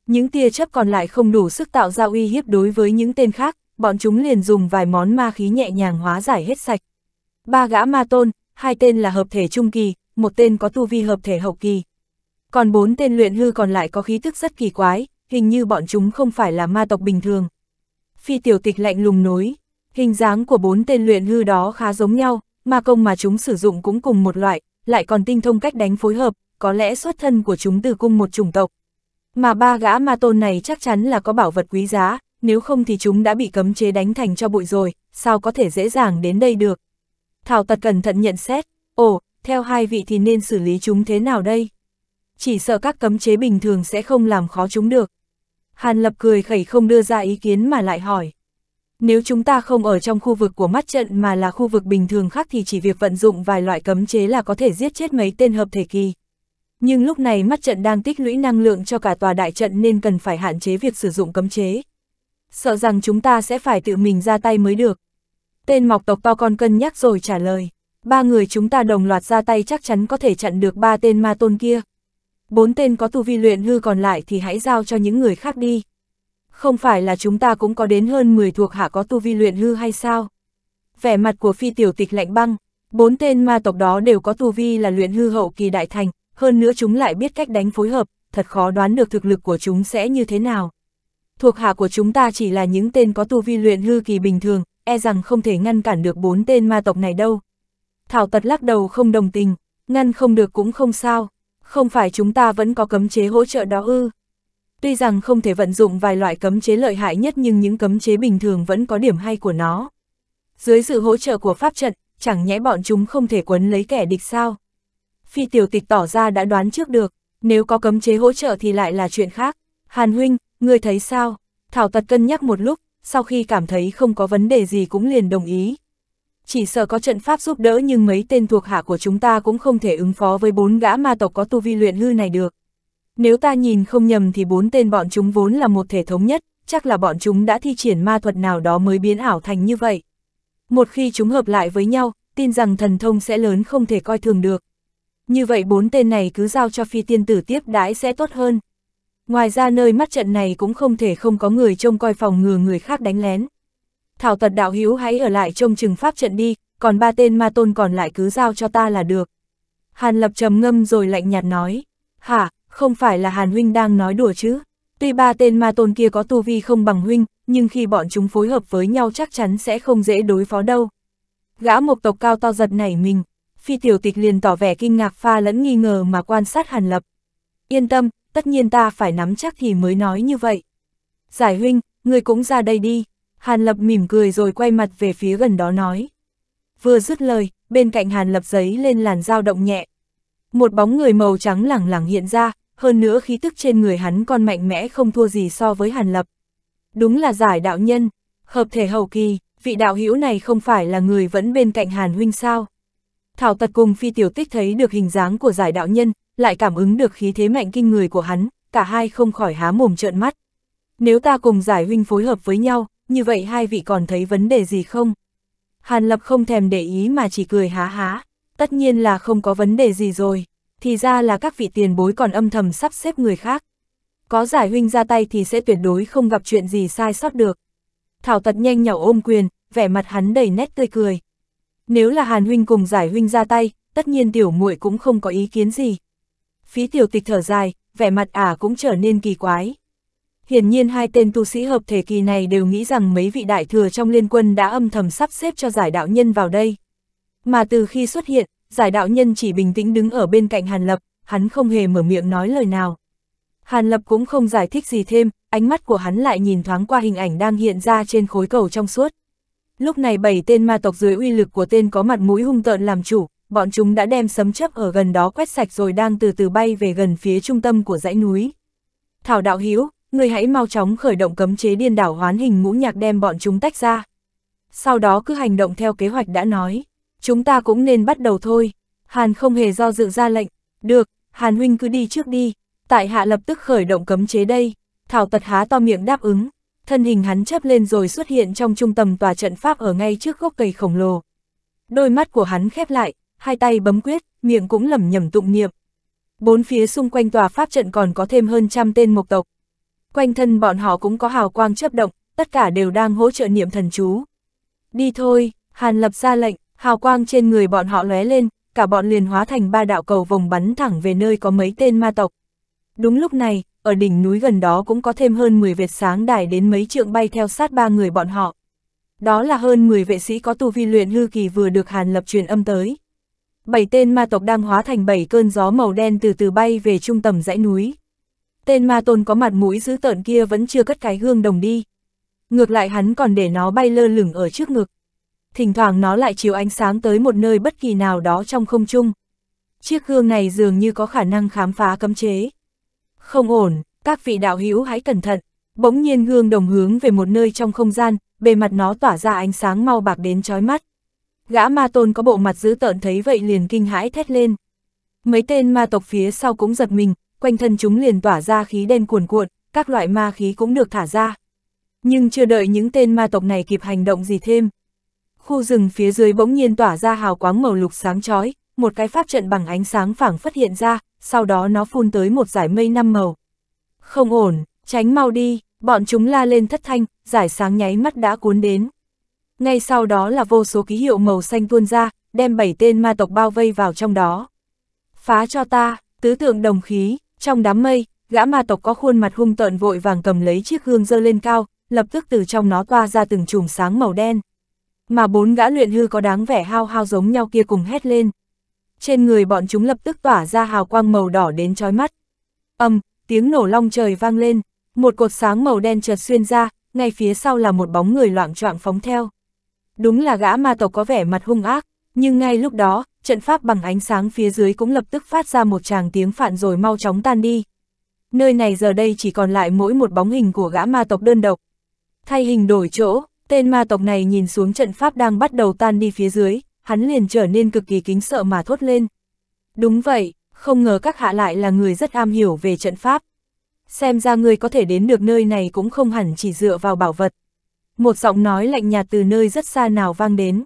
Những tia chớp còn lại không đủ sức tạo ra uy hiếp đối với những tên khác, bọn chúng liền dùng vài món ma khí nhẹ nhàng hóa giải hết sạch. Ba gã ma tôn, hai tên là hợp thể trung kỳ, một tên có tu vi hợp thể hậu kỳ. Còn bốn tên luyện hư còn lại có khí tức rất kỳ quái, hình như bọn chúng không phải là ma tộc bình thường. Phi tiểu tịch lạnh lùng nối, Hình dáng của bốn tên luyện hư đó khá giống nhau, ma công mà chúng sử dụng cũng cùng một loại, lại còn tinh thông cách đánh phối hợp, có lẽ xuất thân của chúng từ cung một chủng tộc. Mà ba gã ma tôn này chắc chắn là có bảo vật quý giá, nếu không thì chúng đã bị cấm chế đánh thành cho bụi rồi, sao có thể dễ dàng đến đây được. Thảo tật cẩn thận nhận xét, ồ, theo hai vị thì nên xử lý chúng thế nào đây? Chỉ sợ các cấm chế bình thường sẽ không làm khó chúng được. Hàn Lập cười khẩy không đưa ra ý kiến mà lại hỏi. Nếu chúng ta không ở trong khu vực của mắt trận mà là khu vực bình thường khác thì chỉ việc vận dụng vài loại cấm chế là có thể giết chết mấy tên hợp thể kỳ. Nhưng lúc này mắt trận đang tích lũy năng lượng cho cả tòa đại trận nên cần phải hạn chế việc sử dụng cấm chế. Sợ rằng chúng ta sẽ phải tự mình ra tay mới được. Tên mọc tộc to con cân nhắc rồi trả lời. Ba người chúng ta đồng loạt ra tay chắc chắn có thể chặn được ba tên ma tôn kia. Bốn tên có tu vi luyện hư còn lại thì hãy giao cho những người khác đi. Không phải là chúng ta cũng có đến hơn 10 thuộc hạ có tu vi luyện hư hay sao? Vẻ mặt của phi tiểu tịch lạnh băng, bốn tên ma tộc đó đều có tu vi là luyện hư hậu kỳ đại thành, hơn nữa chúng lại biết cách đánh phối hợp, thật khó đoán được thực lực của chúng sẽ như thế nào. Thuộc hạ của chúng ta chỉ là những tên có tu vi luyện hư kỳ bình thường, e rằng không thể ngăn cản được bốn tên ma tộc này đâu. Thảo tật lắc đầu không đồng tình, ngăn không được cũng không sao, không phải chúng ta vẫn có cấm chế hỗ trợ đó ư. Tuy rằng không thể vận dụng vài loại cấm chế lợi hại nhất nhưng những cấm chế bình thường vẫn có điểm hay của nó. Dưới sự hỗ trợ của pháp trận, chẳng nhẽ bọn chúng không thể quấn lấy kẻ địch sao. Phi tiểu tịch tỏ ra đã đoán trước được, nếu có cấm chế hỗ trợ thì lại là chuyện khác. Hàn huynh, ngươi thấy sao? Thảo tật cân nhắc một lúc, sau khi cảm thấy không có vấn đề gì cũng liền đồng ý. Chỉ sợ có trận pháp giúp đỡ nhưng mấy tên thuộc hạ của chúng ta cũng không thể ứng phó với bốn gã ma tộc có tu vi luyện hư này được. Nếu ta nhìn không nhầm thì bốn tên bọn chúng vốn là một thể thống nhất, chắc là bọn chúng đã thi triển ma thuật nào đó mới biến ảo thành như vậy. Một khi chúng hợp lại với nhau, tin rằng thần thông sẽ lớn không thể coi thường được. Như vậy bốn tên này cứ giao cho phi tiên tử tiếp đãi sẽ tốt hơn. Ngoài ra nơi mắt trận này cũng không thể không có người trông coi phòng ngừa người khác đánh lén. Thảo tật đạo hữu hãy ở lại trông chừng pháp trận đi, còn ba tên ma tôn còn lại cứ giao cho ta là được. Hàn lập trầm ngâm rồi lạnh nhạt nói, hả, không phải là Hàn Huynh đang nói đùa chứ. Tuy ba tên ma tôn kia có tu vi không bằng Huynh, nhưng khi bọn chúng phối hợp với nhau chắc chắn sẽ không dễ đối phó đâu. Gã một tộc cao to giật nảy mình, phi tiểu tịch liền tỏ vẻ kinh ngạc pha lẫn nghi ngờ mà quan sát Hàn Lập. Yên tâm, tất nhiên ta phải nắm chắc thì mới nói như vậy. Giải Huynh, người cũng ra đây đi. Hàn Lập mỉm cười rồi quay mặt về phía gần đó nói. Vừa dứt lời, bên cạnh Hàn Lập giấy lên làn dao động nhẹ. Một bóng người màu trắng lẳng lẳng hiện ra, hơn nữa khí tức trên người hắn còn mạnh mẽ không thua gì so với Hàn Lập. Đúng là giải đạo nhân, hợp thể hậu kỳ, vị đạo hữu này không phải là người vẫn bên cạnh Hàn Huynh sao. Thảo tật cùng phi tiểu tích thấy được hình dáng của giải đạo nhân, lại cảm ứng được khí thế mạnh kinh người của hắn, cả hai không khỏi há mồm trợn mắt. Nếu ta cùng giải huynh phối hợp với nhau, như vậy hai vị còn thấy vấn đề gì không? Hàn Lập không thèm để ý mà chỉ cười há há, tất nhiên là không có vấn đề gì rồi thì ra là các vị tiền bối còn âm thầm sắp xếp người khác. Có giải huynh ra tay thì sẽ tuyệt đối không gặp chuyện gì sai sót được. Thảo tật nhanh nhỏ ôm quyền, vẻ mặt hắn đầy nét tươi cười. Nếu là Hàn huynh cùng giải huynh ra tay, tất nhiên tiểu muội cũng không có ý kiến gì. Phí tiểu tịch thở dài, vẻ mặt ả cũng trở nên kỳ quái. Hiển nhiên hai tên tu sĩ hợp thể kỳ này đều nghĩ rằng mấy vị đại thừa trong liên quân đã âm thầm sắp xếp cho giải đạo nhân vào đây. Mà từ khi xuất hiện, giải đạo nhân chỉ bình tĩnh đứng ở bên cạnh Hàn Lập, hắn không hề mở miệng nói lời nào. Hàn Lập cũng không giải thích gì thêm, ánh mắt của hắn lại nhìn thoáng qua hình ảnh đang hiện ra trên khối cầu trong suốt. Lúc này bảy tên ma tộc dưới uy lực của tên có mặt mũi hung tợn làm chủ, bọn chúng đã đem sấm chấp ở gần đó quét sạch rồi đang từ từ bay về gần phía trung tâm của dãy núi. Thảo đạo hữu người hãy mau chóng khởi động cấm chế điên đảo hoán hình ngũ nhạc đem bọn chúng tách ra. Sau đó cứ hành động theo kế hoạch đã nói chúng ta cũng nên bắt đầu thôi. Hàn không hề do dự ra lệnh, được, Hàn huynh cứ đi trước đi, tại hạ lập tức khởi động cấm chế đây. Thảo tật há to miệng đáp ứng, thân hình hắn chấp lên rồi xuất hiện trong trung tâm tòa trận pháp ở ngay trước gốc cây khổng lồ. Đôi mắt của hắn khép lại, hai tay bấm quyết, miệng cũng lẩm nhẩm tụng niệm. Bốn phía xung quanh tòa pháp trận còn có thêm hơn trăm tên mộc tộc. Quanh thân bọn họ cũng có hào quang chớp động, tất cả đều đang hỗ trợ niệm thần chú. Đi thôi, Hàn lập ra lệnh, Hào quang trên người bọn họ lóe lên, cả bọn liền hóa thành ba đạo cầu vòng bắn thẳng về nơi có mấy tên ma tộc. Đúng lúc này, ở đỉnh núi gần đó cũng có thêm hơn 10 vệt sáng đài đến mấy trượng bay theo sát ba người bọn họ. Đó là hơn 10 vệ sĩ có tu vi luyện hư kỳ vừa được Hàn Lập truyền âm tới. Bảy tên ma tộc đang hóa thành bảy cơn gió màu đen từ từ bay về trung tâm dãy núi. Tên ma tôn có mặt mũi dữ tợn kia vẫn chưa cất cái gương đồng đi. Ngược lại hắn còn để nó bay lơ lửng ở trước ngực thỉnh thoảng nó lại chiếu ánh sáng tới một nơi bất kỳ nào đó trong không trung. Chiếc gương này dường như có khả năng khám phá cấm chế. Không ổn, các vị đạo hữu hãy cẩn thận. Bỗng nhiên gương đồng hướng về một nơi trong không gian, bề mặt nó tỏa ra ánh sáng mau bạc đến chói mắt. Gã ma tôn có bộ mặt dữ tợn thấy vậy liền kinh hãi thét lên. Mấy tên ma tộc phía sau cũng giật mình, quanh thân chúng liền tỏa ra khí đen cuồn cuộn, các loại ma khí cũng được thả ra. Nhưng chưa đợi những tên ma tộc này kịp hành động gì thêm, khu rừng phía dưới bỗng nhiên tỏa ra hào quáng màu lục sáng chói, một cái pháp trận bằng ánh sáng phảng phất hiện ra, sau đó nó phun tới một giải mây năm màu. Không ổn, tránh mau đi, bọn chúng la lên thất thanh, giải sáng nháy mắt đã cuốn đến. Ngay sau đó là vô số ký hiệu màu xanh tuôn ra, đem bảy tên ma tộc bao vây vào trong đó. Phá cho ta, tứ tượng đồng khí, trong đám mây, gã ma tộc có khuôn mặt hung tợn vội vàng cầm lấy chiếc gương dơ lên cao, lập tức từ trong nó toa ra từng chùm sáng màu đen mà bốn gã luyện hư có đáng vẻ hao hao giống nhau kia cùng hét lên. Trên người bọn chúng lập tức tỏa ra hào quang màu đỏ đến chói mắt. Âm, tiếng nổ long trời vang lên, một cột sáng màu đen chợt xuyên ra, ngay phía sau là một bóng người loạn choạng phóng theo. Đúng là gã ma tộc có vẻ mặt hung ác, nhưng ngay lúc đó, trận pháp bằng ánh sáng phía dưới cũng lập tức phát ra một tràng tiếng phạn rồi mau chóng tan đi. Nơi này giờ đây chỉ còn lại mỗi một bóng hình của gã ma tộc đơn độc. Thay hình đổi chỗ, Tên ma tộc này nhìn xuống trận pháp đang bắt đầu tan đi phía dưới, hắn liền trở nên cực kỳ kính sợ mà thốt lên. Đúng vậy, không ngờ các hạ lại là người rất am hiểu về trận pháp. Xem ra người có thể đến được nơi này cũng không hẳn chỉ dựa vào bảo vật. Một giọng nói lạnh nhạt từ nơi rất xa nào vang đến.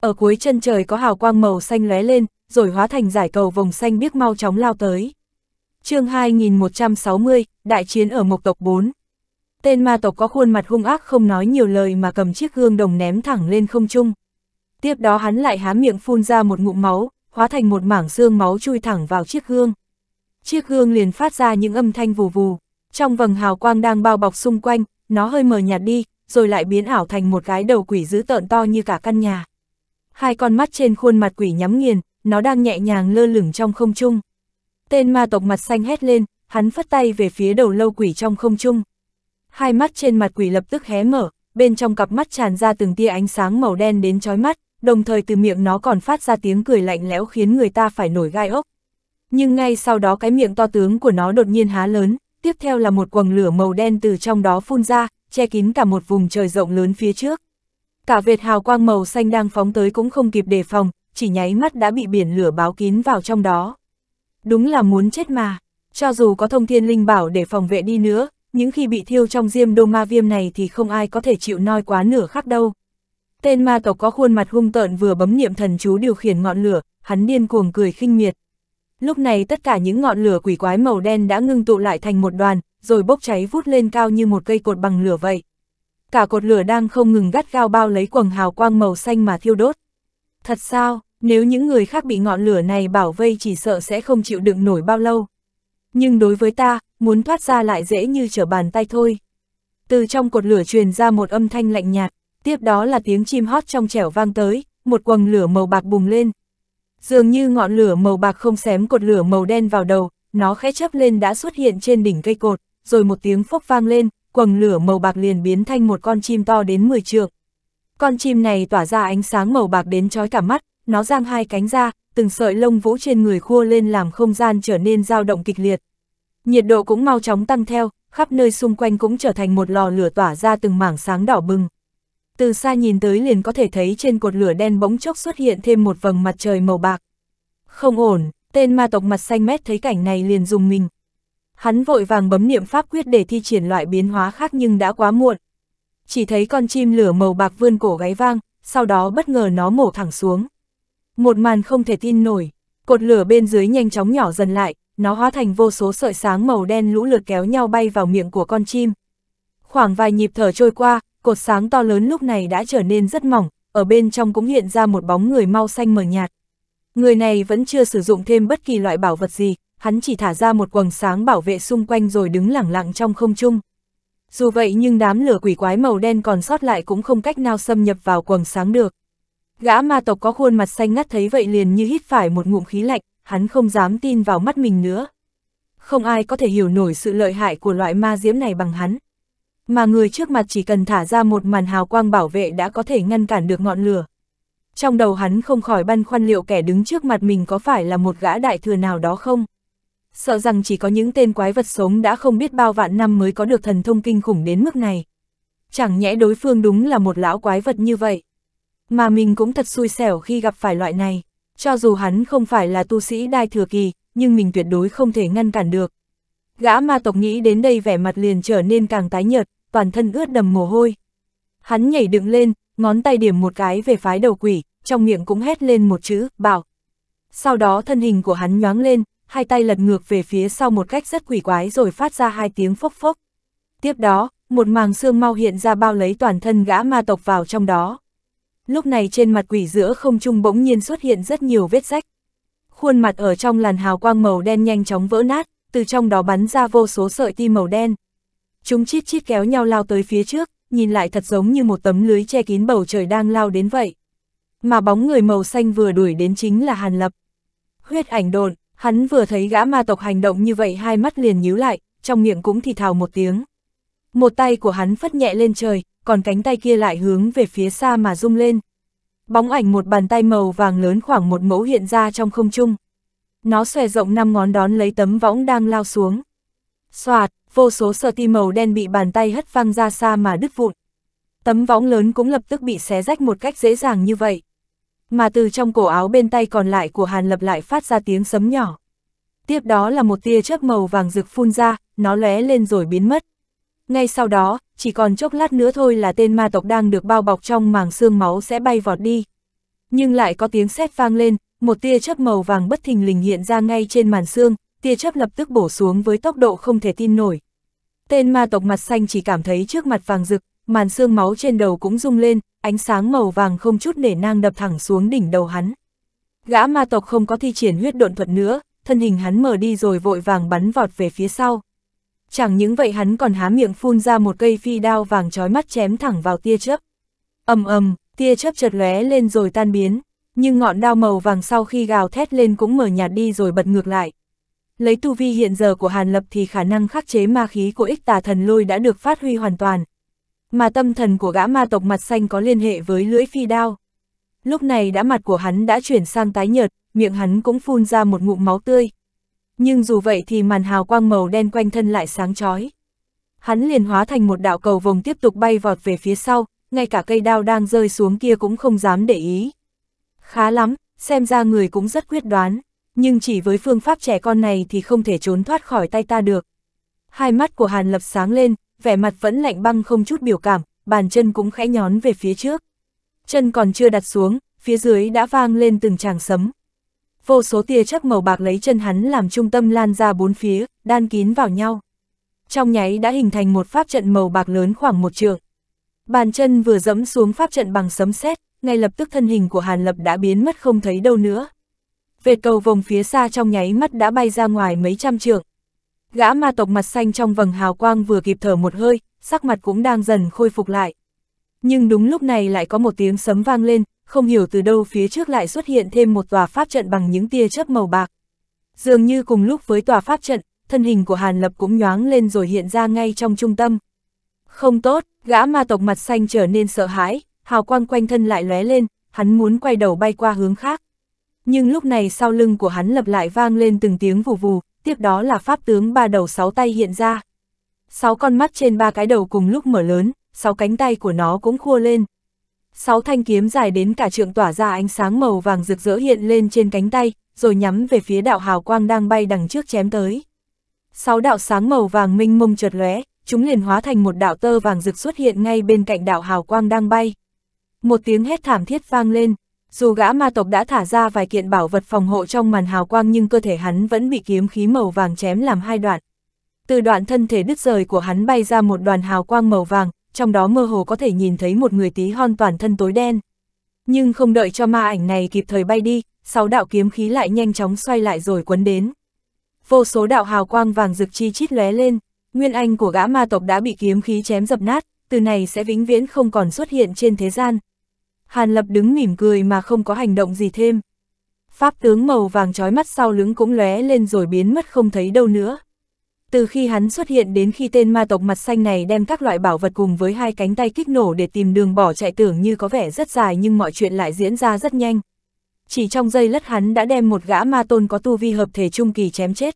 Ở cuối chân trời có hào quang màu xanh lóe lên, rồi hóa thành giải cầu vòng xanh biếc mau chóng lao tới. chương 2160, Đại chiến ở Mộc Tộc 4 Tên ma tộc có khuôn mặt hung ác không nói nhiều lời mà cầm chiếc gương đồng ném thẳng lên không trung. Tiếp đó hắn lại há miệng phun ra một ngụm máu, hóa thành một mảng xương máu chui thẳng vào chiếc gương. Chiếc gương liền phát ra những âm thanh vù vù, trong vầng hào quang đang bao bọc xung quanh, nó hơi mờ nhạt đi, rồi lại biến ảo thành một cái đầu quỷ dữ tợn to như cả căn nhà. Hai con mắt trên khuôn mặt quỷ nhắm nghiền, nó đang nhẹ nhàng lơ lửng trong không trung. Tên ma tộc mặt xanh hét lên, hắn phất tay về phía đầu lâu quỷ trong không trung hai mắt trên mặt quỷ lập tức hé mở, bên trong cặp mắt tràn ra từng tia ánh sáng màu đen đến chói mắt, đồng thời từ miệng nó còn phát ra tiếng cười lạnh lẽo khiến người ta phải nổi gai ốc. Nhưng ngay sau đó cái miệng to tướng của nó đột nhiên há lớn, tiếp theo là một quầng lửa màu đen từ trong đó phun ra, che kín cả một vùng trời rộng lớn phía trước. Cả vệt hào quang màu xanh đang phóng tới cũng không kịp đề phòng, chỉ nháy mắt đã bị biển lửa báo kín vào trong đó. Đúng là muốn chết mà, cho dù có thông thiên linh bảo để phòng vệ đi nữa, những khi bị thiêu trong diêm đô ma viêm này thì không ai có thể chịu noi quá nửa khắc đâu. Tên ma tộc có khuôn mặt hung tợn vừa bấm niệm thần chú điều khiển ngọn lửa, hắn điên cuồng cười khinh miệt. Lúc này tất cả những ngọn lửa quỷ quái màu đen đã ngưng tụ lại thành một đoàn, rồi bốc cháy vút lên cao như một cây cột bằng lửa vậy. Cả cột lửa đang không ngừng gắt gao bao lấy quầng hào quang màu xanh mà thiêu đốt. Thật sao, nếu những người khác bị ngọn lửa này bảo vây chỉ sợ sẽ không chịu đựng nổi bao lâu. Nhưng đối với ta, muốn thoát ra lại dễ như trở bàn tay thôi. Từ trong cột lửa truyền ra một âm thanh lạnh nhạt, tiếp đó là tiếng chim hót trong trẻo vang tới, một quầng lửa màu bạc bùng lên. Dường như ngọn lửa màu bạc không xém cột lửa màu đen vào đầu, nó khẽ chấp lên đã xuất hiện trên đỉnh cây cột, rồi một tiếng phốc vang lên, quầng lửa màu bạc liền biến thành một con chim to đến 10 trượng. Con chim này tỏa ra ánh sáng màu bạc đến chói cả mắt, nó giang hai cánh ra, từng sợi lông vũ trên người khua lên làm không gian trở nên dao động kịch liệt, Nhiệt độ cũng mau chóng tăng theo, khắp nơi xung quanh cũng trở thành một lò lửa tỏa ra từng mảng sáng đỏ bừng. Từ xa nhìn tới liền có thể thấy trên cột lửa đen bỗng chốc xuất hiện thêm một vầng mặt trời màu bạc. Không ổn, tên ma tộc mặt xanh mét thấy cảnh này liền dùng mình. Hắn vội vàng bấm niệm pháp quyết để thi triển loại biến hóa khác nhưng đã quá muộn. Chỉ thấy con chim lửa màu bạc vươn cổ gáy vang, sau đó bất ngờ nó mổ thẳng xuống. Một màn không thể tin nổi, cột lửa bên dưới nhanh chóng nhỏ dần lại, nó hóa thành vô số sợi sáng màu đen lũ lượt kéo nhau bay vào miệng của con chim. Khoảng vài nhịp thở trôi qua, cột sáng to lớn lúc này đã trở nên rất mỏng, ở bên trong cũng hiện ra một bóng người mau xanh mờ nhạt. Người này vẫn chưa sử dụng thêm bất kỳ loại bảo vật gì, hắn chỉ thả ra một quầng sáng bảo vệ xung quanh rồi đứng lẳng lặng trong không trung. Dù vậy nhưng đám lửa quỷ quái màu đen còn sót lại cũng không cách nào xâm nhập vào quầng sáng được. Gã ma tộc có khuôn mặt xanh ngắt thấy vậy liền như hít phải một ngụm khí lạnh, hắn không dám tin vào mắt mình nữa. Không ai có thể hiểu nổi sự lợi hại của loại ma diễm này bằng hắn. Mà người trước mặt chỉ cần thả ra một màn hào quang bảo vệ đã có thể ngăn cản được ngọn lửa. Trong đầu hắn không khỏi băn khoăn liệu kẻ đứng trước mặt mình có phải là một gã đại thừa nào đó không? Sợ rằng chỉ có những tên quái vật sống đã không biết bao vạn năm mới có được thần thông kinh khủng đến mức này. Chẳng nhẽ đối phương đúng là một lão quái vật như vậy. Mà mình cũng thật xui xẻo khi gặp phải loại này. Cho dù hắn không phải là tu sĩ đai thừa kỳ, nhưng mình tuyệt đối không thể ngăn cản được. Gã ma tộc nghĩ đến đây vẻ mặt liền trở nên càng tái nhợt, toàn thân ướt đầm mồ hôi. Hắn nhảy dựng lên, ngón tay điểm một cái về phái đầu quỷ, trong miệng cũng hét lên một chữ, bảo. Sau đó thân hình của hắn nhoáng lên, hai tay lật ngược về phía sau một cách rất quỷ quái rồi phát ra hai tiếng phốc phốc. Tiếp đó, một màng xương mau hiện ra bao lấy toàn thân gã ma tộc vào trong đó lúc này trên mặt quỷ giữa không trung bỗng nhiên xuất hiện rất nhiều vết rách. Khuôn mặt ở trong làn hào quang màu đen nhanh chóng vỡ nát, từ trong đó bắn ra vô số sợi tim màu đen. Chúng chít chít kéo nhau lao tới phía trước, nhìn lại thật giống như một tấm lưới che kín bầu trời đang lao đến vậy. Mà bóng người màu xanh vừa đuổi đến chính là Hàn Lập. Huyết ảnh đồn, hắn vừa thấy gã ma tộc hành động như vậy hai mắt liền nhíu lại, trong miệng cũng thì thào một tiếng. Một tay của hắn phất nhẹ lên trời, còn cánh tay kia lại hướng về phía xa mà rung lên. Bóng ảnh một bàn tay màu vàng lớn khoảng một mẫu hiện ra trong không trung. Nó xòe rộng năm ngón đón lấy tấm võng đang lao xuống. Xoạt, vô số sợi ti màu đen bị bàn tay hất văng ra xa mà đứt vụn. Tấm võng lớn cũng lập tức bị xé rách một cách dễ dàng như vậy. Mà từ trong cổ áo bên tay còn lại của Hàn Lập lại phát ra tiếng sấm nhỏ. Tiếp đó là một tia chớp màu vàng rực phun ra, nó lóe lên rồi biến mất. Ngay sau đó, chỉ còn chốc lát nữa thôi là tên ma tộc đang được bao bọc trong màng xương máu sẽ bay vọt đi. Nhưng lại có tiếng sét vang lên, một tia chớp màu vàng bất thình lình hiện ra ngay trên màn xương, tia chớp lập tức bổ xuống với tốc độ không thể tin nổi. Tên ma tộc mặt xanh chỉ cảm thấy trước mặt vàng rực, màn xương máu trên đầu cũng rung lên, ánh sáng màu vàng không chút nể nang đập thẳng xuống đỉnh đầu hắn. Gã ma tộc không có thi triển huyết độn thuật nữa, thân hình hắn mở đi rồi vội vàng bắn vọt về phía sau. Chẳng những vậy hắn còn há miệng phun ra một cây phi đao vàng trói mắt chém thẳng vào tia chớp. ầm ầm, tia chớp chợt lóe lên rồi tan biến, nhưng ngọn đao màu vàng sau khi gào thét lên cũng mở nhạt đi rồi bật ngược lại. Lấy tu vi hiện giờ của Hàn Lập thì khả năng khắc chế ma khí của ích tà thần lôi đã được phát huy hoàn toàn. Mà tâm thần của gã ma tộc mặt xanh có liên hệ với lưỡi phi đao. Lúc này đã mặt của hắn đã chuyển sang tái nhợt, miệng hắn cũng phun ra một ngụm máu tươi. Nhưng dù vậy thì màn hào quang màu đen quanh thân lại sáng chói. Hắn liền hóa thành một đạo cầu vồng tiếp tục bay vọt về phía sau, ngay cả cây đao đang rơi xuống kia cũng không dám để ý. Khá lắm, xem ra người cũng rất quyết đoán, nhưng chỉ với phương pháp trẻ con này thì không thể trốn thoát khỏi tay ta được. Hai mắt của Hàn Lập sáng lên, vẻ mặt vẫn lạnh băng không chút biểu cảm, bàn chân cũng khẽ nhón về phía trước. Chân còn chưa đặt xuống, phía dưới đã vang lên từng tràng sấm vô số tia chất màu bạc lấy chân hắn làm trung tâm lan ra bốn phía, đan kín vào nhau. Trong nháy đã hình thành một pháp trận màu bạc lớn khoảng một trường. Bàn chân vừa dẫm xuống pháp trận bằng sấm sét, ngay lập tức thân hình của Hàn Lập đã biến mất không thấy đâu nữa. Vệt cầu vòng phía xa trong nháy mắt đã bay ra ngoài mấy trăm trượng. Gã ma tộc mặt xanh trong vầng hào quang vừa kịp thở một hơi, sắc mặt cũng đang dần khôi phục lại. Nhưng đúng lúc này lại có một tiếng sấm vang lên, không hiểu từ đâu phía trước lại xuất hiện thêm một tòa pháp trận bằng những tia chớp màu bạc. Dường như cùng lúc với tòa pháp trận, thân hình của Hàn Lập cũng nhoáng lên rồi hiện ra ngay trong trung tâm. Không tốt, gã ma tộc mặt xanh trở nên sợ hãi, hào quang quanh thân lại lóe lên, hắn muốn quay đầu bay qua hướng khác. Nhưng lúc này sau lưng của hắn lập lại vang lên từng tiếng vù vù, tiếp đó là pháp tướng ba đầu sáu tay hiện ra. Sáu con mắt trên ba cái đầu cùng lúc mở lớn, sáu cánh tay của nó cũng khua lên. Sáu thanh kiếm dài đến cả trượng tỏa ra ánh sáng màu vàng rực rỡ hiện lên trên cánh tay, rồi nhắm về phía đạo hào quang đang bay đằng trước chém tới. Sáu đạo sáng màu vàng minh mông chợt lóe, chúng liền hóa thành một đạo tơ vàng rực xuất hiện ngay bên cạnh đạo hào quang đang bay. Một tiếng hét thảm thiết vang lên, dù gã ma tộc đã thả ra vài kiện bảo vật phòng hộ trong màn hào quang nhưng cơ thể hắn vẫn bị kiếm khí màu vàng chém làm hai đoạn. Từ đoạn thân thể đứt rời của hắn bay ra một đoàn hào quang màu vàng, trong đó mơ hồ có thể nhìn thấy một người tí hon toàn thân tối đen. Nhưng không đợi cho ma ảnh này kịp thời bay đi, sáu đạo kiếm khí lại nhanh chóng xoay lại rồi quấn đến. Vô số đạo hào quang vàng rực chi chít lóe lên, nguyên anh của gã ma tộc đã bị kiếm khí chém dập nát, từ này sẽ vĩnh viễn không còn xuất hiện trên thế gian. Hàn Lập đứng mỉm cười mà không có hành động gì thêm. Pháp tướng màu vàng trói mắt sau lưng cũng lóe lên rồi biến mất không thấy đâu nữa. Từ khi hắn xuất hiện đến khi tên ma tộc mặt xanh này đem các loại bảo vật cùng với hai cánh tay kích nổ để tìm đường bỏ chạy tưởng như có vẻ rất dài nhưng mọi chuyện lại diễn ra rất nhanh. Chỉ trong giây lất hắn đã đem một gã ma tôn có tu vi hợp thể trung kỳ chém chết.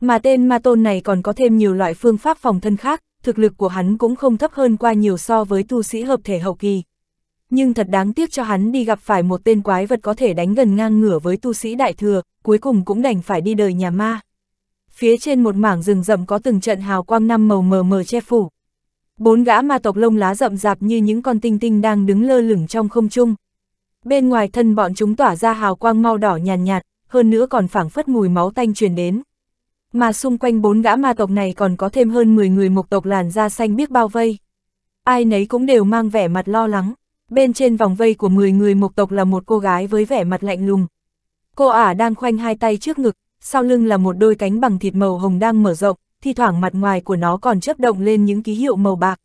Mà tên ma tôn này còn có thêm nhiều loại phương pháp phòng thân khác, thực lực của hắn cũng không thấp hơn qua nhiều so với tu sĩ hợp thể hậu kỳ. Nhưng thật đáng tiếc cho hắn đi gặp phải một tên quái vật có thể đánh gần ngang ngửa với tu sĩ đại thừa, cuối cùng cũng đành phải đi đời nhà ma phía trên một mảng rừng rậm có từng trận hào quang năm màu mờ mờ che phủ. Bốn gã ma tộc lông lá rậm rạp như những con tinh tinh đang đứng lơ lửng trong không trung. Bên ngoài thân bọn chúng tỏa ra hào quang mau đỏ nhàn nhạt, nhạt, hơn nữa còn phảng phất mùi máu tanh truyền đến. Mà xung quanh bốn gã ma tộc này còn có thêm hơn 10 người mục tộc làn da xanh biết bao vây. Ai nấy cũng đều mang vẻ mặt lo lắng. Bên trên vòng vây của 10 người mục tộc là một cô gái với vẻ mặt lạnh lùng. Cô ả đang khoanh hai tay trước ngực, sau lưng là một đôi cánh bằng thịt màu hồng đang mở rộng, thi thoảng mặt ngoài của nó còn chớp động lên những ký hiệu màu bạc.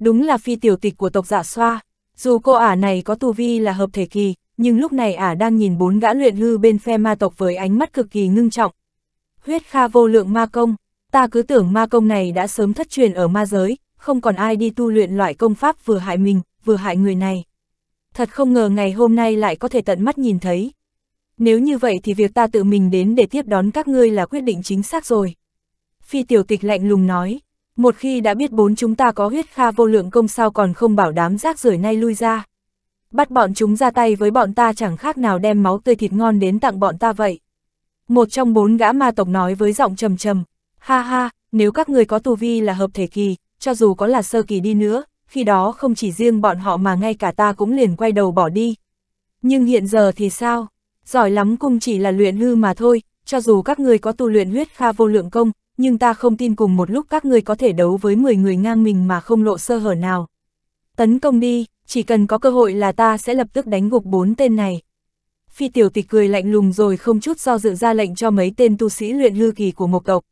Đúng là phi tiểu tịch của tộc dạ xoa, dù cô ả này có tu vi là hợp thể kỳ, nhưng lúc này ả đang nhìn bốn gã luyện hư bên phe ma tộc với ánh mắt cực kỳ ngưng trọng. Huyết Kha vô lượng ma công, ta cứ tưởng ma công này đã sớm thất truyền ở ma giới, không còn ai đi tu luyện loại công pháp vừa hại mình, vừa hại người này. Thật không ngờ ngày hôm nay lại có thể tận mắt nhìn thấy. Nếu như vậy thì việc ta tự mình đến để tiếp đón các ngươi là quyết định chính xác rồi. Phi tiểu tịch lạnh lùng nói, một khi đã biết bốn chúng ta có huyết kha vô lượng công sao còn không bảo đám rác rưởi nay lui ra. Bắt bọn chúng ra tay với bọn ta chẳng khác nào đem máu tươi thịt ngon đến tặng bọn ta vậy. Một trong bốn gã ma tộc nói với giọng trầm trầm, ha ha, nếu các người có tu vi là hợp thể kỳ, cho dù có là sơ kỳ đi nữa, khi đó không chỉ riêng bọn họ mà ngay cả ta cũng liền quay đầu bỏ đi. Nhưng hiện giờ thì sao? giỏi lắm cũng chỉ là luyện hư mà thôi, cho dù các người có tu luyện huyết kha vô lượng công, nhưng ta không tin cùng một lúc các người có thể đấu với 10 người ngang mình mà không lộ sơ hở nào. Tấn công đi, chỉ cần có cơ hội là ta sẽ lập tức đánh gục bốn tên này. Phi tiểu tịch cười lạnh lùng rồi không chút do dự ra lệnh cho mấy tên tu sĩ luyện hư kỳ của mộc tộc.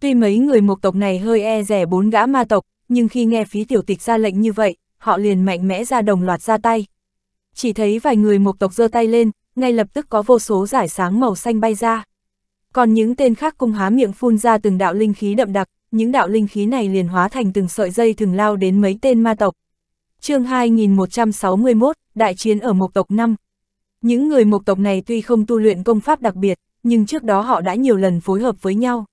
Tuy mấy người mộc tộc này hơi e rẻ bốn gã ma tộc, nhưng khi nghe phí tiểu tịch ra lệnh như vậy, họ liền mạnh mẽ ra đồng loạt ra tay. Chỉ thấy vài người mộc tộc giơ tay lên, ngay lập tức có vô số giải sáng màu xanh bay ra. Còn những tên khác cùng há miệng phun ra từng đạo linh khí đậm đặc, những đạo linh khí này liền hóa thành từng sợi dây thường lao đến mấy tên ma tộc. chương 2161, Đại chiến ở Mộc tộc 5. Những người Mộc tộc này tuy không tu luyện công pháp đặc biệt, nhưng trước đó họ đã nhiều lần phối hợp với nhau.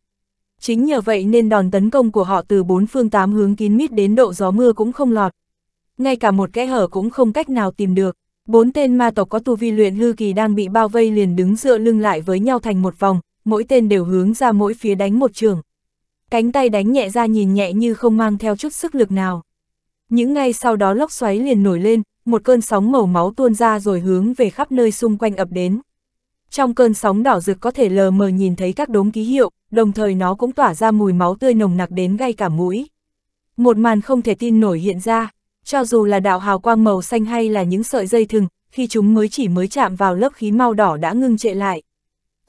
Chính nhờ vậy nên đòn tấn công của họ từ bốn phương tám hướng kín mít đến độ gió mưa cũng không lọt. Ngay cả một cái hở cũng không cách nào tìm được. Bốn tên ma tộc có tu vi luyện hư kỳ đang bị bao vây liền đứng dựa lưng lại với nhau thành một vòng, mỗi tên đều hướng ra mỗi phía đánh một trường. Cánh tay đánh nhẹ ra nhìn nhẹ như không mang theo chút sức lực nào. Những ngay sau đó lốc xoáy liền nổi lên, một cơn sóng màu máu tuôn ra rồi hướng về khắp nơi xung quanh ập đến. Trong cơn sóng đỏ rực có thể lờ mờ nhìn thấy các đốm ký hiệu, đồng thời nó cũng tỏa ra mùi máu tươi nồng nặc đến gây cả mũi. Một màn không thể tin nổi hiện ra, cho dù là đạo hào quang màu xanh hay là những sợi dây thừng, khi chúng mới chỉ mới chạm vào lớp khí màu đỏ đã ngưng trệ lại.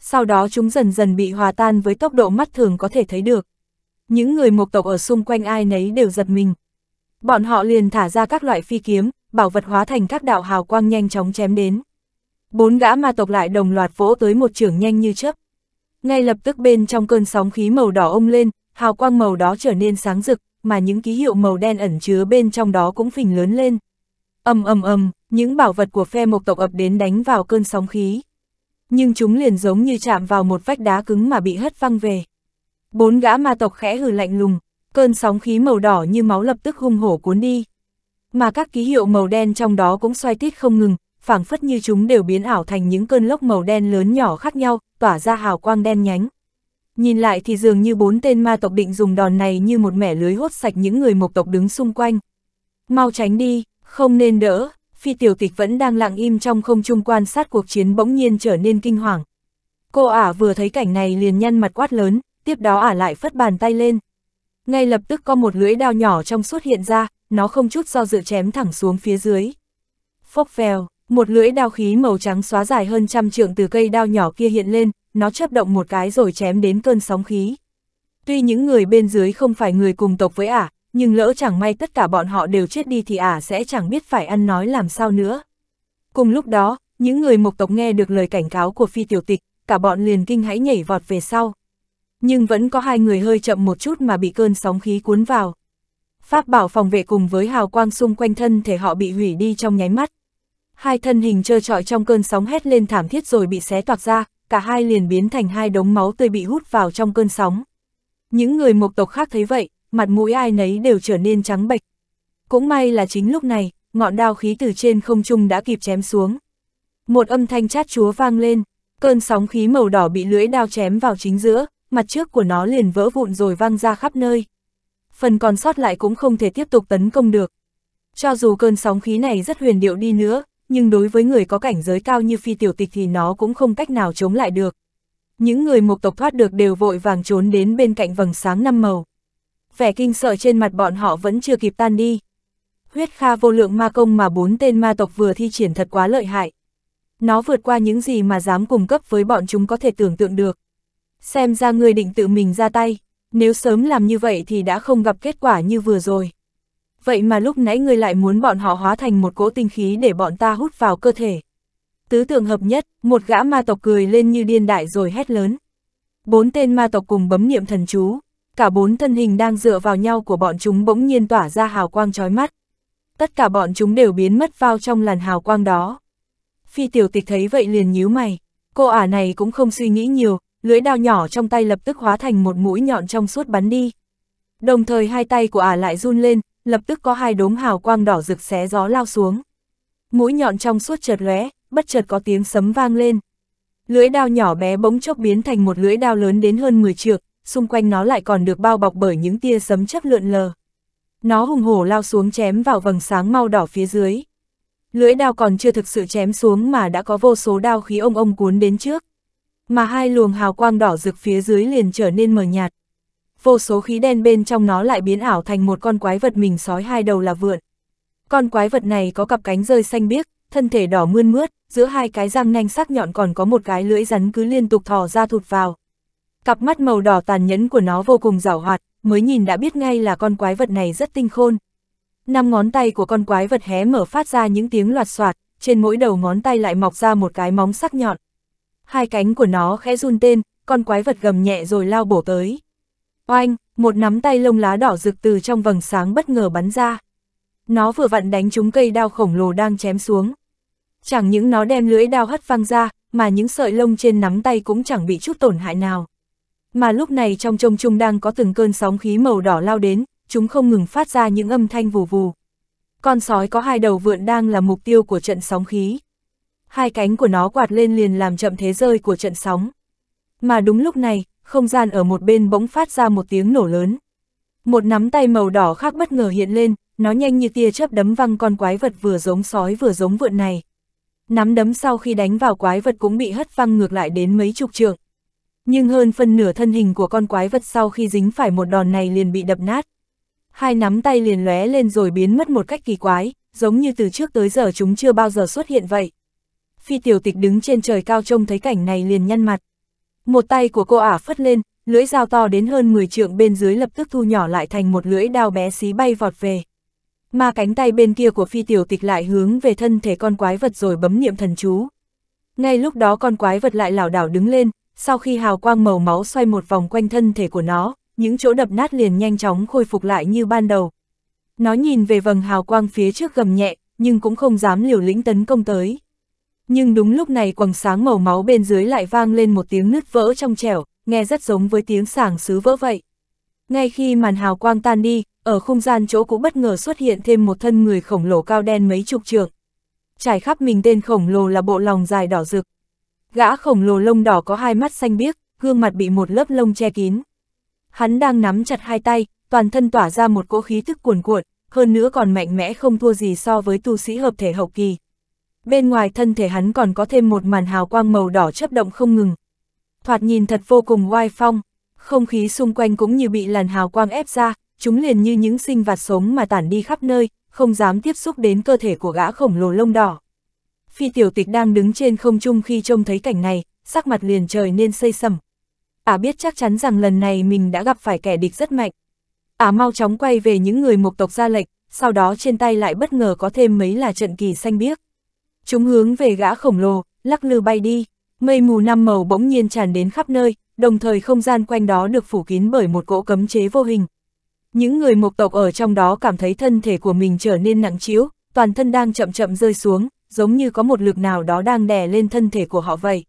Sau đó chúng dần dần bị hòa tan với tốc độ mắt thường có thể thấy được. Những người mộc tộc ở xung quanh ai nấy đều giật mình. Bọn họ liền thả ra các loại phi kiếm, bảo vật hóa thành các đạo hào quang nhanh chóng chém đến. Bốn gã ma tộc lại đồng loạt vỗ tới một trưởng nhanh như chớp. Ngay lập tức bên trong cơn sóng khí màu đỏ ông lên, hào quang màu đó trở nên sáng rực, mà những ký hiệu màu đen ẩn chứa bên trong đó cũng phình lớn lên. ầm ầm ầm, những bảo vật của phe mộc tộc ập đến đánh vào cơn sóng khí. Nhưng chúng liền giống như chạm vào một vách đá cứng mà bị hất văng về. Bốn gã ma tộc khẽ hừ lạnh lùng, cơn sóng khí màu đỏ như máu lập tức hung hổ cuốn đi. Mà các ký hiệu màu đen trong đó cũng xoay tít không ngừng, phảng phất như chúng đều biến ảo thành những cơn lốc màu đen lớn nhỏ khác nhau, tỏa ra hào quang đen nhánh. Nhìn lại thì dường như bốn tên ma tộc định dùng đòn này như một mẻ lưới hốt sạch những người mộc tộc đứng xung quanh. Mau tránh đi, không nên đỡ, phi tiểu tịch vẫn đang lặng im trong không trung quan sát cuộc chiến bỗng nhiên trở nên kinh hoàng. Cô ả vừa thấy cảnh này liền nhăn mặt quát lớn, tiếp đó ả lại phất bàn tay lên. Ngay lập tức có một lưỡi đao nhỏ trong suốt hiện ra, nó không chút do dự chém thẳng xuống phía dưới. Phốc vèo, một lưỡi đao khí màu trắng xóa dài hơn trăm trượng từ cây đao nhỏ kia hiện lên, nó chấp động một cái rồi chém đến cơn sóng khí. Tuy những người bên dưới không phải người cùng tộc với ả, nhưng lỡ chẳng may tất cả bọn họ đều chết đi thì ả sẽ chẳng biết phải ăn nói làm sao nữa. Cùng lúc đó, những người mộc tộc nghe được lời cảnh cáo của phi tiểu tịch, cả bọn liền kinh hãi nhảy vọt về sau. Nhưng vẫn có hai người hơi chậm một chút mà bị cơn sóng khí cuốn vào. Pháp bảo phòng vệ cùng với hào quang xung quanh thân thể họ bị hủy đi trong nháy mắt hai thân hình trơ trọi trong cơn sóng hét lên thảm thiết rồi bị xé toạc ra, cả hai liền biến thành hai đống máu tươi bị hút vào trong cơn sóng. Những người mộc tộc khác thấy vậy, mặt mũi ai nấy đều trở nên trắng bệch. Cũng may là chính lúc này, ngọn đao khí từ trên không trung đã kịp chém xuống. Một âm thanh chát chúa vang lên, cơn sóng khí màu đỏ bị lưỡi đao chém vào chính giữa, mặt trước của nó liền vỡ vụn rồi văng ra khắp nơi. Phần còn sót lại cũng không thể tiếp tục tấn công được. Cho dù cơn sóng khí này rất huyền điệu đi nữa, nhưng đối với người có cảnh giới cao như phi tiểu tịch thì nó cũng không cách nào chống lại được. Những người mục tộc thoát được đều vội vàng trốn đến bên cạnh vầng sáng năm màu. Vẻ kinh sợ trên mặt bọn họ vẫn chưa kịp tan đi. Huyết Kha vô lượng ma công mà bốn tên ma tộc vừa thi triển thật quá lợi hại. Nó vượt qua những gì mà dám cung cấp với bọn chúng có thể tưởng tượng được. Xem ra người định tự mình ra tay, nếu sớm làm như vậy thì đã không gặp kết quả như vừa rồi vậy mà lúc nãy ngươi lại muốn bọn họ hóa thành một cỗ tinh khí để bọn ta hút vào cơ thể. Tứ tượng hợp nhất, một gã ma tộc cười lên như điên đại rồi hét lớn. Bốn tên ma tộc cùng bấm niệm thần chú, cả bốn thân hình đang dựa vào nhau của bọn chúng bỗng nhiên tỏa ra hào quang chói mắt. Tất cả bọn chúng đều biến mất vào trong làn hào quang đó. Phi tiểu tịch thấy vậy liền nhíu mày, cô ả này cũng không suy nghĩ nhiều, lưỡi đao nhỏ trong tay lập tức hóa thành một mũi nhọn trong suốt bắn đi. Đồng thời hai tay của ả lại run lên, lập tức có hai đốm hào quang đỏ rực xé gió lao xuống. Mũi nhọn trong suốt chợt lóe, bất chợt có tiếng sấm vang lên. Lưỡi đao nhỏ bé bỗng chốc biến thành một lưỡi đao lớn đến hơn 10 trượng, xung quanh nó lại còn được bao bọc bởi những tia sấm chớp lượn lờ. Nó hùng hổ lao xuống chém vào vầng sáng mau đỏ phía dưới. Lưỡi đao còn chưa thực sự chém xuống mà đã có vô số đao khí ông ông cuốn đến trước. Mà hai luồng hào quang đỏ rực phía dưới liền trở nên mờ nhạt, vô số khí đen bên trong nó lại biến ảo thành một con quái vật mình sói hai đầu là vượn. Con quái vật này có cặp cánh rơi xanh biếc, thân thể đỏ mươn mướt, giữa hai cái răng nanh sắc nhọn còn có một cái lưỡi rắn cứ liên tục thò ra thụt vào. Cặp mắt màu đỏ tàn nhẫn của nó vô cùng rảo hoạt, mới nhìn đã biết ngay là con quái vật này rất tinh khôn. Năm ngón tay của con quái vật hé mở phát ra những tiếng loạt soạt, trên mỗi đầu ngón tay lại mọc ra một cái móng sắc nhọn. Hai cánh của nó khẽ run tên, con quái vật gầm nhẹ rồi lao bổ tới. Oanh, một nắm tay lông lá đỏ rực từ trong vầng sáng bất ngờ bắn ra. Nó vừa vặn đánh trúng cây đao khổng lồ đang chém xuống. Chẳng những nó đem lưỡi đao hất văng ra, mà những sợi lông trên nắm tay cũng chẳng bị chút tổn hại nào. Mà lúc này trong trông trung đang có từng cơn sóng khí màu đỏ lao đến, chúng không ngừng phát ra những âm thanh vù vù. Con sói có hai đầu vượn đang là mục tiêu của trận sóng khí. Hai cánh của nó quạt lên liền làm chậm thế rơi của trận sóng. Mà đúng lúc này, không gian ở một bên bỗng phát ra một tiếng nổ lớn. Một nắm tay màu đỏ khác bất ngờ hiện lên, nó nhanh như tia chớp đấm văng con quái vật vừa giống sói vừa giống vượn này. Nắm đấm sau khi đánh vào quái vật cũng bị hất văng ngược lại đến mấy chục trượng. Nhưng hơn phân nửa thân hình của con quái vật sau khi dính phải một đòn này liền bị đập nát. Hai nắm tay liền lóe lên rồi biến mất một cách kỳ quái, giống như từ trước tới giờ chúng chưa bao giờ xuất hiện vậy. Phi tiểu tịch đứng trên trời cao trông thấy cảnh này liền nhăn mặt. Một tay của cô ả phất lên, lưỡi dao to đến hơn 10 trượng bên dưới lập tức thu nhỏ lại thành một lưỡi đao bé xí bay vọt về. Mà cánh tay bên kia của phi tiểu tịch lại hướng về thân thể con quái vật rồi bấm niệm thần chú. Ngay lúc đó con quái vật lại lảo đảo đứng lên, sau khi hào quang màu máu xoay một vòng quanh thân thể của nó, những chỗ đập nát liền nhanh chóng khôi phục lại như ban đầu. Nó nhìn về vầng hào quang phía trước gầm nhẹ, nhưng cũng không dám liều lĩnh tấn công tới. Nhưng đúng lúc này quầng sáng màu máu bên dưới lại vang lên một tiếng nứt vỡ trong trẻo, nghe rất giống với tiếng sảng sứ vỡ vậy. Ngay khi màn hào quang tan đi, ở không gian chỗ cũng bất ngờ xuất hiện thêm một thân người khổng lồ cao đen mấy chục trượng. Trải khắp mình tên khổng lồ là bộ lòng dài đỏ rực. Gã khổng lồ lông đỏ có hai mắt xanh biếc, gương mặt bị một lớp lông che kín. Hắn đang nắm chặt hai tay, toàn thân tỏa ra một cỗ khí thức cuồn cuộn, hơn nữa còn mạnh mẽ không thua gì so với tu sĩ hợp thể hậu kỳ bên ngoài thân thể hắn còn có thêm một màn hào quang màu đỏ chấp động không ngừng. Thoạt nhìn thật vô cùng oai phong, không khí xung quanh cũng như bị làn hào quang ép ra, chúng liền như những sinh vật sống mà tản đi khắp nơi, không dám tiếp xúc đến cơ thể của gã khổng lồ lông đỏ. Phi tiểu tịch đang đứng trên không trung khi trông thấy cảnh này, sắc mặt liền trời nên xây sầm. Ả à biết chắc chắn rằng lần này mình đã gặp phải kẻ địch rất mạnh. Ả à mau chóng quay về những người mục tộc ra lệnh, sau đó trên tay lại bất ngờ có thêm mấy là trận kỳ xanh biếc. Chúng hướng về gã khổng lồ, lắc lư bay đi, mây mù năm màu bỗng nhiên tràn đến khắp nơi, đồng thời không gian quanh đó được phủ kín bởi một cỗ cấm chế vô hình. Những người mộc tộc ở trong đó cảm thấy thân thể của mình trở nên nặng chiếu toàn thân đang chậm chậm rơi xuống, giống như có một lực nào đó đang đè lên thân thể của họ vậy.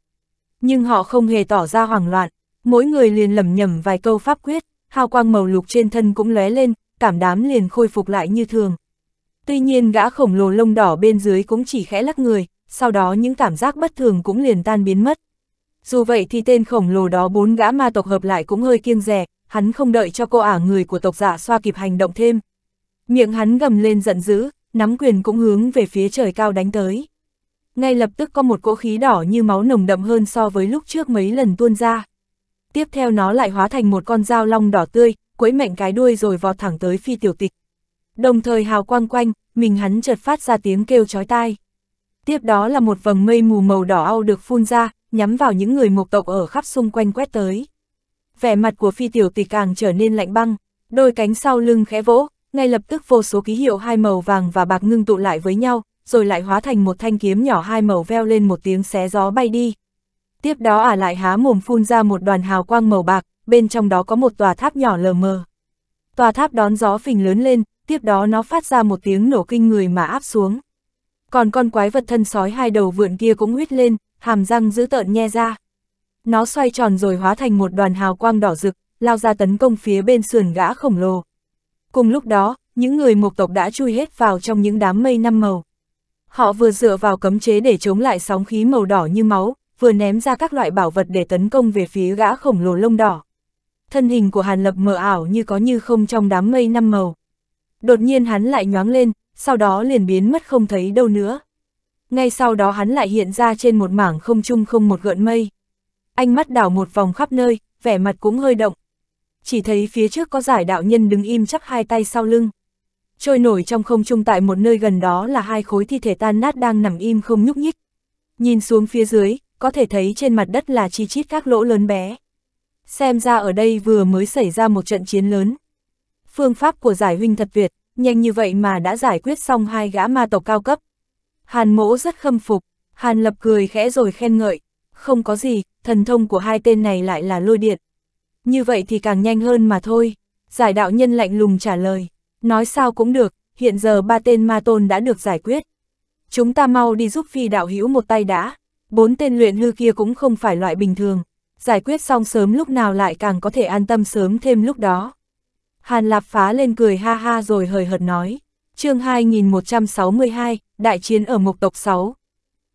Nhưng họ không hề tỏ ra hoảng loạn, mỗi người liền lẩm nhẩm vài câu pháp quyết, hào quang màu lục trên thân cũng lóe lên, cảm đám liền khôi phục lại như thường. Tuy nhiên gã khổng lồ lông đỏ bên dưới cũng chỉ khẽ lắc người, sau đó những cảm giác bất thường cũng liền tan biến mất. Dù vậy thì tên khổng lồ đó bốn gã ma tộc hợp lại cũng hơi kiêng rè, hắn không đợi cho cô ả người của tộc giả xoa kịp hành động thêm. Miệng hắn gầm lên giận dữ, nắm quyền cũng hướng về phía trời cao đánh tới. Ngay lập tức có một cỗ khí đỏ như máu nồng đậm hơn so với lúc trước mấy lần tuôn ra. Tiếp theo nó lại hóa thành một con dao long đỏ tươi, quấy mạnh cái đuôi rồi vọt thẳng tới phi tiểu tịch đồng thời hào quang quanh, mình hắn chợt phát ra tiếng kêu chói tai. Tiếp đó là một vầng mây mù màu đỏ au được phun ra, nhắm vào những người mộc tộc ở khắp xung quanh quét tới. Vẻ mặt của phi tiểu tỷ càng trở nên lạnh băng, đôi cánh sau lưng khẽ vỗ, ngay lập tức vô số ký hiệu hai màu vàng và bạc ngưng tụ lại với nhau, rồi lại hóa thành một thanh kiếm nhỏ hai màu veo lên một tiếng xé gió bay đi. Tiếp đó ả lại há mồm phun ra một đoàn hào quang màu bạc, bên trong đó có một tòa tháp nhỏ lờ mờ. Tòa tháp đón gió phình lớn lên, tiếp đó nó phát ra một tiếng nổ kinh người mà áp xuống. Còn con quái vật thân sói hai đầu vượn kia cũng huyết lên, hàm răng dữ tợn nhe ra. Nó xoay tròn rồi hóa thành một đoàn hào quang đỏ rực, lao ra tấn công phía bên sườn gã khổng lồ. Cùng lúc đó, những người mộc tộc đã chui hết vào trong những đám mây năm màu. Họ vừa dựa vào cấm chế để chống lại sóng khí màu đỏ như máu, vừa ném ra các loại bảo vật để tấn công về phía gã khổng lồ lông đỏ. Thân hình của Hàn Lập mờ ảo như có như không trong đám mây năm màu. Đột nhiên hắn lại nhoáng lên, sau đó liền biến mất không thấy đâu nữa. Ngay sau đó hắn lại hiện ra trên một mảng không trung không một gợn mây. Anh mắt đảo một vòng khắp nơi, vẻ mặt cũng hơi động. Chỉ thấy phía trước có giải đạo nhân đứng im chắp hai tay sau lưng. Trôi nổi trong không trung tại một nơi gần đó là hai khối thi thể tan nát đang nằm im không nhúc nhích. Nhìn xuống phía dưới, có thể thấy trên mặt đất là chi chít các lỗ lớn bé. Xem ra ở đây vừa mới xảy ra một trận chiến lớn phương pháp của giải huynh thật tuyệt, nhanh như vậy mà đã giải quyết xong hai gã ma tộc cao cấp. Hàn mỗ rất khâm phục, Hàn lập cười khẽ rồi khen ngợi, không có gì, thần thông của hai tên này lại là lôi điện. Như vậy thì càng nhanh hơn mà thôi, giải đạo nhân lạnh lùng trả lời, nói sao cũng được, hiện giờ ba tên ma tôn đã được giải quyết. Chúng ta mau đi giúp phi đạo hữu một tay đã, bốn tên luyện hư kia cũng không phải loại bình thường, giải quyết xong sớm lúc nào lại càng có thể an tâm sớm thêm lúc đó. Hàn Lạp phá lên cười ha ha rồi hời hợt nói. chương 2162, đại chiến ở mục tộc 6.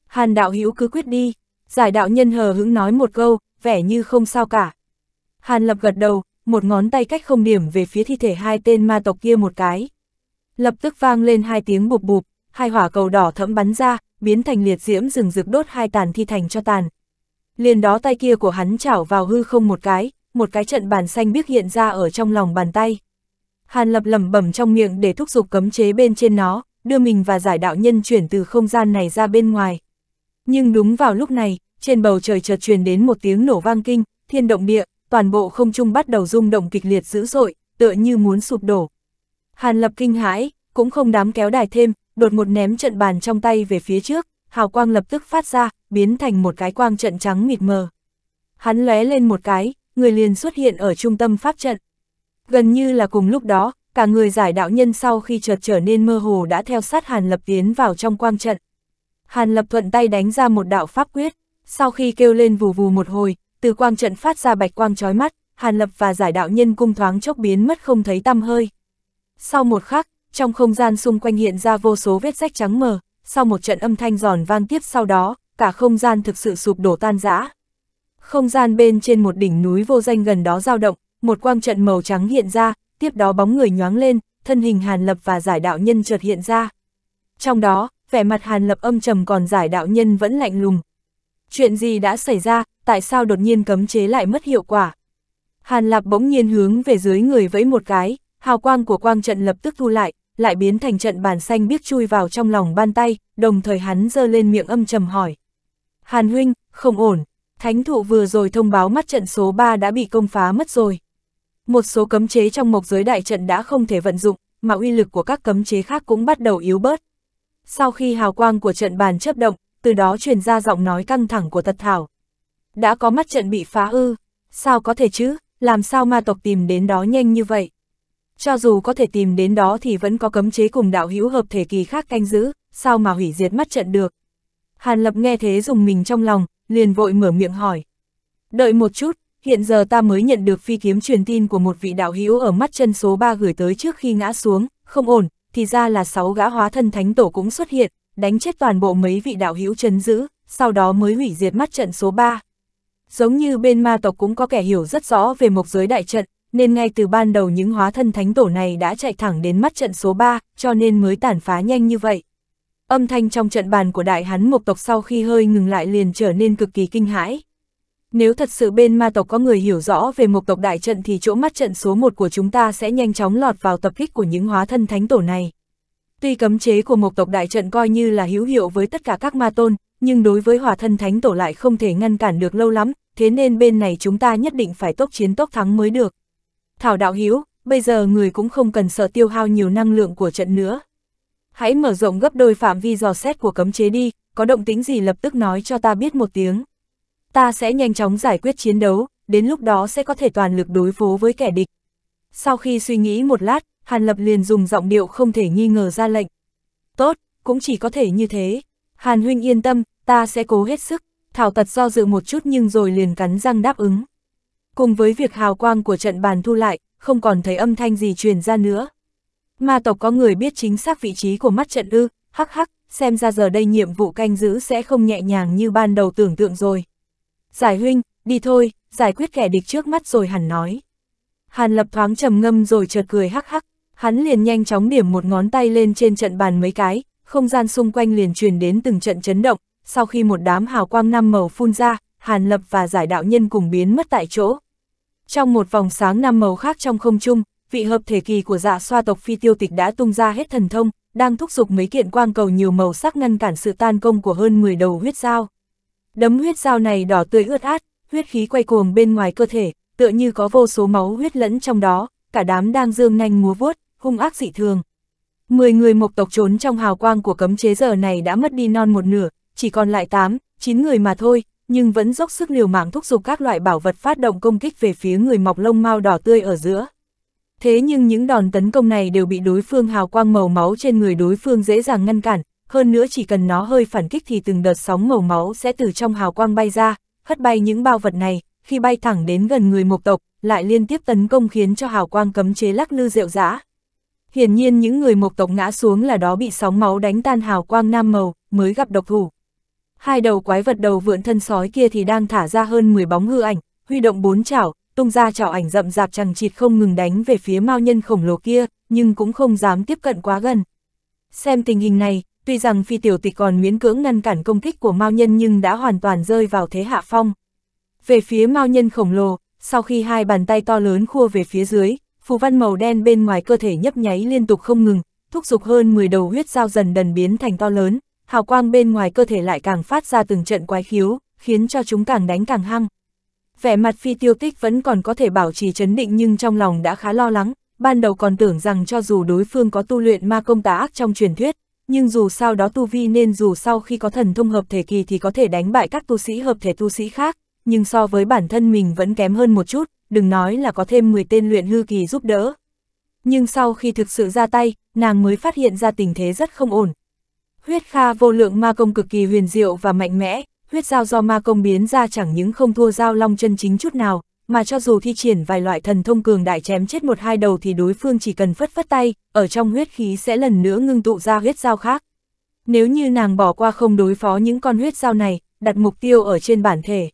Hàn đạo hữu cứ quyết đi, giải đạo nhân hờ hững nói một câu, vẻ như không sao cả. Hàn lập gật đầu, một ngón tay cách không điểm về phía thi thể hai tên ma tộc kia một cái. Lập tức vang lên hai tiếng bụp bụp, hai hỏa cầu đỏ thẫm bắn ra, biến thành liệt diễm rừng rực đốt hai tàn thi thành cho tàn. Liền đó tay kia của hắn chảo vào hư không một cái, một cái trận bàn xanh biếc hiện ra ở trong lòng bàn tay. Hàn lập lẩm bẩm trong miệng để thúc giục cấm chế bên trên nó, đưa mình và giải đạo nhân chuyển từ không gian này ra bên ngoài. Nhưng đúng vào lúc này, trên bầu trời chợt truyền đến một tiếng nổ vang kinh, thiên động địa, toàn bộ không trung bắt đầu rung động kịch liệt dữ dội, tựa như muốn sụp đổ. Hàn lập kinh hãi, cũng không dám kéo đài thêm, đột một ném trận bàn trong tay về phía trước, hào quang lập tức phát ra, biến thành một cái quang trận trắng mịt mờ. Hắn lóe lên một cái, người liền xuất hiện ở trung tâm pháp trận. Gần như là cùng lúc đó, cả người giải đạo nhân sau khi chợt trở nên mơ hồ đã theo sát Hàn Lập tiến vào trong quang trận. Hàn Lập thuận tay đánh ra một đạo pháp quyết, sau khi kêu lên vù vù một hồi, từ quang trận phát ra bạch quang chói mắt, Hàn Lập và giải đạo nhân cung thoáng chốc biến mất không thấy tăm hơi. Sau một khắc, trong không gian xung quanh hiện ra vô số vết rách trắng mờ, sau một trận âm thanh giòn vang tiếp sau đó, cả không gian thực sự sụp đổ tan rã. Không gian bên trên một đỉnh núi vô danh gần đó dao động, một quang trận màu trắng hiện ra, tiếp đó bóng người nhoáng lên, thân hình Hàn Lập và giải đạo nhân chợt hiện ra. Trong đó, vẻ mặt Hàn Lập âm trầm còn giải đạo nhân vẫn lạnh lùng. Chuyện gì đã xảy ra, tại sao đột nhiên cấm chế lại mất hiệu quả? Hàn Lập bỗng nhiên hướng về dưới người vẫy một cái, hào quang của quang trận lập tức thu lại, lại biến thành trận bàn xanh biết chui vào trong lòng bàn tay, đồng thời hắn giơ lên miệng âm trầm hỏi. Hàn huynh, không ổn. Thánh thụ vừa rồi thông báo mắt trận số 3 đã bị công phá mất rồi. Một số cấm chế trong mộc giới đại trận đã không thể vận dụng, mà uy lực của các cấm chế khác cũng bắt đầu yếu bớt. Sau khi hào quang của trận bàn chấp động, từ đó truyền ra giọng nói căng thẳng của Tật Thảo. Đã có mắt trận bị phá ư, sao có thể chứ, làm sao ma tộc tìm đến đó nhanh như vậy? Cho dù có thể tìm đến đó thì vẫn có cấm chế cùng đạo hữu hợp thể kỳ khác canh giữ, sao mà hủy diệt mắt trận được? Hàn Lập nghe thế dùng mình trong lòng, liền vội mở miệng hỏi. Đợi một chút, hiện giờ ta mới nhận được phi kiếm truyền tin của một vị đạo hữu ở mắt chân số 3 gửi tới trước khi ngã xuống, không ổn, thì ra là 6 gã hóa thân thánh tổ cũng xuất hiện, đánh chết toàn bộ mấy vị đạo hữu chấn giữ, sau đó mới hủy diệt mắt trận số 3. Giống như bên ma tộc cũng có kẻ hiểu rất rõ về một giới đại trận, nên ngay từ ban đầu những hóa thân thánh tổ này đã chạy thẳng đến mắt trận số 3, cho nên mới tàn phá nhanh như vậy. Âm thanh trong trận bàn của đại hắn mộc tộc sau khi hơi ngừng lại liền trở nên cực kỳ kinh hãi. Nếu thật sự bên ma tộc có người hiểu rõ về mộc tộc đại trận thì chỗ mắt trận số 1 của chúng ta sẽ nhanh chóng lọt vào tập kích của những hóa thân thánh tổ này. Tuy cấm chế của mộc tộc đại trận coi như là hữu hiệu với tất cả các ma tôn, nhưng đối với hỏa thân thánh tổ lại không thể ngăn cản được lâu lắm, thế nên bên này chúng ta nhất định phải tốc chiến tốc thắng mới được. Thảo đạo hiếu, bây giờ người cũng không cần sợ tiêu hao nhiều năng lượng của trận nữa hãy mở rộng gấp đôi phạm vi dò xét của cấm chế đi, có động tính gì lập tức nói cho ta biết một tiếng. Ta sẽ nhanh chóng giải quyết chiến đấu, đến lúc đó sẽ có thể toàn lực đối phó với kẻ địch. Sau khi suy nghĩ một lát, Hàn Lập liền dùng giọng điệu không thể nghi ngờ ra lệnh. Tốt, cũng chỉ có thể như thế. Hàn Huynh yên tâm, ta sẽ cố hết sức. Thảo tật do dự một chút nhưng rồi liền cắn răng đáp ứng. Cùng với việc hào quang của trận bàn thu lại, không còn thấy âm thanh gì truyền ra nữa ma tộc có người biết chính xác vị trí của mắt trận ư, hắc hắc, xem ra giờ đây nhiệm vụ canh giữ sẽ không nhẹ nhàng như ban đầu tưởng tượng rồi. Giải huynh, đi thôi, giải quyết kẻ địch trước mắt rồi hẳn nói. Hàn lập thoáng trầm ngâm rồi chợt cười hắc hắc, hắn liền nhanh chóng điểm một ngón tay lên trên trận bàn mấy cái, không gian xung quanh liền truyền đến từng trận chấn động, sau khi một đám hào quang năm màu phun ra, Hàn Lập và giải đạo nhân cùng biến mất tại chỗ. Trong một vòng sáng năm màu khác trong không trung, vị hợp thể kỳ của dạ xoa tộc phi tiêu tịch đã tung ra hết thần thông, đang thúc giục mấy kiện quang cầu nhiều màu sắc ngăn cản sự tan công của hơn 10 đầu huyết dao. Đấm huyết dao này đỏ tươi ướt át, huyết khí quay cuồng bên ngoài cơ thể, tựa như có vô số máu huyết lẫn trong đó, cả đám đang dương nhanh múa vuốt, hung ác dị thường. Mười người mộc tộc trốn trong hào quang của cấm chế giờ này đã mất đi non một nửa, chỉ còn lại 8, 9 người mà thôi, nhưng vẫn dốc sức liều mạng thúc giục các loại bảo vật phát động công kích về phía người mọc lông mau đỏ tươi ở giữa. Thế nhưng những đòn tấn công này đều bị đối phương hào quang màu máu trên người đối phương dễ dàng ngăn cản, hơn nữa chỉ cần nó hơi phản kích thì từng đợt sóng màu máu sẽ từ trong hào quang bay ra, hất bay những bao vật này, khi bay thẳng đến gần người mộc tộc, lại liên tiếp tấn công khiến cho hào quang cấm chế lắc lư rệu rã. Hiển nhiên những người mộc tộc ngã xuống là đó bị sóng máu đánh tan hào quang nam màu, mới gặp độc thủ. Hai đầu quái vật đầu vượn thân sói kia thì đang thả ra hơn 10 bóng hư ảnh, huy động bốn chảo, tung ra chảo ảnh rậm rạp chẳng chịt không ngừng đánh về phía mao nhân khổng lồ kia, nhưng cũng không dám tiếp cận quá gần. Xem tình hình này, tuy rằng phi tiểu tịch còn miễn cưỡng ngăn cản công kích của mao nhân nhưng đã hoàn toàn rơi vào thế hạ phong. Về phía mao nhân khổng lồ, sau khi hai bàn tay to lớn khua về phía dưới, phù văn màu đen bên ngoài cơ thể nhấp nháy liên tục không ngừng, thúc giục hơn 10 đầu huyết dao dần dần biến thành to lớn, hào quang bên ngoài cơ thể lại càng phát ra từng trận quái khiếu, khiến cho chúng càng đánh càng hăng vẻ mặt phi tiêu tích vẫn còn có thể bảo trì chấn định nhưng trong lòng đã khá lo lắng, ban đầu còn tưởng rằng cho dù đối phương có tu luyện ma công tà ác trong truyền thuyết, nhưng dù sao đó tu vi nên dù sau khi có thần thông hợp thể kỳ thì có thể đánh bại các tu sĩ hợp thể tu sĩ khác, nhưng so với bản thân mình vẫn kém hơn một chút, đừng nói là có thêm 10 tên luyện hư kỳ giúp đỡ. Nhưng sau khi thực sự ra tay, nàng mới phát hiện ra tình thế rất không ổn. Huyết Kha vô lượng ma công cực kỳ huyền diệu và mạnh mẽ, huyết dao do ma công biến ra chẳng những không thua dao long chân chính chút nào, mà cho dù thi triển vài loại thần thông cường đại chém chết một hai đầu thì đối phương chỉ cần phất phất tay, ở trong huyết khí sẽ lần nữa ngưng tụ ra huyết dao khác. Nếu như nàng bỏ qua không đối phó những con huyết dao này, đặt mục tiêu ở trên bản thể.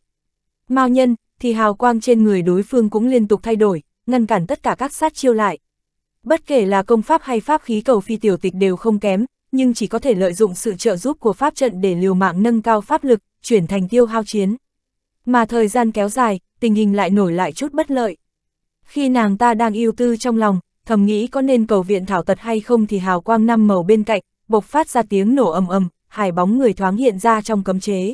Mao nhân, thì hào quang trên người đối phương cũng liên tục thay đổi, ngăn cản tất cả các sát chiêu lại. Bất kể là công pháp hay pháp khí cầu phi tiểu tịch đều không kém, nhưng chỉ có thể lợi dụng sự trợ giúp của pháp trận để liều mạng nâng cao pháp lực, chuyển thành tiêu hao chiến. Mà thời gian kéo dài, tình hình lại nổi lại chút bất lợi. Khi nàng ta đang yêu tư trong lòng, thầm nghĩ có nên cầu viện thảo tật hay không thì hào quang năm màu bên cạnh, bộc phát ra tiếng nổ ầm ầm, hai bóng người thoáng hiện ra trong cấm chế.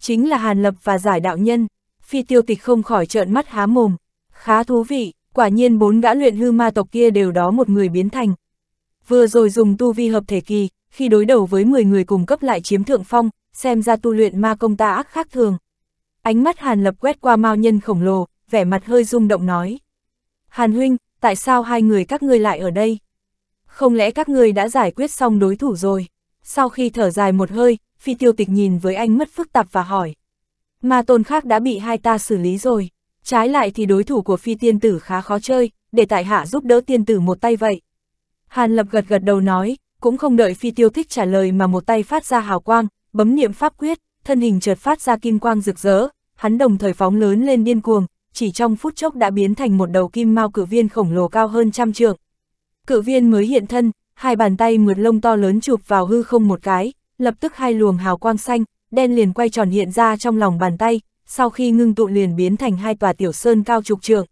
Chính là Hàn Lập và giải đạo nhân, phi tiêu tịch không khỏi trợn mắt há mồm, khá thú vị, quả nhiên bốn gã luyện hư ma tộc kia đều đó một người biến thành. Vừa rồi dùng tu vi hợp thể kỳ, khi đối đầu với 10 người cùng cấp lại chiếm thượng phong, xem ra tu luyện ma công ta ác khác thường. Ánh mắt Hàn Lập quét qua mao nhân khổng lồ, vẻ mặt hơi rung động nói. Hàn huynh, tại sao hai người các ngươi lại ở đây? Không lẽ các ngươi đã giải quyết xong đối thủ rồi? Sau khi thở dài một hơi, phi tiêu tịch nhìn với anh mất phức tạp và hỏi. Ma tôn khác đã bị hai ta xử lý rồi. Trái lại thì đối thủ của phi tiên tử khá khó chơi, để tại hạ giúp đỡ tiên tử một tay vậy. Hàn Lập gật gật đầu nói, cũng không đợi phi tiêu thích trả lời mà một tay phát ra hào quang, bấm niệm pháp quyết, thân hình chợt phát ra kim quang rực rỡ, hắn đồng thời phóng lớn lên điên cuồng, chỉ trong phút chốc đã biến thành một đầu kim mao cự viên khổng lồ cao hơn trăm trượng. Cự viên mới hiện thân, hai bàn tay mượt lông to lớn chụp vào hư không một cái, lập tức hai luồng hào quang xanh, đen liền quay tròn hiện ra trong lòng bàn tay, sau khi ngưng tụ liền biến thành hai tòa tiểu sơn cao trục trượng.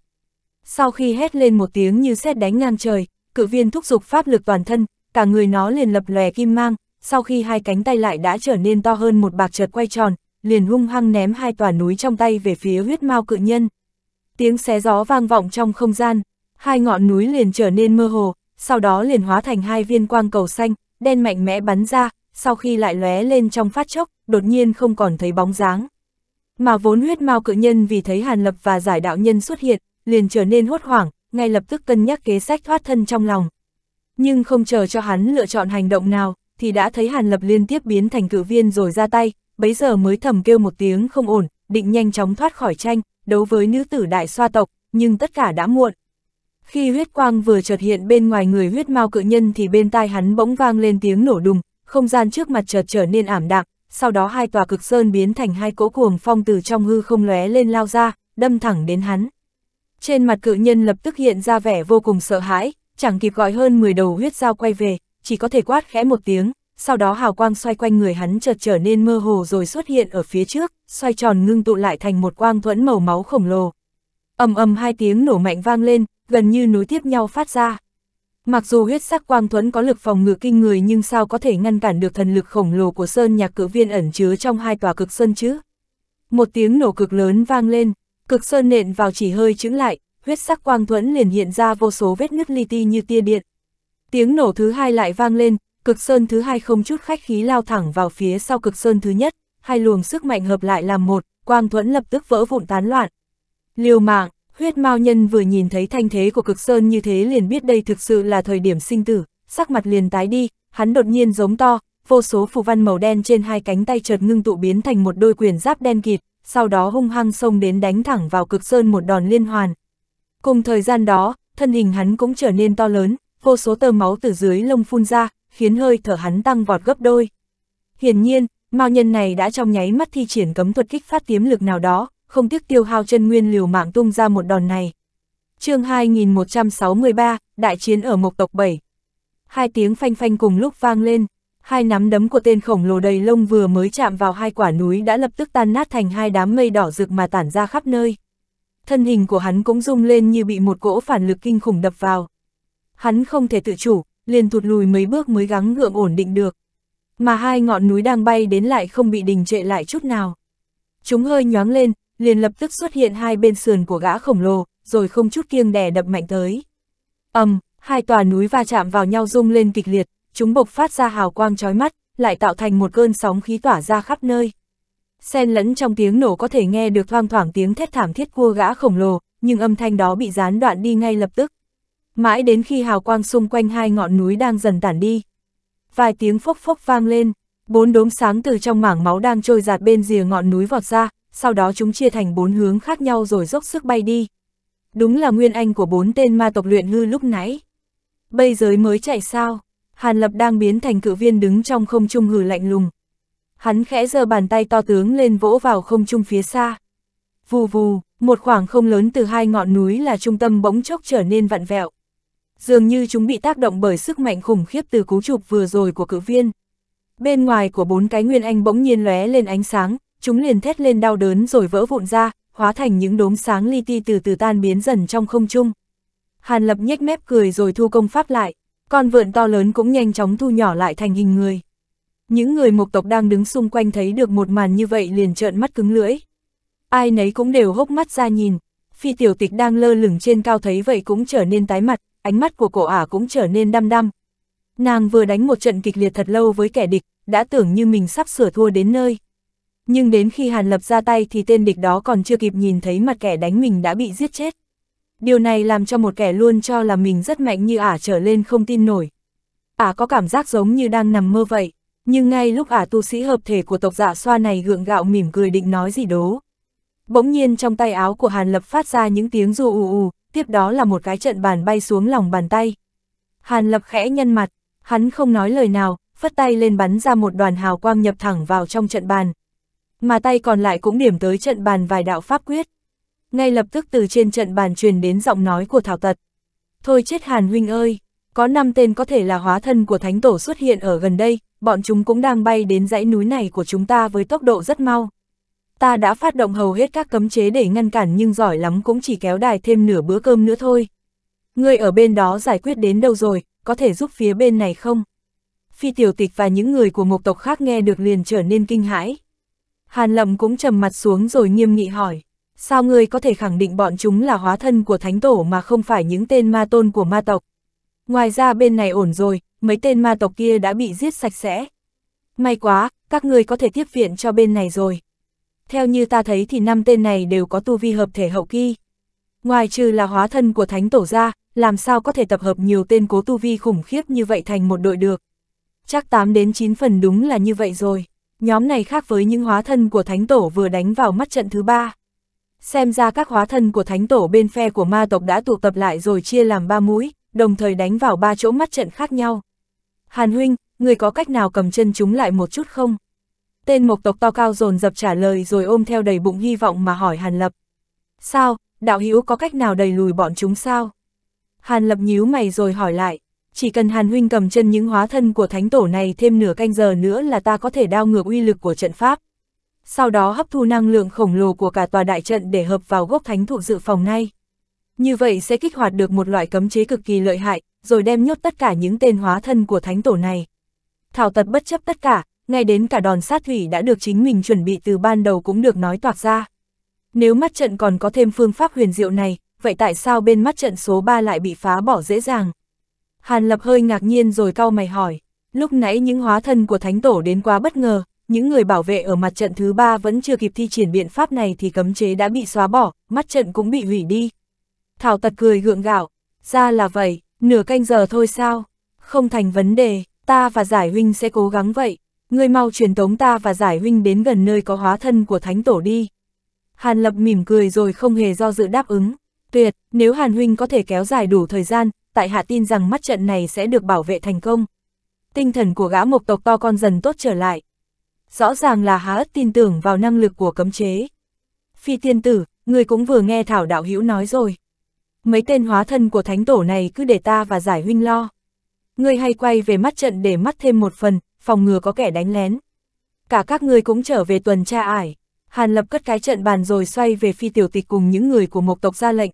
Sau khi hét lên một tiếng như sét đánh ngang trời, cự viên thúc giục pháp lực toàn thân, cả người nó liền lập lòe kim mang, sau khi hai cánh tay lại đã trở nên to hơn một bạc chợt quay tròn, liền hung hăng ném hai tòa núi trong tay về phía huyết mao cự nhân. Tiếng xé gió vang vọng trong không gian, hai ngọn núi liền trở nên mơ hồ, sau đó liền hóa thành hai viên quang cầu xanh, đen mạnh mẽ bắn ra, sau khi lại lóe lên trong phát chốc, đột nhiên không còn thấy bóng dáng. Mà vốn huyết mao cự nhân vì thấy Hàn Lập và giải đạo nhân xuất hiện, liền trở nên hốt hoảng, ngay lập tức cân nhắc kế sách thoát thân trong lòng. Nhưng không chờ cho hắn lựa chọn hành động nào, thì đã thấy Hàn Lập liên tiếp biến thành cự viên rồi ra tay, bấy giờ mới thầm kêu một tiếng không ổn, định nhanh chóng thoát khỏi tranh, đấu với nữ tử đại xoa tộc, nhưng tất cả đã muộn. Khi huyết quang vừa chợt hiện bên ngoài người huyết mao cự nhân thì bên tai hắn bỗng vang lên tiếng nổ đùng, không gian trước mặt chợt trở nên ảm đạm, sau đó hai tòa cực sơn biến thành hai cỗ cuồng phong từ trong hư không lóe lên lao ra, đâm thẳng đến hắn. Trên mặt cự nhân lập tức hiện ra vẻ vô cùng sợ hãi, chẳng kịp gọi hơn 10 đầu huyết dao quay về, chỉ có thể quát khẽ một tiếng, sau đó hào quang xoay quanh người hắn chợt trở nên mơ hồ rồi xuất hiện ở phía trước, xoay tròn ngưng tụ lại thành một quang thuẫn màu máu khổng lồ. ầm ầm hai tiếng nổ mạnh vang lên, gần như nối tiếp nhau phát ra. Mặc dù huyết sắc quang thuẫn có lực phòng ngự kinh người nhưng sao có thể ngăn cản được thần lực khổng lồ của sơn nhạc cử viên ẩn chứa trong hai tòa cực sơn chứ? Một tiếng nổ cực lớn vang lên, cực sơn nện vào chỉ hơi chững lại, huyết sắc quang thuẫn liền hiện ra vô số vết nứt li ti như tia điện, Tiếng nổ thứ hai lại vang lên, cực sơn thứ hai không chút khách khí lao thẳng vào phía sau cực sơn thứ nhất, hai luồng sức mạnh hợp lại làm một, quang thuẫn lập tức vỡ vụn tán loạn. Liều mạng, huyết mao nhân vừa nhìn thấy thanh thế của cực sơn như thế liền biết đây thực sự là thời điểm sinh tử, sắc mặt liền tái đi, hắn đột nhiên giống to, vô số phù văn màu đen trên hai cánh tay chợt ngưng tụ biến thành một đôi quyền giáp đen kịt, sau đó hung hăng xông đến đánh thẳng vào cực sơn một đòn liên hoàn. Cùng thời gian đó, thân hình hắn cũng trở nên to lớn, vô số tơ máu từ dưới lông phun ra, khiến hơi thở hắn tăng vọt gấp đôi. Hiển nhiên, mao nhân này đã trong nháy mắt thi triển cấm thuật kích phát tiếm lực nào đó, không tiếc tiêu hao chân nguyên liều mạng tung ra một đòn này. chương 2163, đại chiến ở Mộc Tộc 7. Hai tiếng phanh phanh cùng lúc vang lên, hai nắm đấm của tên khổng lồ đầy lông vừa mới chạm vào hai quả núi đã lập tức tan nát thành hai đám mây đỏ rực mà tản ra khắp nơi. Thân hình của hắn cũng rung lên như bị một cỗ phản lực kinh khủng đập vào hắn không thể tự chủ, liền thụt lùi mấy bước mới gắng gượng ổn định được. Mà hai ngọn núi đang bay đến lại không bị đình trệ lại chút nào. Chúng hơi nhoáng lên, liền lập tức xuất hiện hai bên sườn của gã khổng lồ, rồi không chút kiêng đè đập mạnh tới. ầm, hai tòa núi va chạm vào nhau rung lên kịch liệt, chúng bộc phát ra hào quang chói mắt, lại tạo thành một cơn sóng khí tỏa ra khắp nơi. Xen lẫn trong tiếng nổ có thể nghe được thoang thoảng tiếng thét thảm thiết cua gã khổng lồ, nhưng âm thanh đó bị gián đoạn đi ngay lập tức mãi đến khi hào quang xung quanh hai ngọn núi đang dần tản đi. Vài tiếng phốc phốc vang lên, bốn đốm sáng từ trong mảng máu đang trôi giạt bên rìa ngọn núi vọt ra, sau đó chúng chia thành bốn hướng khác nhau rồi dốc sức bay đi. Đúng là nguyên anh của bốn tên ma tộc luyện hư lúc nãy. Bây giờ mới chạy sao? Hàn Lập đang biến thành cự viên đứng trong không trung hừ lạnh lùng. Hắn khẽ giơ bàn tay to tướng lên vỗ vào không trung phía xa. Vù vù, một khoảng không lớn từ hai ngọn núi là trung tâm bỗng chốc trở nên vặn vẹo, dường như chúng bị tác động bởi sức mạnh khủng khiếp từ cú chụp vừa rồi của cự viên. Bên ngoài của bốn cái nguyên anh bỗng nhiên lóe lên ánh sáng, chúng liền thét lên đau đớn rồi vỡ vụn ra, hóa thành những đốm sáng li ti từ từ tan biến dần trong không trung. Hàn Lập nhếch mép cười rồi thu công pháp lại, con vượn to lớn cũng nhanh chóng thu nhỏ lại thành hình người. Những người mộc tộc đang đứng xung quanh thấy được một màn như vậy liền trợn mắt cứng lưỡi. Ai nấy cũng đều hốc mắt ra nhìn, phi tiểu tịch đang lơ lửng trên cao thấy vậy cũng trở nên tái mặt, ánh mắt của cổ ả cũng trở nên đăm đăm. Nàng vừa đánh một trận kịch liệt thật lâu với kẻ địch, đã tưởng như mình sắp sửa thua đến nơi. Nhưng đến khi Hàn Lập ra tay thì tên địch đó còn chưa kịp nhìn thấy mặt kẻ đánh mình đã bị giết chết. Điều này làm cho một kẻ luôn cho là mình rất mạnh như ả trở lên không tin nổi. Ả có cảm giác giống như đang nằm mơ vậy, nhưng ngay lúc ả tu sĩ hợp thể của tộc dạ xoa này gượng gạo mỉm cười định nói gì đố. Bỗng nhiên trong tay áo của Hàn Lập phát ra những tiếng ru ù ù, tiếp đó là một cái trận bàn bay xuống lòng bàn tay. Hàn lập khẽ nhân mặt, hắn không nói lời nào, phất tay lên bắn ra một đoàn hào quang nhập thẳng vào trong trận bàn. Mà tay còn lại cũng điểm tới trận bàn vài đạo pháp quyết. Ngay lập tức từ trên trận bàn truyền đến giọng nói của Thảo Tật. Thôi chết Hàn huynh ơi, có năm tên có thể là hóa thân của Thánh Tổ xuất hiện ở gần đây, bọn chúng cũng đang bay đến dãy núi này của chúng ta với tốc độ rất mau ta đã phát động hầu hết các cấm chế để ngăn cản nhưng giỏi lắm cũng chỉ kéo đài thêm nửa bữa cơm nữa thôi. Ngươi ở bên đó giải quyết đến đâu rồi, có thể giúp phía bên này không? Phi tiểu tịch và những người của một tộc khác nghe được liền trở nên kinh hãi. Hàn lầm cũng trầm mặt xuống rồi nghiêm nghị hỏi, sao ngươi có thể khẳng định bọn chúng là hóa thân của thánh tổ mà không phải những tên ma tôn của ma tộc? Ngoài ra bên này ổn rồi, mấy tên ma tộc kia đã bị giết sạch sẽ. May quá, các ngươi có thể tiếp viện cho bên này rồi theo như ta thấy thì năm tên này đều có tu vi hợp thể hậu kỳ. Ngoài trừ là hóa thân của thánh tổ ra, làm sao có thể tập hợp nhiều tên cố tu vi khủng khiếp như vậy thành một đội được. Chắc 8 đến 9 phần đúng là như vậy rồi. Nhóm này khác với những hóa thân của thánh tổ vừa đánh vào mắt trận thứ ba. Xem ra các hóa thân của thánh tổ bên phe của ma tộc đã tụ tập lại rồi chia làm ba mũi, đồng thời đánh vào ba chỗ mắt trận khác nhau. Hàn huynh, người có cách nào cầm chân chúng lại một chút không? Tên một tộc to cao dồn dập trả lời rồi ôm theo đầy bụng hy vọng mà hỏi Hàn Lập. Sao, đạo hữu có cách nào đầy lùi bọn chúng sao? Hàn Lập nhíu mày rồi hỏi lại, chỉ cần Hàn Huynh cầm chân những hóa thân của thánh tổ này thêm nửa canh giờ nữa là ta có thể đao ngược uy lực của trận pháp. Sau đó hấp thu năng lượng khổng lồ của cả tòa đại trận để hợp vào gốc thánh thụ dự phòng ngay. Như vậy sẽ kích hoạt được một loại cấm chế cực kỳ lợi hại, rồi đem nhốt tất cả những tên hóa thân của thánh tổ này. Thảo tật bất chấp tất cả, ngay đến cả đòn sát thủy đã được chính mình chuẩn bị từ ban đầu cũng được nói toạc ra. Nếu mắt trận còn có thêm phương pháp huyền diệu này, vậy tại sao bên mắt trận số 3 lại bị phá bỏ dễ dàng? Hàn Lập hơi ngạc nhiên rồi cau mày hỏi, lúc nãy những hóa thân của Thánh Tổ đến quá bất ngờ, những người bảo vệ ở mặt trận thứ 3 vẫn chưa kịp thi triển biện pháp này thì cấm chế đã bị xóa bỏ, mắt trận cũng bị hủy đi. Thảo tật cười gượng gạo, ra là vậy, nửa canh giờ thôi sao, không thành vấn đề, ta và giải huynh sẽ cố gắng vậy. Ngươi mau truyền tống ta và giải huynh đến gần nơi có hóa thân của thánh tổ đi. Hàn Lập mỉm cười rồi không hề do dự đáp ứng. Tuyệt, nếu Hàn Huynh có thể kéo dài đủ thời gian, tại hạ tin rằng mắt trận này sẽ được bảo vệ thành công. Tinh thần của gã mộc tộc to con dần tốt trở lại. Rõ ràng là há ất tin tưởng vào năng lực của cấm chế. Phi tiên tử, người cũng vừa nghe Thảo Đạo Hữu nói rồi. Mấy tên hóa thân của thánh tổ này cứ để ta và giải huynh lo. Ngươi hay quay về mắt trận để mắt thêm một phần, phòng ngừa có kẻ đánh lén. Cả các ngươi cũng trở về tuần tra ải. Hàn Lập cất cái trận bàn rồi xoay về phi tiểu tịch cùng những người của Mộc tộc ra lệnh.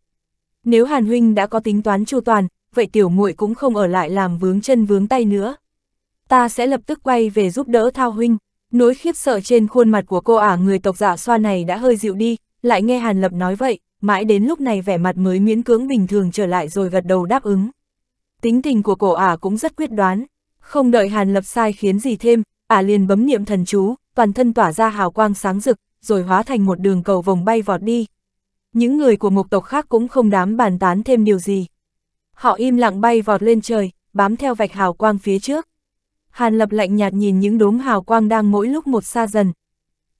Nếu Hàn huynh đã có tính toán chu toàn, vậy tiểu muội cũng không ở lại làm vướng chân vướng tay nữa. Ta sẽ lập tức quay về giúp đỡ Thao huynh. Nỗi khiếp sợ trên khuôn mặt của cô ả người tộc giả dạ xoa này đã hơi dịu đi, lại nghe Hàn Lập nói vậy, mãi đến lúc này vẻ mặt mới miễn cưỡng bình thường trở lại rồi gật đầu đáp ứng. Tính tình của cổ ả cũng rất quyết đoán, không đợi Hàn Lập sai khiến gì thêm, ả à liền bấm niệm thần chú, toàn thân tỏa ra hào quang sáng rực, rồi hóa thành một đường cầu vòng bay vọt đi. Những người của mục tộc khác cũng không đám bàn tán thêm điều gì. Họ im lặng bay vọt lên trời, bám theo vạch hào quang phía trước. Hàn Lập lạnh nhạt nhìn những đốm hào quang đang mỗi lúc một xa dần.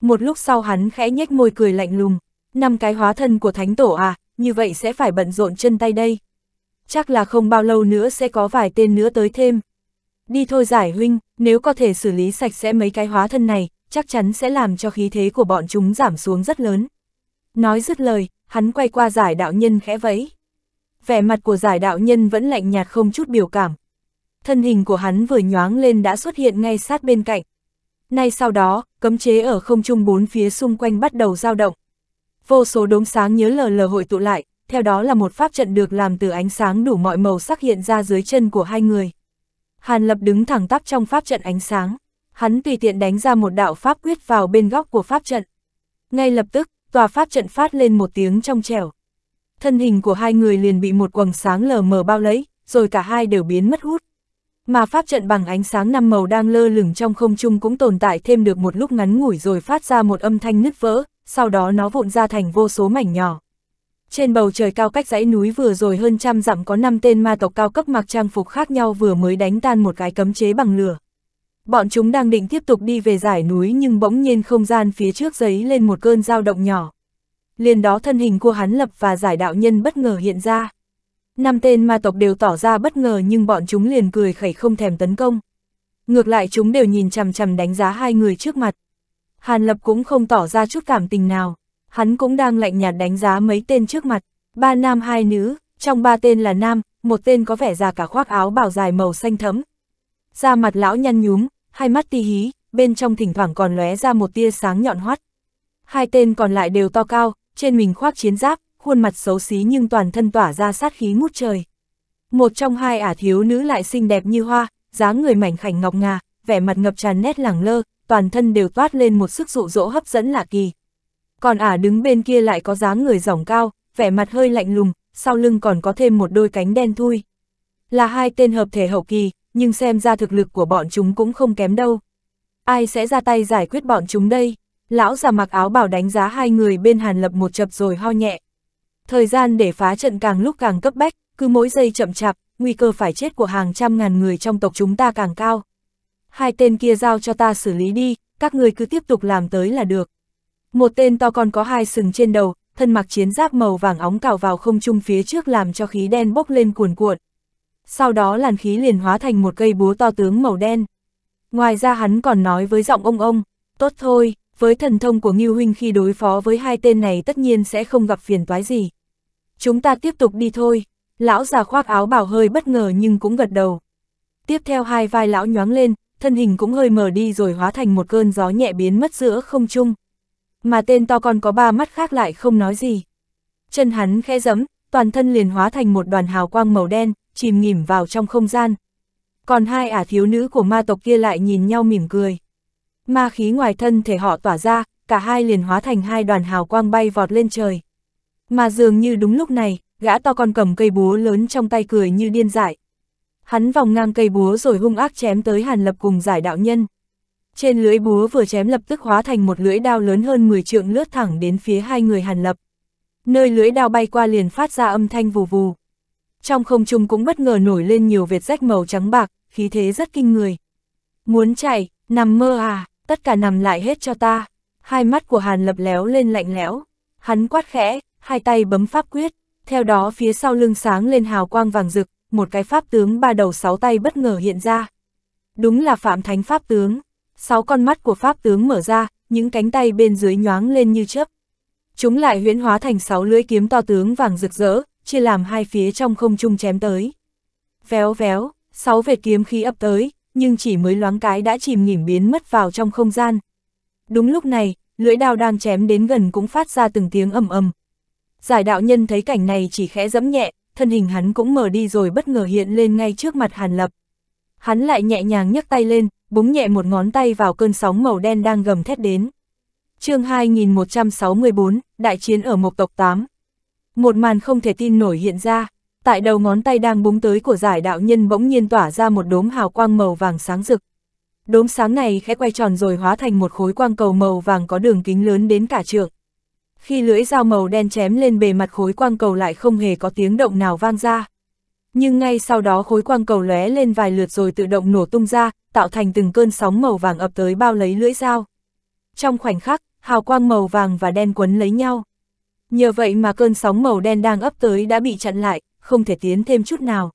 Một lúc sau hắn khẽ nhếch môi cười lạnh lùng, năm cái hóa thân của thánh tổ à, như vậy sẽ phải bận rộn chân tay đây. Chắc là không bao lâu nữa sẽ có vài tên nữa tới thêm. Đi thôi giải huynh, nếu có thể xử lý sạch sẽ mấy cái hóa thân này, chắc chắn sẽ làm cho khí thế của bọn chúng giảm xuống rất lớn. Nói dứt lời, hắn quay qua giải đạo nhân khẽ vẫy. Vẻ mặt của giải đạo nhân vẫn lạnh nhạt không chút biểu cảm. Thân hình của hắn vừa nhoáng lên đã xuất hiện ngay sát bên cạnh. Nay sau đó, cấm chế ở không trung bốn phía xung quanh bắt đầu dao động. Vô số đốm sáng nhớ lờ lờ hội tụ lại, theo đó là một pháp trận được làm từ ánh sáng đủ mọi màu sắc hiện ra dưới chân của hai người. Hàn Lập đứng thẳng tắp trong pháp trận ánh sáng, hắn tùy tiện đánh ra một đạo pháp quyết vào bên góc của pháp trận. Ngay lập tức, tòa pháp trận phát lên một tiếng trong trẻo. Thân hình của hai người liền bị một quầng sáng lờ mờ bao lấy, rồi cả hai đều biến mất hút. Mà pháp trận bằng ánh sáng năm màu đang lơ lửng trong không trung cũng tồn tại thêm được một lúc ngắn ngủi rồi phát ra một âm thanh nứt vỡ, sau đó nó vụn ra thành vô số mảnh nhỏ. Trên bầu trời cao cách dãy núi vừa rồi hơn trăm dặm có năm tên ma tộc cao cấp mặc trang phục khác nhau vừa mới đánh tan một cái cấm chế bằng lửa. Bọn chúng đang định tiếp tục đi về giải núi nhưng bỗng nhiên không gian phía trước giấy lên một cơn dao động nhỏ. Liền đó thân hình của hắn lập và giải đạo nhân bất ngờ hiện ra. Năm tên ma tộc đều tỏ ra bất ngờ nhưng bọn chúng liền cười khẩy không thèm tấn công. Ngược lại chúng đều nhìn chằm chằm đánh giá hai người trước mặt. Hàn Lập cũng không tỏ ra chút cảm tình nào hắn cũng đang lạnh nhạt đánh giá mấy tên trước mặt, ba nam hai nữ, trong ba tên là nam, một tên có vẻ già cả khoác áo bảo dài màu xanh thấm. Da mặt lão nhăn nhúm, hai mắt ti hí, bên trong thỉnh thoảng còn lóe ra một tia sáng nhọn hoắt. Hai tên còn lại đều to cao, trên mình khoác chiến giáp, khuôn mặt xấu xí nhưng toàn thân tỏa ra sát khí ngút trời. Một trong hai ả thiếu nữ lại xinh đẹp như hoa, dáng người mảnh khảnh ngọc ngà, vẻ mặt ngập tràn nét lẳng lơ, toàn thân đều toát lên một sức dụ dỗ hấp dẫn lạ kỳ còn ả đứng bên kia lại có dáng người giỏng cao, vẻ mặt hơi lạnh lùng, sau lưng còn có thêm một đôi cánh đen thui. Là hai tên hợp thể hậu kỳ, nhưng xem ra thực lực của bọn chúng cũng không kém đâu. Ai sẽ ra tay giải quyết bọn chúng đây? Lão già mặc áo bảo đánh giá hai người bên hàn lập một chập rồi ho nhẹ. Thời gian để phá trận càng lúc càng cấp bách, cứ mỗi giây chậm chạp, nguy cơ phải chết của hàng trăm ngàn người trong tộc chúng ta càng cao. Hai tên kia giao cho ta xử lý đi, các người cứ tiếp tục làm tới là được. Một tên to con có hai sừng trên đầu, thân mặc chiến giáp màu vàng óng cào vào không trung phía trước làm cho khí đen bốc lên cuồn cuộn. Sau đó làn khí liền hóa thành một cây búa to tướng màu đen. Ngoài ra hắn còn nói với giọng ông ông, tốt thôi, với thần thông của Ngưu Huynh khi đối phó với hai tên này tất nhiên sẽ không gặp phiền toái gì. Chúng ta tiếp tục đi thôi, lão già khoác áo bảo hơi bất ngờ nhưng cũng gật đầu. Tiếp theo hai vai lão nhoáng lên, thân hình cũng hơi mở đi rồi hóa thành một cơn gió nhẹ biến mất giữa không trung mà tên to con có ba mắt khác lại không nói gì. Chân hắn khẽ giẫm, toàn thân liền hóa thành một đoàn hào quang màu đen, chìm nghỉm vào trong không gian. Còn hai ả thiếu nữ của ma tộc kia lại nhìn nhau mỉm cười. Ma khí ngoài thân thể họ tỏa ra, cả hai liền hóa thành hai đoàn hào quang bay vọt lên trời. Mà dường như đúng lúc này, gã to con cầm cây búa lớn trong tay cười như điên dại. Hắn vòng ngang cây búa rồi hung ác chém tới Hàn Lập cùng giải đạo nhân. Trên lưỡi búa vừa chém lập tức hóa thành một lưỡi đao lớn hơn 10 trượng lướt thẳng đến phía hai người Hàn Lập. Nơi lưỡi đao bay qua liền phát ra âm thanh vù vù. Trong không trung cũng bất ngờ nổi lên nhiều vệt rách màu trắng bạc, khí thế rất kinh người. Muốn chạy, nằm mơ à, tất cả nằm lại hết cho ta. Hai mắt của Hàn Lập léo lên lạnh lẽo. Hắn quát khẽ, hai tay bấm pháp quyết, theo đó phía sau lưng sáng lên hào quang vàng rực, một cái pháp tướng ba đầu sáu tay bất ngờ hiện ra. Đúng là Phạm Thánh Pháp Tướng sáu con mắt của pháp tướng mở ra, những cánh tay bên dưới nhoáng lên như chớp. Chúng lại huyễn hóa thành sáu lưỡi kiếm to tướng vàng rực rỡ, chia làm hai phía trong không trung chém tới. Véo véo, sáu vệt kiếm khí ập tới, nhưng chỉ mới loáng cái đã chìm nghỉm biến mất vào trong không gian. Đúng lúc này, lưỡi đao đang chém đến gần cũng phát ra từng tiếng ầm ầm. Giải đạo nhân thấy cảnh này chỉ khẽ dẫm nhẹ, thân hình hắn cũng mở đi rồi bất ngờ hiện lên ngay trước mặt Hàn Lập. Hắn lại nhẹ nhàng nhấc tay lên, búng nhẹ một ngón tay vào cơn sóng màu đen đang gầm thét đến. chương 2164, đại chiến ở Mộc Tộc 8. Một màn không thể tin nổi hiện ra, tại đầu ngón tay đang búng tới của giải đạo nhân bỗng nhiên tỏa ra một đốm hào quang màu vàng sáng rực. Đốm sáng này khẽ quay tròn rồi hóa thành một khối quang cầu màu vàng có đường kính lớn đến cả trượng. Khi lưỡi dao màu đen chém lên bề mặt khối quang cầu lại không hề có tiếng động nào vang ra. Nhưng ngay sau đó khối quang cầu lóe lên vài lượt rồi tự động nổ tung ra, tạo thành từng cơn sóng màu vàng ập tới bao lấy lưỡi dao. Trong khoảnh khắc, hào quang màu vàng và đen quấn lấy nhau. Nhờ vậy mà cơn sóng màu đen đang ấp tới đã bị chặn lại, không thể tiến thêm chút nào.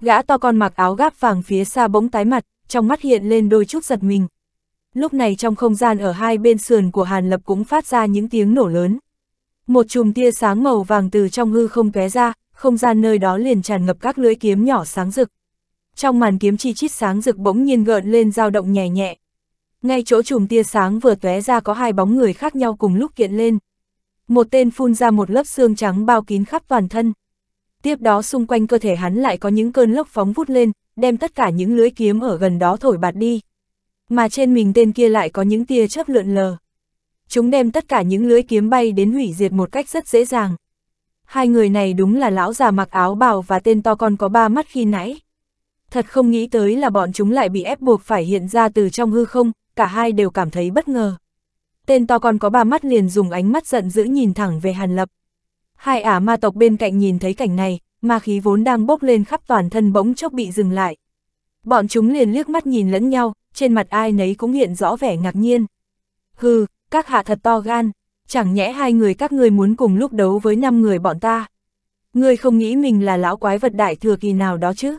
Gã to con mặc áo gáp vàng phía xa bỗng tái mặt, trong mắt hiện lên đôi chút giật mình. Lúc này trong không gian ở hai bên sườn của Hàn Lập cũng phát ra những tiếng nổ lớn. Một chùm tia sáng màu vàng từ trong hư không tóe ra, không gian nơi đó liền tràn ngập các lưỡi kiếm nhỏ sáng rực. Trong màn kiếm chi chít sáng rực bỗng nhiên gợn lên dao động nhẹ nhẹ. Ngay chỗ chùm tia sáng vừa tóe ra có hai bóng người khác nhau cùng lúc kiện lên. Một tên phun ra một lớp xương trắng bao kín khắp toàn thân. Tiếp đó xung quanh cơ thể hắn lại có những cơn lốc phóng vút lên, đem tất cả những lưỡi kiếm ở gần đó thổi bạt đi. Mà trên mình tên kia lại có những tia chớp lượn lờ. Chúng đem tất cả những lưỡi kiếm bay đến hủy diệt một cách rất dễ dàng hai người này đúng là lão già mặc áo bào và tên to con có ba mắt khi nãy. Thật không nghĩ tới là bọn chúng lại bị ép buộc phải hiện ra từ trong hư không, cả hai đều cảm thấy bất ngờ. Tên to con có ba mắt liền dùng ánh mắt giận dữ nhìn thẳng về Hàn Lập. Hai ả ma tộc bên cạnh nhìn thấy cảnh này, ma khí vốn đang bốc lên khắp toàn thân bỗng chốc bị dừng lại. Bọn chúng liền liếc mắt nhìn lẫn nhau, trên mặt ai nấy cũng hiện rõ vẻ ngạc nhiên. Hừ, các hạ thật to gan chẳng nhẽ hai người các ngươi muốn cùng lúc đấu với năm người bọn ta. Ngươi không nghĩ mình là lão quái vật đại thừa kỳ nào đó chứ?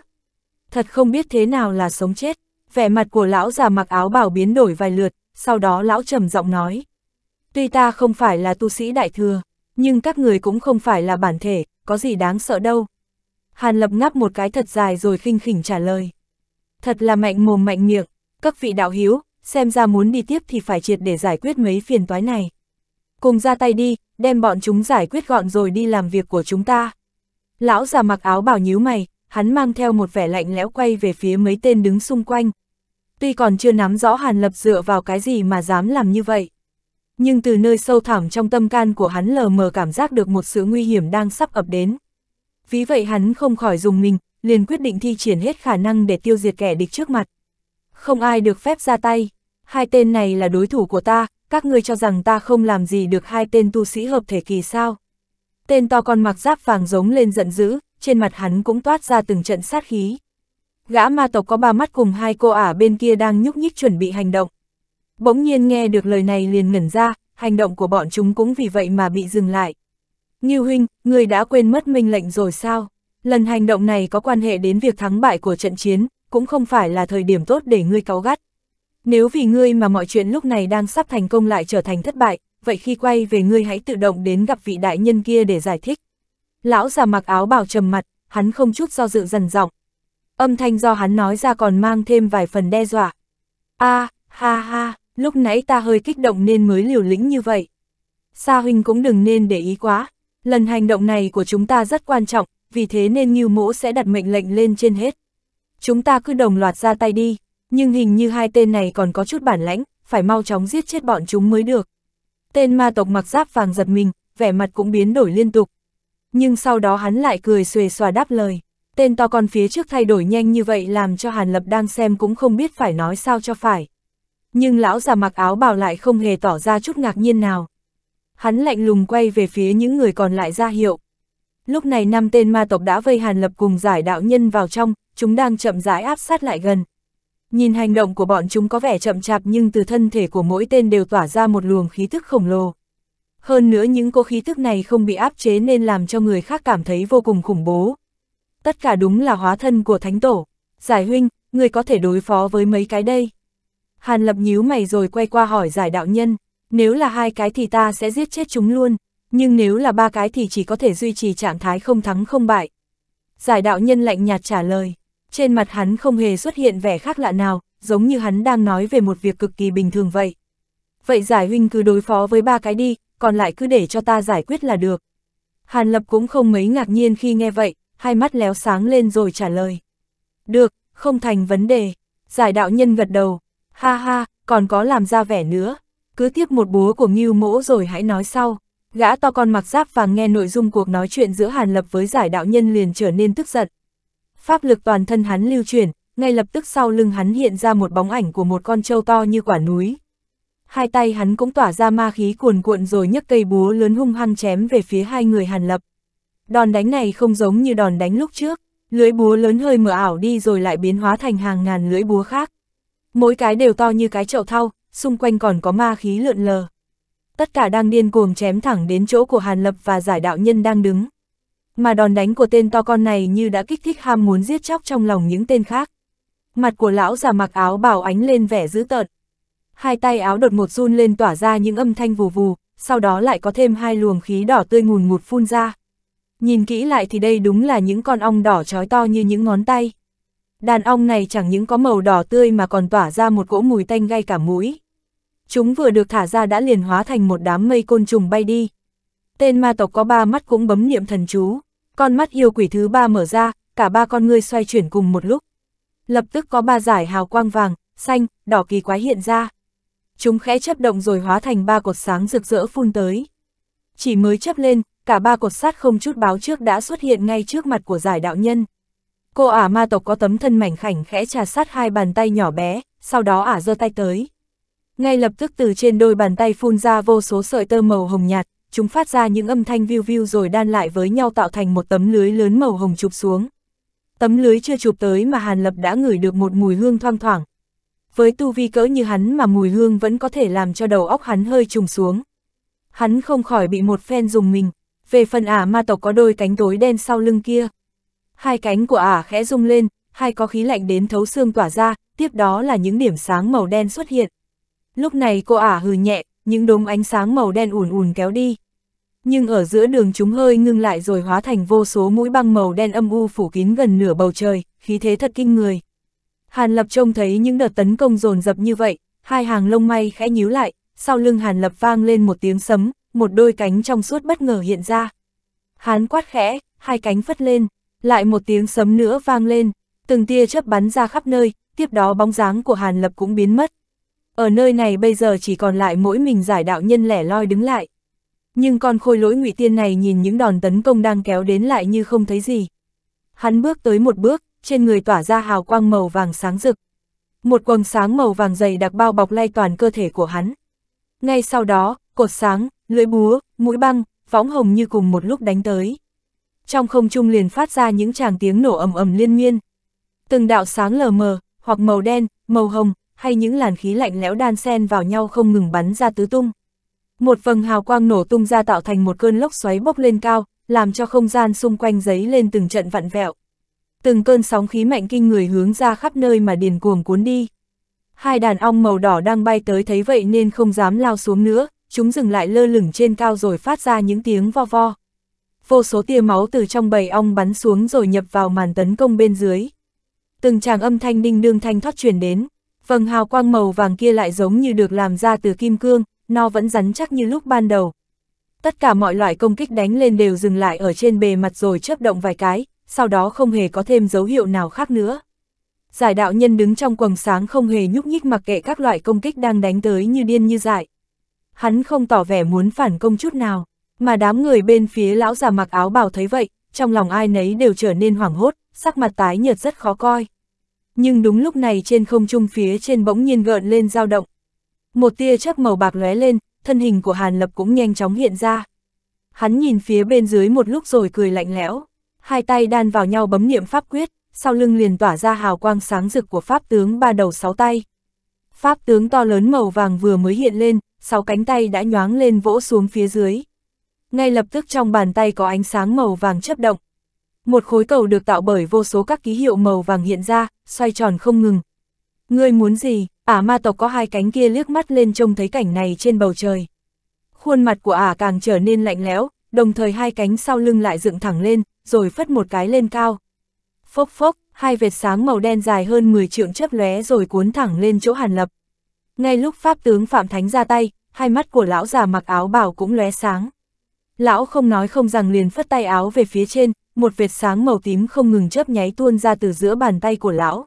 Thật không biết thế nào là sống chết, vẻ mặt của lão già mặc áo bảo biến đổi vài lượt, sau đó lão trầm giọng nói. Tuy ta không phải là tu sĩ đại thừa, nhưng các người cũng không phải là bản thể, có gì đáng sợ đâu. Hàn lập ngáp một cái thật dài rồi khinh khỉnh trả lời. Thật là mạnh mồm mạnh miệng, các vị đạo hiếu, xem ra muốn đi tiếp thì phải triệt để giải quyết mấy phiền toái này cùng ra tay đi, đem bọn chúng giải quyết gọn rồi đi làm việc của chúng ta. Lão già mặc áo bảo nhíu mày, hắn mang theo một vẻ lạnh lẽo quay về phía mấy tên đứng xung quanh. Tuy còn chưa nắm rõ Hàn Lập dựa vào cái gì mà dám làm như vậy. Nhưng từ nơi sâu thẳm trong tâm can của hắn lờ mờ cảm giác được một sự nguy hiểm đang sắp ập đến. Vì vậy hắn không khỏi dùng mình, liền quyết định thi triển hết khả năng để tiêu diệt kẻ địch trước mặt. Không ai được phép ra tay, hai tên này là đối thủ của ta, các ngươi cho rằng ta không làm gì được hai tên tu sĩ hợp thể kỳ sao. Tên to con mặc giáp vàng giống lên giận dữ, trên mặt hắn cũng toát ra từng trận sát khí. Gã ma tộc có ba mắt cùng hai cô ả bên kia đang nhúc nhích chuẩn bị hành động. Bỗng nhiên nghe được lời này liền ngẩn ra, hành động của bọn chúng cũng vì vậy mà bị dừng lại. Nghiêu huynh, người đã quên mất minh lệnh rồi sao? Lần hành động này có quan hệ đến việc thắng bại của trận chiến, cũng không phải là thời điểm tốt để ngươi cáu gắt. Nếu vì ngươi mà mọi chuyện lúc này đang sắp thành công lại trở thành thất bại, vậy khi quay về ngươi hãy tự động đến gặp vị đại nhân kia để giải thích. Lão già mặc áo bào trầm mặt, hắn không chút do dự dần giọng. Âm thanh do hắn nói ra còn mang thêm vài phần đe dọa. a à, ha ha, lúc nãy ta hơi kích động nên mới liều lĩnh như vậy. Sa huynh cũng đừng nên để ý quá, lần hành động này của chúng ta rất quan trọng, vì thế nên Ngưu Mỗ sẽ đặt mệnh lệnh lên trên hết. Chúng ta cứ đồng loạt ra tay đi, nhưng hình như hai tên này còn có chút bản lãnh, phải mau chóng giết chết bọn chúng mới được. Tên ma tộc mặc giáp vàng giật mình, vẻ mặt cũng biến đổi liên tục. Nhưng sau đó hắn lại cười xuề xòa đáp lời. Tên to con phía trước thay đổi nhanh như vậy làm cho Hàn Lập đang xem cũng không biết phải nói sao cho phải. Nhưng lão già mặc áo bào lại không hề tỏ ra chút ngạc nhiên nào. Hắn lạnh lùng quay về phía những người còn lại ra hiệu. Lúc này năm tên ma tộc đã vây Hàn Lập cùng giải đạo nhân vào trong, chúng đang chậm rãi áp sát lại gần, Nhìn hành động của bọn chúng có vẻ chậm chạp nhưng từ thân thể của mỗi tên đều tỏa ra một luồng khí tức khổng lồ. Hơn nữa những cô khí tức này không bị áp chế nên làm cho người khác cảm thấy vô cùng khủng bố. Tất cả đúng là hóa thân của thánh tổ. Giải huynh, người có thể đối phó với mấy cái đây. Hàn lập nhíu mày rồi quay qua hỏi giải đạo nhân, nếu là hai cái thì ta sẽ giết chết chúng luôn, nhưng nếu là ba cái thì chỉ có thể duy trì trạng thái không thắng không bại. Giải đạo nhân lạnh nhạt trả lời, trên mặt hắn không hề xuất hiện vẻ khác lạ nào, giống như hắn đang nói về một việc cực kỳ bình thường vậy. Vậy giải huynh cứ đối phó với ba cái đi, còn lại cứ để cho ta giải quyết là được. Hàn Lập cũng không mấy ngạc nhiên khi nghe vậy, hai mắt léo sáng lên rồi trả lời. Được, không thành vấn đề. Giải đạo nhân gật đầu. Ha ha, còn có làm ra vẻ nữa. Cứ tiếp một búa của Ngưu Mỗ rồi hãy nói sau. Gã to con mặc giáp vàng nghe nội dung cuộc nói chuyện giữa Hàn Lập với giải đạo nhân liền trở nên tức giận pháp lực toàn thân hắn lưu chuyển, ngay lập tức sau lưng hắn hiện ra một bóng ảnh của một con trâu to như quả núi. Hai tay hắn cũng tỏa ra ma khí cuồn cuộn rồi nhấc cây búa lớn hung hăng chém về phía hai người Hàn Lập. Đòn đánh này không giống như đòn đánh lúc trước, lưới búa lớn hơi mờ ảo đi rồi lại biến hóa thành hàng ngàn lưới búa khác. Mỗi cái đều to như cái chậu thau, xung quanh còn có ma khí lượn lờ. Tất cả đang điên cuồng chém thẳng đến chỗ của Hàn Lập và giải đạo nhân đang đứng mà đòn đánh của tên to con này như đã kích thích ham muốn giết chóc trong lòng những tên khác. Mặt của lão già mặc áo bảo ánh lên vẻ dữ tợn. Hai tay áo đột một run lên tỏa ra những âm thanh vù vù, sau đó lại có thêm hai luồng khí đỏ tươi ngùn ngụt phun ra. Nhìn kỹ lại thì đây đúng là những con ong đỏ trói to như những ngón tay. Đàn ong này chẳng những có màu đỏ tươi mà còn tỏa ra một cỗ mùi tanh gai cả mũi. Chúng vừa được thả ra đã liền hóa thành một đám mây côn trùng bay đi. Tên ma tộc có ba mắt cũng bấm niệm thần chú, con mắt yêu quỷ thứ ba mở ra, cả ba con ngươi xoay chuyển cùng một lúc. Lập tức có ba giải hào quang vàng, xanh, đỏ kỳ quái hiện ra. Chúng khẽ chấp động rồi hóa thành ba cột sáng rực rỡ phun tới. Chỉ mới chấp lên, cả ba cột sát không chút báo trước đã xuất hiện ngay trước mặt của giải đạo nhân. Cô ả ma tộc có tấm thân mảnh khảnh khẽ trà sát hai bàn tay nhỏ bé, sau đó ả giơ tay tới. Ngay lập tức từ trên đôi bàn tay phun ra vô số sợi tơ màu hồng nhạt, chúng phát ra những âm thanh view view rồi đan lại với nhau tạo thành một tấm lưới lớn màu hồng chụp xuống. Tấm lưới chưa chụp tới mà Hàn Lập đã ngửi được một mùi hương thoang thoảng. Với tu vi cỡ như hắn mà mùi hương vẫn có thể làm cho đầu óc hắn hơi trùng xuống. Hắn không khỏi bị một phen dùng mình, về phần ả ma tộc có đôi cánh tối đen sau lưng kia. Hai cánh của ả khẽ rung lên, hai có khí lạnh đến thấu xương tỏa ra, tiếp đó là những điểm sáng màu đen xuất hiện. Lúc này cô ả hừ nhẹ, những đốm ánh sáng màu đen ùn ùn kéo đi. Nhưng ở giữa đường chúng hơi ngưng lại rồi hóa thành vô số mũi băng màu đen âm u phủ kín gần nửa bầu trời, khí thế thật kinh người. Hàn Lập trông thấy những đợt tấn công dồn dập như vậy, hai hàng lông mày khẽ nhíu lại, sau lưng Hàn Lập vang lên một tiếng sấm, một đôi cánh trong suốt bất ngờ hiện ra. Hán quát khẽ, hai cánh phất lên, lại một tiếng sấm nữa vang lên, từng tia chớp bắn ra khắp nơi, tiếp đó bóng dáng của Hàn Lập cũng biến mất. Ở nơi này bây giờ chỉ còn lại mỗi mình giải đạo nhân lẻ loi đứng lại. Nhưng con khôi lỗi ngụy tiên này nhìn những đòn tấn công đang kéo đến lại như không thấy gì. Hắn bước tới một bước, trên người tỏa ra hào quang màu vàng sáng rực. Một quần sáng màu vàng dày đặc bao bọc lay toàn cơ thể của hắn. Ngay sau đó, cột sáng, lưỡi búa, mũi băng, võng hồng như cùng một lúc đánh tới. Trong không trung liền phát ra những tràng tiếng nổ ầm ầm liên miên. Từng đạo sáng lờ mờ, hoặc màu đen, màu hồng, hay những làn khí lạnh lẽo đan xen vào nhau không ngừng bắn ra tứ tung. Một vầng hào quang nổ tung ra tạo thành một cơn lốc xoáy bốc lên cao, làm cho không gian xung quanh giấy lên từng trận vặn vẹo. Từng cơn sóng khí mạnh kinh người hướng ra khắp nơi mà điền cuồng cuốn đi. Hai đàn ong màu đỏ đang bay tới thấy vậy nên không dám lao xuống nữa, chúng dừng lại lơ lửng trên cao rồi phát ra những tiếng vo vo. Vô số tia máu từ trong bầy ong bắn xuống rồi nhập vào màn tấn công bên dưới. Từng tràng âm thanh đinh đương thanh thoát truyền đến, Vầng hào quang màu vàng kia lại giống như được làm ra từ kim cương, nó vẫn rắn chắc như lúc ban đầu. Tất cả mọi loại công kích đánh lên đều dừng lại ở trên bề mặt rồi chớp động vài cái, sau đó không hề có thêm dấu hiệu nào khác nữa. Giải đạo nhân đứng trong quầng sáng không hề nhúc nhích mặc kệ các loại công kích đang đánh tới như điên như dại. Hắn không tỏ vẻ muốn phản công chút nào, mà đám người bên phía lão già mặc áo bào thấy vậy, trong lòng ai nấy đều trở nên hoảng hốt, sắc mặt tái nhợt rất khó coi. Nhưng đúng lúc này trên không trung phía trên bỗng nhiên gợn lên dao động. Một tia chớp màu bạc lóe lên, thân hình của Hàn Lập cũng nhanh chóng hiện ra. Hắn nhìn phía bên dưới một lúc rồi cười lạnh lẽo, hai tay đan vào nhau bấm niệm pháp quyết, sau lưng liền tỏa ra hào quang sáng rực của pháp tướng ba đầu sáu tay. Pháp tướng to lớn màu vàng vừa mới hiện lên, sáu cánh tay đã nhoáng lên vỗ xuống phía dưới. Ngay lập tức trong bàn tay có ánh sáng màu vàng chấp động, một khối cầu được tạo bởi vô số các ký hiệu màu vàng hiện ra, xoay tròn không ngừng. Ngươi muốn gì? Ả ma tộc có hai cánh kia liếc mắt lên trông thấy cảnh này trên bầu trời. Khuôn mặt của ả càng trở nên lạnh lẽo, đồng thời hai cánh sau lưng lại dựng thẳng lên, rồi phất một cái lên cao. Phốc phốc, hai vệt sáng màu đen dài hơn 10 trượng chớp lóe rồi cuốn thẳng lên chỗ Hàn Lập. Ngay lúc pháp tướng Phạm Thánh ra tay, hai mắt của lão già mặc áo bảo cũng lóe sáng. Lão không nói không rằng liền phất tay áo về phía trên, một vệt sáng màu tím không ngừng chớp nháy tuôn ra từ giữa bàn tay của lão.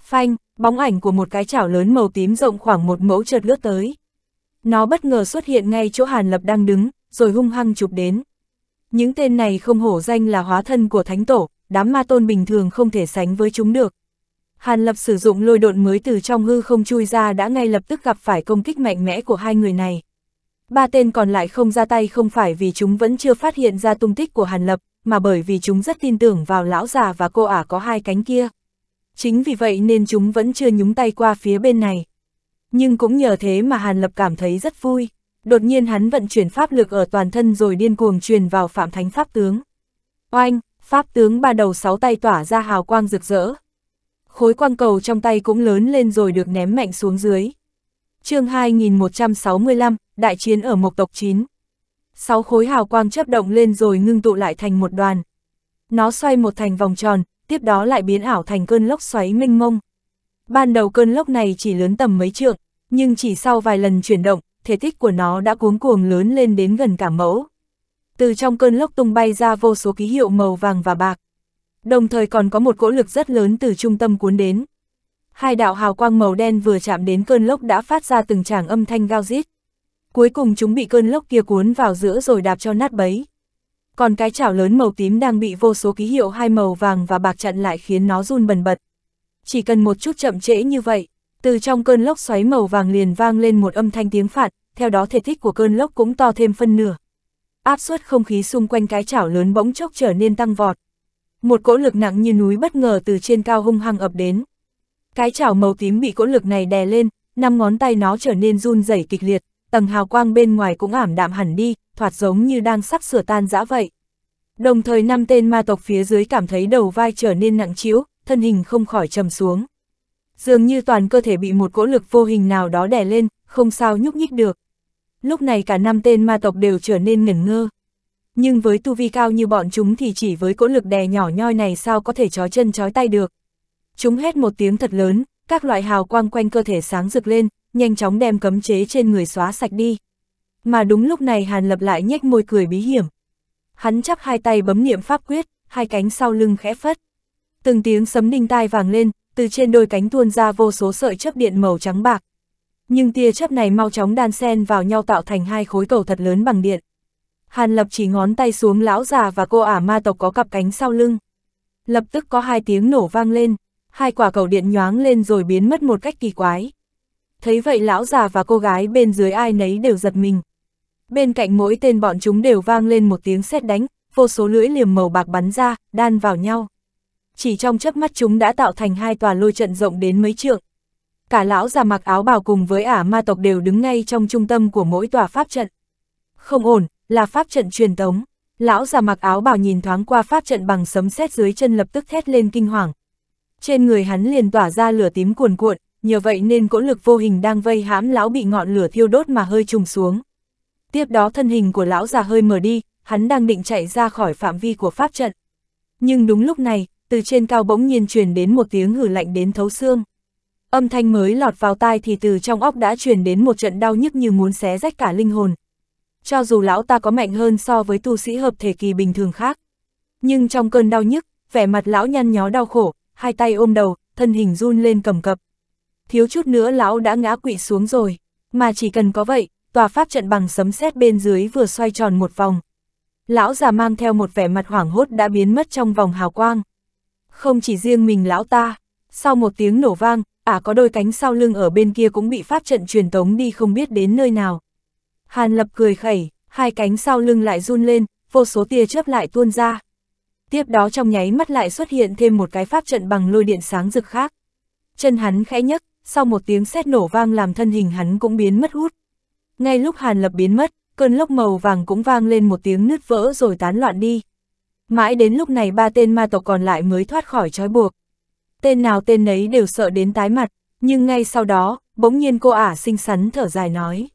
Phanh, bóng ảnh của một cái chảo lớn màu tím rộng khoảng một mẫu chợt lướt tới. Nó bất ngờ xuất hiện ngay chỗ Hàn Lập đang đứng, rồi hung hăng chụp đến. Những tên này không hổ danh là hóa thân của thánh tổ, đám ma tôn bình thường không thể sánh với chúng được. Hàn Lập sử dụng lôi độn mới từ trong hư không chui ra đã ngay lập tức gặp phải công kích mạnh mẽ của hai người này. Ba tên còn lại không ra tay không phải vì chúng vẫn chưa phát hiện ra tung tích của Hàn Lập, mà bởi vì chúng rất tin tưởng vào lão già và cô ả có hai cánh kia. Chính vì vậy nên chúng vẫn chưa nhúng tay qua phía bên này. Nhưng cũng nhờ thế mà Hàn Lập cảm thấy rất vui. Đột nhiên hắn vận chuyển pháp lực ở toàn thân rồi điên cuồng truyền vào Phạm Thánh Pháp Tướng. Oanh, Pháp Tướng ba đầu sáu tay tỏa ra hào quang rực rỡ. Khối quang cầu trong tay cũng lớn lên rồi được ném mạnh xuống dưới. chương 2165, Đại chiến ở Mộc Tộc 9 sáu khối hào quang chấp động lên rồi ngưng tụ lại thành một đoàn. Nó xoay một thành vòng tròn, tiếp đó lại biến ảo thành cơn lốc xoáy mênh mông. Ban đầu cơn lốc này chỉ lớn tầm mấy trượng, nhưng chỉ sau vài lần chuyển động, thể tích của nó đã cuống cuồng lớn lên đến gần cả mẫu. Từ trong cơn lốc tung bay ra vô số ký hiệu màu vàng và bạc. Đồng thời còn có một cỗ lực rất lớn từ trung tâm cuốn đến. Hai đạo hào quang màu đen vừa chạm đến cơn lốc đã phát ra từng tràng âm thanh gao rít cuối cùng chúng bị cơn lốc kia cuốn vào giữa rồi đạp cho nát bấy. Còn cái chảo lớn màu tím đang bị vô số ký hiệu hai màu vàng và bạc chặn lại khiến nó run bần bật. Chỉ cần một chút chậm trễ như vậy, từ trong cơn lốc xoáy màu vàng liền vang lên một âm thanh tiếng phạt, theo đó thể tích của cơn lốc cũng to thêm phân nửa. Áp suất không khí xung quanh cái chảo lớn bỗng chốc trở nên tăng vọt. Một cỗ lực nặng như núi bất ngờ từ trên cao hung hăng ập đến. Cái chảo màu tím bị cỗ lực này đè lên, năm ngón tay nó trở nên run rẩy kịch liệt, tầng hào quang bên ngoài cũng ảm đạm hẳn đi, thoạt giống như đang sắp sửa tan dã vậy. Đồng thời năm tên ma tộc phía dưới cảm thấy đầu vai trở nên nặng trĩu, thân hình không khỏi trầm xuống. Dường như toàn cơ thể bị một cỗ lực vô hình nào đó đè lên, không sao nhúc nhích được. Lúc này cả năm tên ma tộc đều trở nên ngẩn ngơ. Nhưng với tu vi cao như bọn chúng thì chỉ với cỗ lực đè nhỏ nhoi này sao có thể chói chân chói tay được. Chúng hét một tiếng thật lớn, các loại hào quang quanh cơ thể sáng rực lên, nhanh chóng đem cấm chế trên người xóa sạch đi. Mà đúng lúc này Hàn Lập lại nhếch môi cười bí hiểm. Hắn chắp hai tay bấm niệm pháp quyết, hai cánh sau lưng khẽ phất. Từng tiếng sấm đinh tai vàng lên, từ trên đôi cánh tuôn ra vô số sợi chấp điện màu trắng bạc. Nhưng tia chấp này mau chóng đan xen vào nhau tạo thành hai khối cầu thật lớn bằng điện. Hàn Lập chỉ ngón tay xuống lão già và cô ả ma tộc có cặp cánh sau lưng. Lập tức có hai tiếng nổ vang lên, hai quả cầu điện nhoáng lên rồi biến mất một cách kỳ quái thấy vậy lão già và cô gái bên dưới ai nấy đều giật mình. Bên cạnh mỗi tên bọn chúng đều vang lên một tiếng sét đánh, vô số lưỡi liềm màu bạc bắn ra, đan vào nhau. Chỉ trong chớp mắt chúng đã tạo thành hai tòa lôi trận rộng đến mấy trượng. Cả lão già mặc áo bào cùng với ả ma tộc đều đứng ngay trong trung tâm của mỗi tòa pháp trận. Không ổn, là pháp trận truyền tống. Lão già mặc áo bào nhìn thoáng qua pháp trận bằng sấm sét dưới chân lập tức thét lên kinh hoàng. Trên người hắn liền tỏa ra lửa tím cuồn cuộn, nhờ vậy nên cỗ lực vô hình đang vây hãm lão bị ngọn lửa thiêu đốt mà hơi trùng xuống. Tiếp đó thân hình của lão già hơi mở đi, hắn đang định chạy ra khỏi phạm vi của pháp trận. Nhưng đúng lúc này, từ trên cao bỗng nhiên truyền đến một tiếng hử lạnh đến thấu xương. Âm thanh mới lọt vào tai thì từ trong óc đã truyền đến một trận đau nhức như muốn xé rách cả linh hồn. Cho dù lão ta có mạnh hơn so với tu sĩ hợp thể kỳ bình thường khác. Nhưng trong cơn đau nhức, vẻ mặt lão nhăn nhó đau khổ, hai tay ôm đầu, thân hình run lên cầm cập, thiếu chút nữa lão đã ngã quỵ xuống rồi. Mà chỉ cần có vậy, tòa pháp trận bằng sấm sét bên dưới vừa xoay tròn một vòng. Lão già mang theo một vẻ mặt hoảng hốt đã biến mất trong vòng hào quang. Không chỉ riêng mình lão ta, sau một tiếng nổ vang, ả có đôi cánh sau lưng ở bên kia cũng bị pháp trận truyền tống đi không biết đến nơi nào. Hàn lập cười khẩy, hai cánh sau lưng lại run lên, vô số tia chớp lại tuôn ra. Tiếp đó trong nháy mắt lại xuất hiện thêm một cái pháp trận bằng lôi điện sáng rực khác. Chân hắn khẽ nhấc, sau một tiếng sét nổ vang làm thân hình hắn cũng biến mất hút. Ngay lúc Hàn Lập biến mất, cơn lốc màu vàng cũng vang lên một tiếng nứt vỡ rồi tán loạn đi. Mãi đến lúc này ba tên ma tộc còn lại mới thoát khỏi trói buộc. Tên nào tên nấy đều sợ đến tái mặt, nhưng ngay sau đó, bỗng nhiên cô ả xinh xắn thở dài nói.